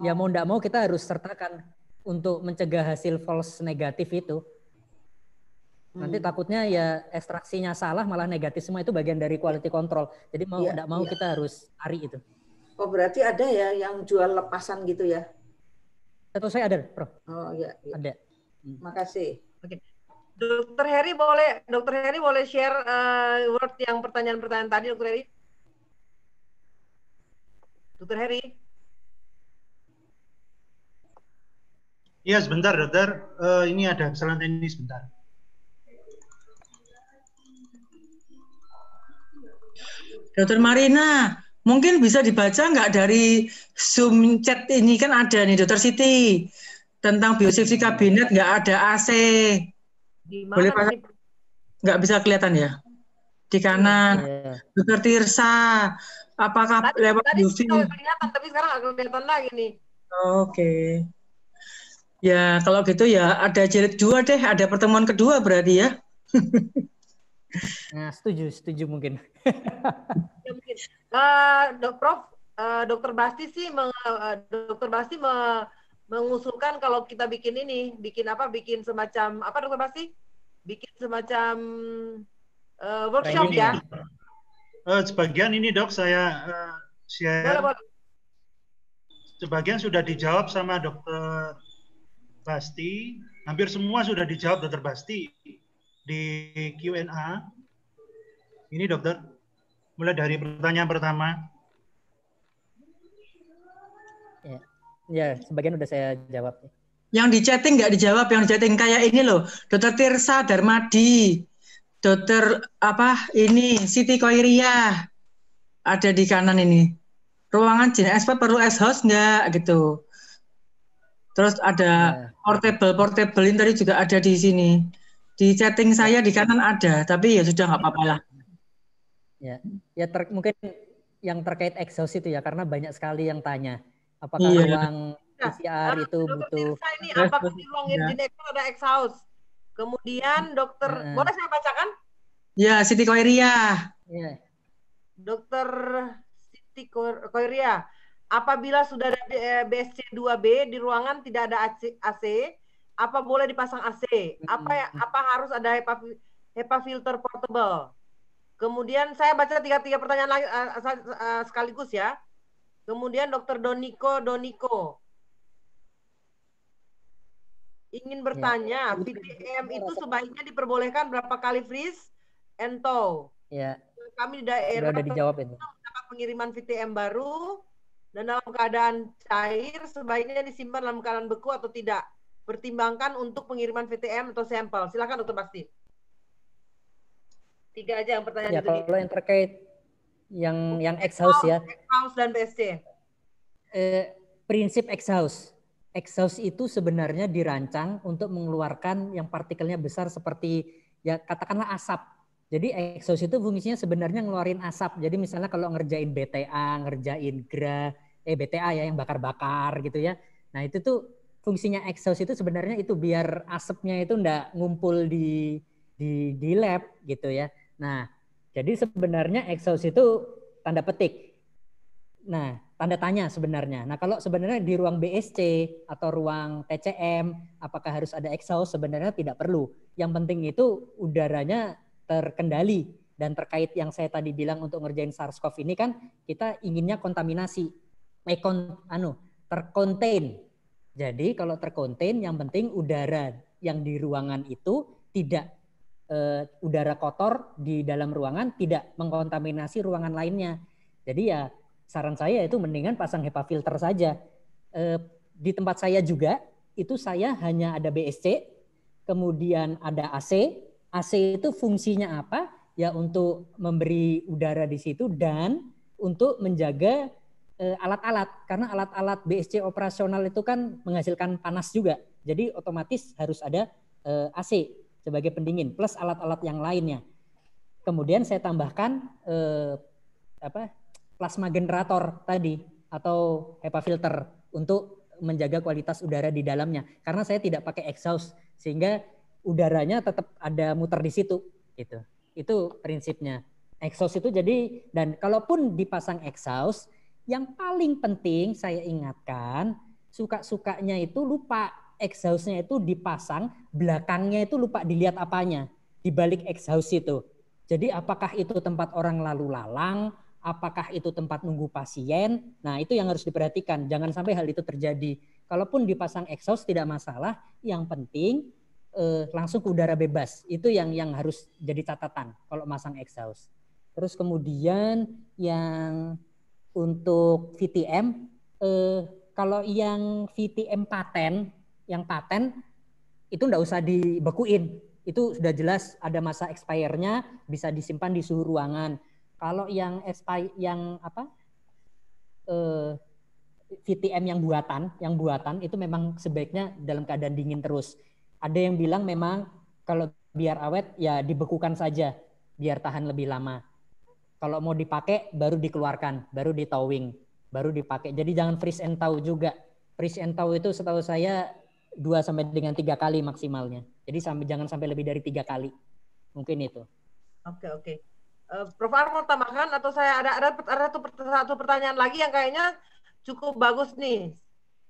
Oh. Ya mau tidak mau kita harus sertakan untuk mencegah hasil false negatif itu. Nanti hmm. takutnya ya ekstraksinya salah malah negatif semua itu bagian dari quality control. Jadi mau tidak iya, ya, mau ya. kita harus cari itu. Oh berarti ada ya yang jual lepasan gitu ya? Atau saya ada, Prof. Oh iya. Ya. Ada. Terima hmm. kasih. Oke. Dokter Heri boleh, Dokter Heri boleh share uh, word yang pertanyaan-pertanyaan tadi, Dokter Heri. Dokter Heri. Iya, sebentar, Dokter. Uh, ini ada kesalahan teknis sebentar. Dokter Marina, Mungkin bisa dibaca nggak dari Zoom chat ini kan ada nih Dokter Siti tentang biosafety kabinet nggak ada AC. Dimana Boleh pakai? Nggak bisa kelihatan ya? Di kanan. Ya, Dokter Tirsa, apakah tadi, lewat tadi UV? kelihatan, tapi sekarang nggak kelihatan lagi nih. Oke. Okay. Ya, kalau gitu ya ada jilid dua deh, ada pertemuan kedua berarti ya. *laughs* nah, setuju, setuju mungkin. ya, mungkin. Uh, dok, Prof, uh, Dokter Basti sih, meng, uh, Dokter Basti me, mengusulkan kalau kita bikin ini, bikin apa? Bikin semacam apa, Dokter Basti? Bikin semacam uh, workshop ya? Uh, sebagian ini dok saya uh, share. Boleh, boleh. Sebagian sudah dijawab sama Dokter Basti. Hampir semua sudah dijawab Dokter Basti di Q&A. Ini dokter mulai dari pertanyaan pertama. Ya, ya sebagian udah saya jawab. Yang di chatting nggak dijawab, yang di chatting kayak ini loh, Dokter Tirsa Darmadi, Dokter apa ini Siti Koiria ada di kanan ini. Ruangan jin expert perlu S house nggak gitu. Terus ada ya. portable, portable ini tadi juga ada di sini. Di chatting saya di kanan ada, tapi ya sudah nggak apa-apa lah. Ya, ya ter, mungkin yang terkait exhaust itu ya karena banyak sekali yang tanya apakah iya. ruang PCR nah, itu butuh ini apakah di ruang ya. ada exhaust. Kemudian dokter nah. boleh saya bacakan? Ya, Siti Koiria. Ya. Dokter Siti Koiria, apabila sudah ada BSC eh, 2B di ruangan tidak ada AC, apa boleh dipasang AC? Apa ya, apa harus ada HEPA, HEPA filter portable? Kemudian saya baca tiga-tiga pertanyaan lagi, uh, uh, sekaligus ya. Kemudian Dokter Doniko Doniko ingin ya, bertanya, ya. PTM itu sebaiknya diperbolehkan berapa kali freeze ento? Ya. Kami di daerah Sudah dijawab itu. pengiriman VTM baru dan dalam keadaan cair sebaiknya disimpan dalam keadaan beku atau tidak. Pertimbangkan untuk pengiriman VTM atau sampel. Silakan Dokter Basti. Tiga aja yang pertanyaan ya, itu. Kalau yang terkait yang Bukan yang ex house, ya. Ex house dan BSC. Eh, prinsip ex house. Ex house itu sebenarnya dirancang untuk mengeluarkan yang partikelnya besar seperti ya katakanlah asap. Jadi exhaust itu fungsinya sebenarnya ngeluarin asap. Jadi misalnya kalau ngerjain BTA, ngerjain GRA, eh BTA ya yang bakar-bakar gitu ya. Nah itu tuh fungsinya exhaust itu sebenarnya itu biar asapnya itu ndak ngumpul di di di lab gitu ya. Nah, jadi sebenarnya exhaust itu tanda petik. Nah, tanda tanya sebenarnya. Nah, kalau sebenarnya di ruang BSC atau ruang TCM, apakah harus ada exhaust? Sebenarnya tidak perlu. Yang penting itu udaranya terkendali. Dan terkait yang saya tadi bilang untuk ngerjain SARS-CoV ini kan, kita inginnya kontaminasi. Eh, anu, terkontain. Jadi kalau terkontain, yang penting udara yang di ruangan itu tidak uh, udara kotor di dalam ruangan tidak mengkontaminasi ruangan lainnya. Jadi ya saran saya itu mendingan pasang HEPA filter saja. Uh, di tempat saya juga itu saya hanya ada BSC, kemudian ada AC. AC itu fungsinya apa? Ya untuk memberi udara di situ dan untuk menjaga eh, alat-alat karena alat-alat BSC operasional itu kan menghasilkan panas juga. Jadi otomatis harus ada AC sebagai pendingin plus alat-alat yang lainnya. Kemudian saya tambahkan eh, apa plasma generator tadi atau HEPA filter untuk menjaga kualitas udara di dalamnya karena saya tidak pakai exhaust sehingga udaranya tetap ada muter di situ gitu. Itu prinsipnya. Exhaust itu jadi dan kalaupun dipasang exhaust yang paling penting saya ingatkan suka-sukanya itu lupa exhaustnya itu dipasang, belakangnya itu lupa dilihat apanya di balik exhaust itu. Jadi apakah itu tempat orang lalu lalang, apakah itu tempat nunggu pasien? Nah, itu yang harus diperhatikan. Jangan sampai hal itu terjadi. Kalaupun dipasang exhaust tidak masalah, yang penting eh, langsung ke udara bebas. Itu yang yang harus jadi catatan kalau masang exhaust. Terus kemudian yang untuk VTM eh, kalau yang VTM paten yang paten itu nggak usah dibekuin. Itu sudah jelas ada masa expire-nya, bisa disimpan di suhu ruangan. Kalau yang expire yang apa? Eh, VTM yang buatan, yang buatan itu memang sebaiknya dalam keadaan dingin terus. Ada yang bilang memang kalau biar awet ya dibekukan saja biar tahan lebih lama. Kalau mau dipakai baru dikeluarkan, baru di baru dipakai. Jadi jangan freeze and thaw juga. Freeze and thaw itu setahu saya dua sampai dengan tiga kali maksimalnya. Jadi sampai jangan sampai lebih dari tiga kali. Mungkin itu. Oke okay, oke. Okay. Uh, eh, Prof mau tambahkan atau saya ada ada ada satu pertanyaan lagi yang kayaknya cukup bagus nih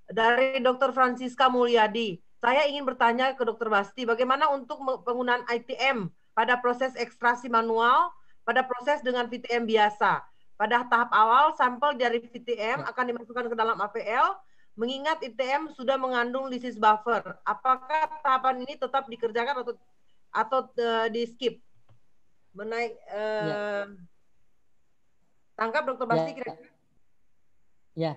dari Dr. Francisca Mulyadi. Saya ingin bertanya ke Dr. Basti, bagaimana untuk penggunaan ITM pada proses ekstrasi manual, pada proses dengan VTM biasa? Pada tahap awal, sampel dari VTM hmm. akan dimasukkan ke dalam APL, Mengingat ITM sudah mengandung disease buffer, apakah tahapan ini tetap dikerjakan atau atau uh, eh, di skip? Menaik uh, eh, ya. tangkap dokter Basti ya. kira-kira? Ya,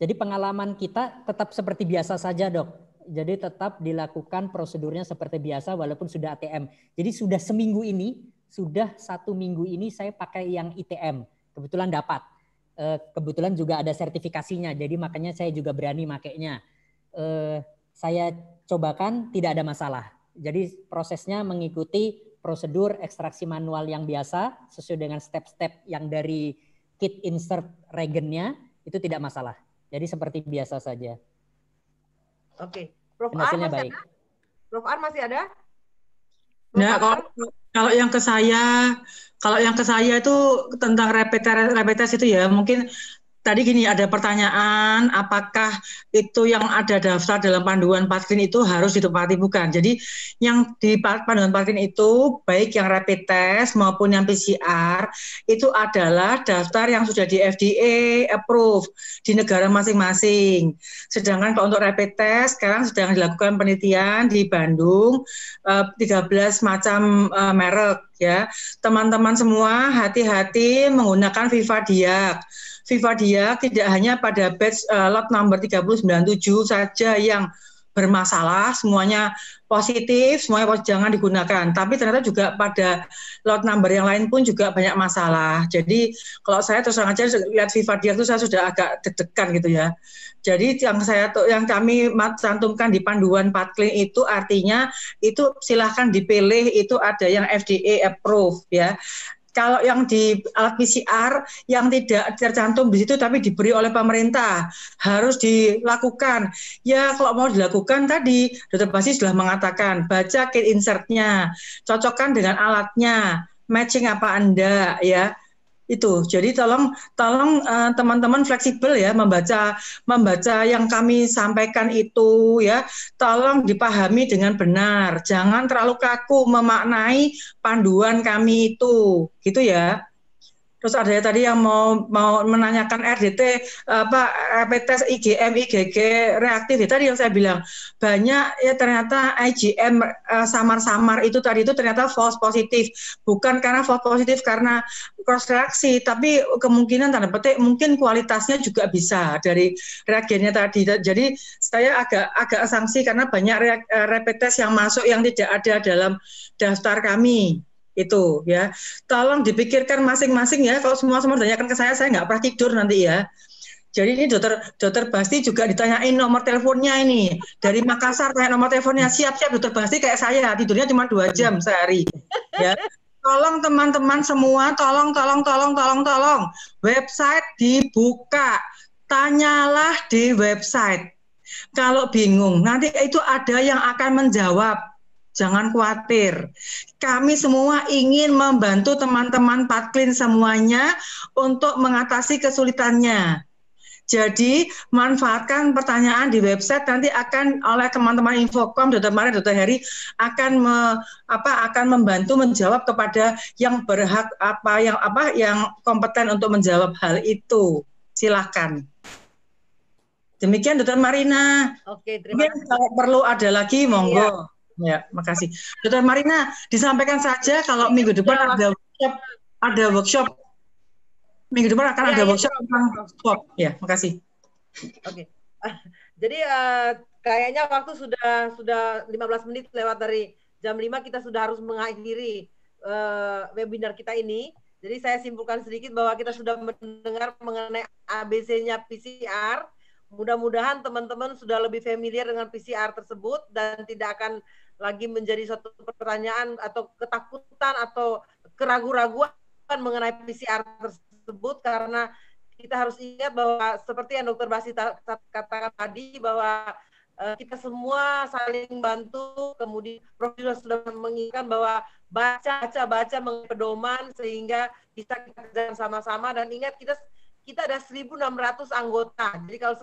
jadi pengalaman kita tetap seperti biasa saja dok. Jadi tetap dilakukan prosedurnya seperti biasa walaupun sudah ATM. Jadi sudah seminggu ini, sudah satu minggu ini saya pakai yang ITM. Kebetulan dapat. Eh, kebetulan juga ada sertifikasinya. Jadi makanya saya juga berani makainya. Eh, saya cobakan tidak ada masalah. Jadi prosesnya mengikuti prosedur ekstraksi manual yang biasa sesuai dengan step-step yang dari kit insert regennya itu tidak masalah. Jadi seperti biasa saja. Oke, Prof. Dan hasilnya Ar masih baik. Ada? Prof. Ar masih ada? Prof. Nah, kalau kalau yang ke saya, kalau yang ke saya itu tentang rapid test, itu ya mungkin tadi gini ada pertanyaan apakah itu yang ada daftar dalam panduan patrin itu harus ditempati bukan. Jadi yang di panduan patrin itu baik yang rapid test maupun yang PCR itu adalah daftar yang sudah di FDA approve di negara masing-masing. Sedangkan kalau untuk rapid test sekarang sedang dilakukan penelitian di Bandung eh, tiga 13 macam eh, merek ya. Teman-teman semua hati-hati menggunakan Viva Diak Vivadia tidak hanya pada batch uh, lot number 397 saja yang bermasalah, semuanya positif, semuanya positif, jangan digunakan. Tapi ternyata juga pada lot number yang lain pun juga banyak masalah. Jadi kalau saya terus aja lihat Vivadia itu saya sudah agak deg-degan gitu ya. Jadi yang saya yang kami cantumkan di panduan Patklin itu artinya itu silahkan dipilih itu ada yang FDA approve ya kalau yang di alat PCR yang tidak tercantum di situ tapi diberi oleh pemerintah harus dilakukan. Ya kalau mau dilakukan tadi dokter Basi sudah mengatakan baca kit insertnya, cocokkan dengan alatnya, matching apa anda ya itu jadi tolong tolong teman eh, teman-teman fleksibel ya membaca membaca yang kami sampaikan itu ya tolong dipahami dengan benar jangan terlalu kaku memaknai panduan kami itu gitu ya Terus ada ya tadi yang mau mau menanyakan RDT apa rapid IgM, IgG reaktif. Ya, tadi yang saya bilang banyak ya ternyata IgM eh, samar-samar itu tadi itu ternyata false positif. Bukan karena false positif karena cross reaksi, tapi kemungkinan tanda petik mungkin kualitasnya juga bisa dari reagennya tadi. Jadi saya agak agak sanksi karena banyak reak, eh, rapid test yang masuk yang tidak ada dalam daftar kami itu ya. Tolong dipikirkan masing-masing ya. Kalau semua semua tanyakan ke saya, saya nggak pernah tidur nanti ya. Jadi ini dokter dokter pasti juga ditanyain nomor teleponnya ini dari Makassar tanya nomor teleponnya siap-siap dokter pasti kayak saya tidurnya cuma dua jam sehari ya tolong teman-teman semua tolong tolong tolong tolong tolong website dibuka tanyalah di website kalau bingung nanti itu ada yang akan menjawab Jangan khawatir. Kami semua ingin membantu teman-teman Patklin semuanya untuk mengatasi kesulitannya. Jadi manfaatkan pertanyaan di website nanti akan oleh teman-teman Infocom Dr. Maria Dr. Heri akan me, apa akan membantu menjawab kepada yang berhak apa yang apa yang kompeten untuk menjawab hal itu. Silakan. Demikian Dr. Marina. Oke, terima kasih. kalau perlu ada lagi monggo. Iya. Ya, makasih. Dokter Marina, disampaikan saja kalau minggu depan ya, ada workshop, ada workshop. Minggu depan akan ya, ada ya, workshop tentang swab. Ya, makasih. Oke. Okay. *laughs* Jadi uh, kayaknya waktu sudah sudah 15 menit lewat dari jam 5 kita sudah harus mengakhiri uh, webinar kita ini. Jadi saya simpulkan sedikit bahwa kita sudah mendengar mengenai ABC-nya PCR. Mudah-mudahan teman-teman sudah lebih familiar dengan PCR tersebut dan tidak akan lagi menjadi suatu pertanyaan atau ketakutan atau keraguan-raguan mengenai PCR tersebut karena kita harus ingat bahwa seperti yang Dokter Basi katakan tadi bahwa eh, kita semua saling bantu kemudian Prof sudah mengingatkan bahwa baca baca baca pedoman sehingga bisa kita kerjakan sama-sama dan ingat kita kita ada 1.600 anggota jadi kalau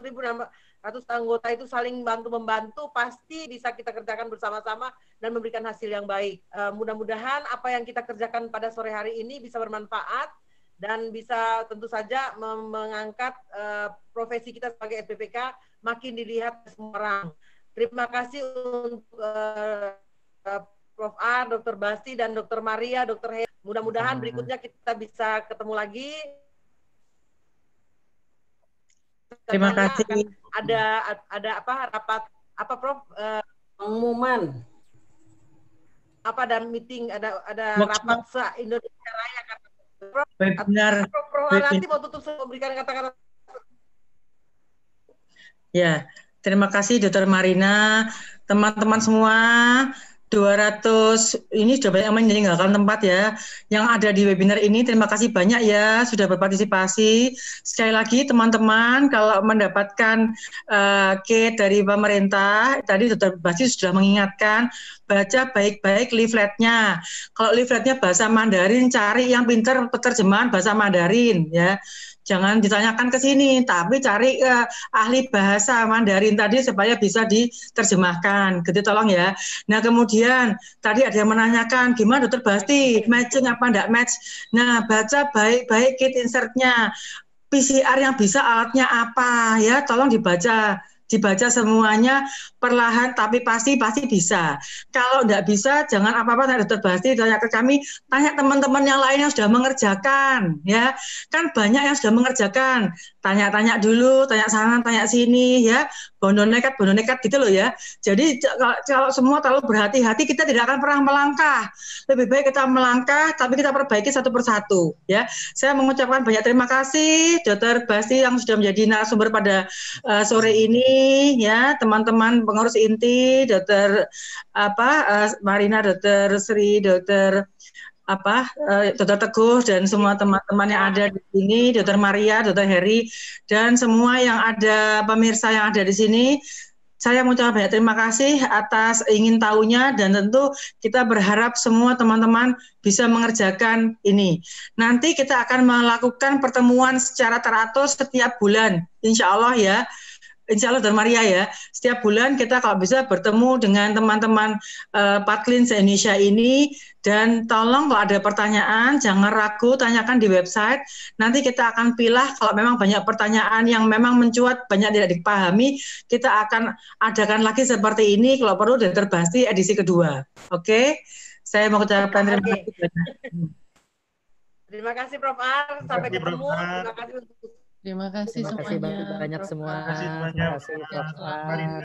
100 anggota itu saling bantu membantu pasti bisa kita kerjakan bersama-sama dan memberikan hasil yang baik. Uh, mudah-mudahan apa yang kita kerjakan pada sore hari ini bisa bermanfaat dan bisa tentu saja mengangkat uh, profesi kita sebagai SPPK makin dilihat semua orang. Terima kasih untuk uh, Prof. A, Dr. Basti, dan Dr. Maria, Dr. He. Mudah-mudahan berikutnya kita bisa ketemu lagi Terima kasih. Ada ada apa rapat apa Prof? Uh, eh, pengumuman apa ada meeting ada ada Maksud, rapat se Indonesia Raya kan? Prof. Webinar. Prof. Prof. Nanti mau tutup memberikan kata-kata. Ya, terima kasih Dr. Marina, teman-teman semua. 200 ini sudah banyak yang meninggalkan tempat ya. Yang ada di webinar ini terima kasih banyak ya sudah berpartisipasi. Sekali lagi teman-teman kalau mendapatkan uh, kit dari pemerintah tadi dokter Basi sudah mengingatkan baca baik-baik leafletnya. Kalau leafletnya bahasa Mandarin, cari yang pinter peterjemahan bahasa Mandarin ya. Jangan ditanyakan ke sini, tapi cari uh, ahli bahasa Mandarin tadi supaya bisa diterjemahkan. Gitu tolong ya. Nah kemudian tadi ada yang menanyakan gimana dokter Basti matching apa enggak match. Nah baca baik-baik kit insertnya. PCR yang bisa alatnya apa ya tolong dibaca dibaca semuanya perlahan tapi pasti pasti bisa. Kalau tidak bisa jangan apa-apa tanya dokter Basti tanya ke kami, tanya teman-teman yang lain yang sudah mengerjakan ya. Kan banyak yang sudah mengerjakan tanya-tanya dulu, tanya sana, tanya sini, ya, bondo nekat, bondo nekat gitu loh ya. Jadi kalau, semua terlalu berhati-hati, kita tidak akan pernah melangkah. Lebih baik kita melangkah, tapi kita perbaiki satu persatu, ya. Saya mengucapkan banyak terima kasih, dokter Basti yang sudah menjadi narasumber pada uh, sore ini, ya, teman-teman pengurus inti, dokter apa, uh, Marina, dokter Sri, dokter apa uh, Dokter Teguh dan semua teman-teman yang ada di sini, Dokter Maria, Dokter Heri dan semua yang ada pemirsa yang ada di sini. Saya mengucapkan banyak terima kasih atas ingin tahunya dan tentu kita berharap semua teman-teman bisa mengerjakan ini. Nanti kita akan melakukan pertemuan secara teratur setiap bulan, insya Allah ya. Insya Allah dan Maria ya, setiap bulan kita kalau bisa bertemu dengan teman-teman uh, eh, Patlin se-Indonesia ini dan tolong kalau ada pertanyaan jangan ragu tanyakan di website. Nanti kita akan pilih kalau memang banyak pertanyaan yang memang mencuat banyak tidak dipahami, kita akan adakan lagi seperti ini kalau perlu dan terbasti edisi kedua. Oke. Okay? Saya mau ucapkan terima kasih Terima kasih Prof. Ar. Sampai ketemu. Terima kasih untuk Terima kasih Terima kasih semuanya. banyak semua. Terima kasih banyak. Terima kasih, Terima kasih.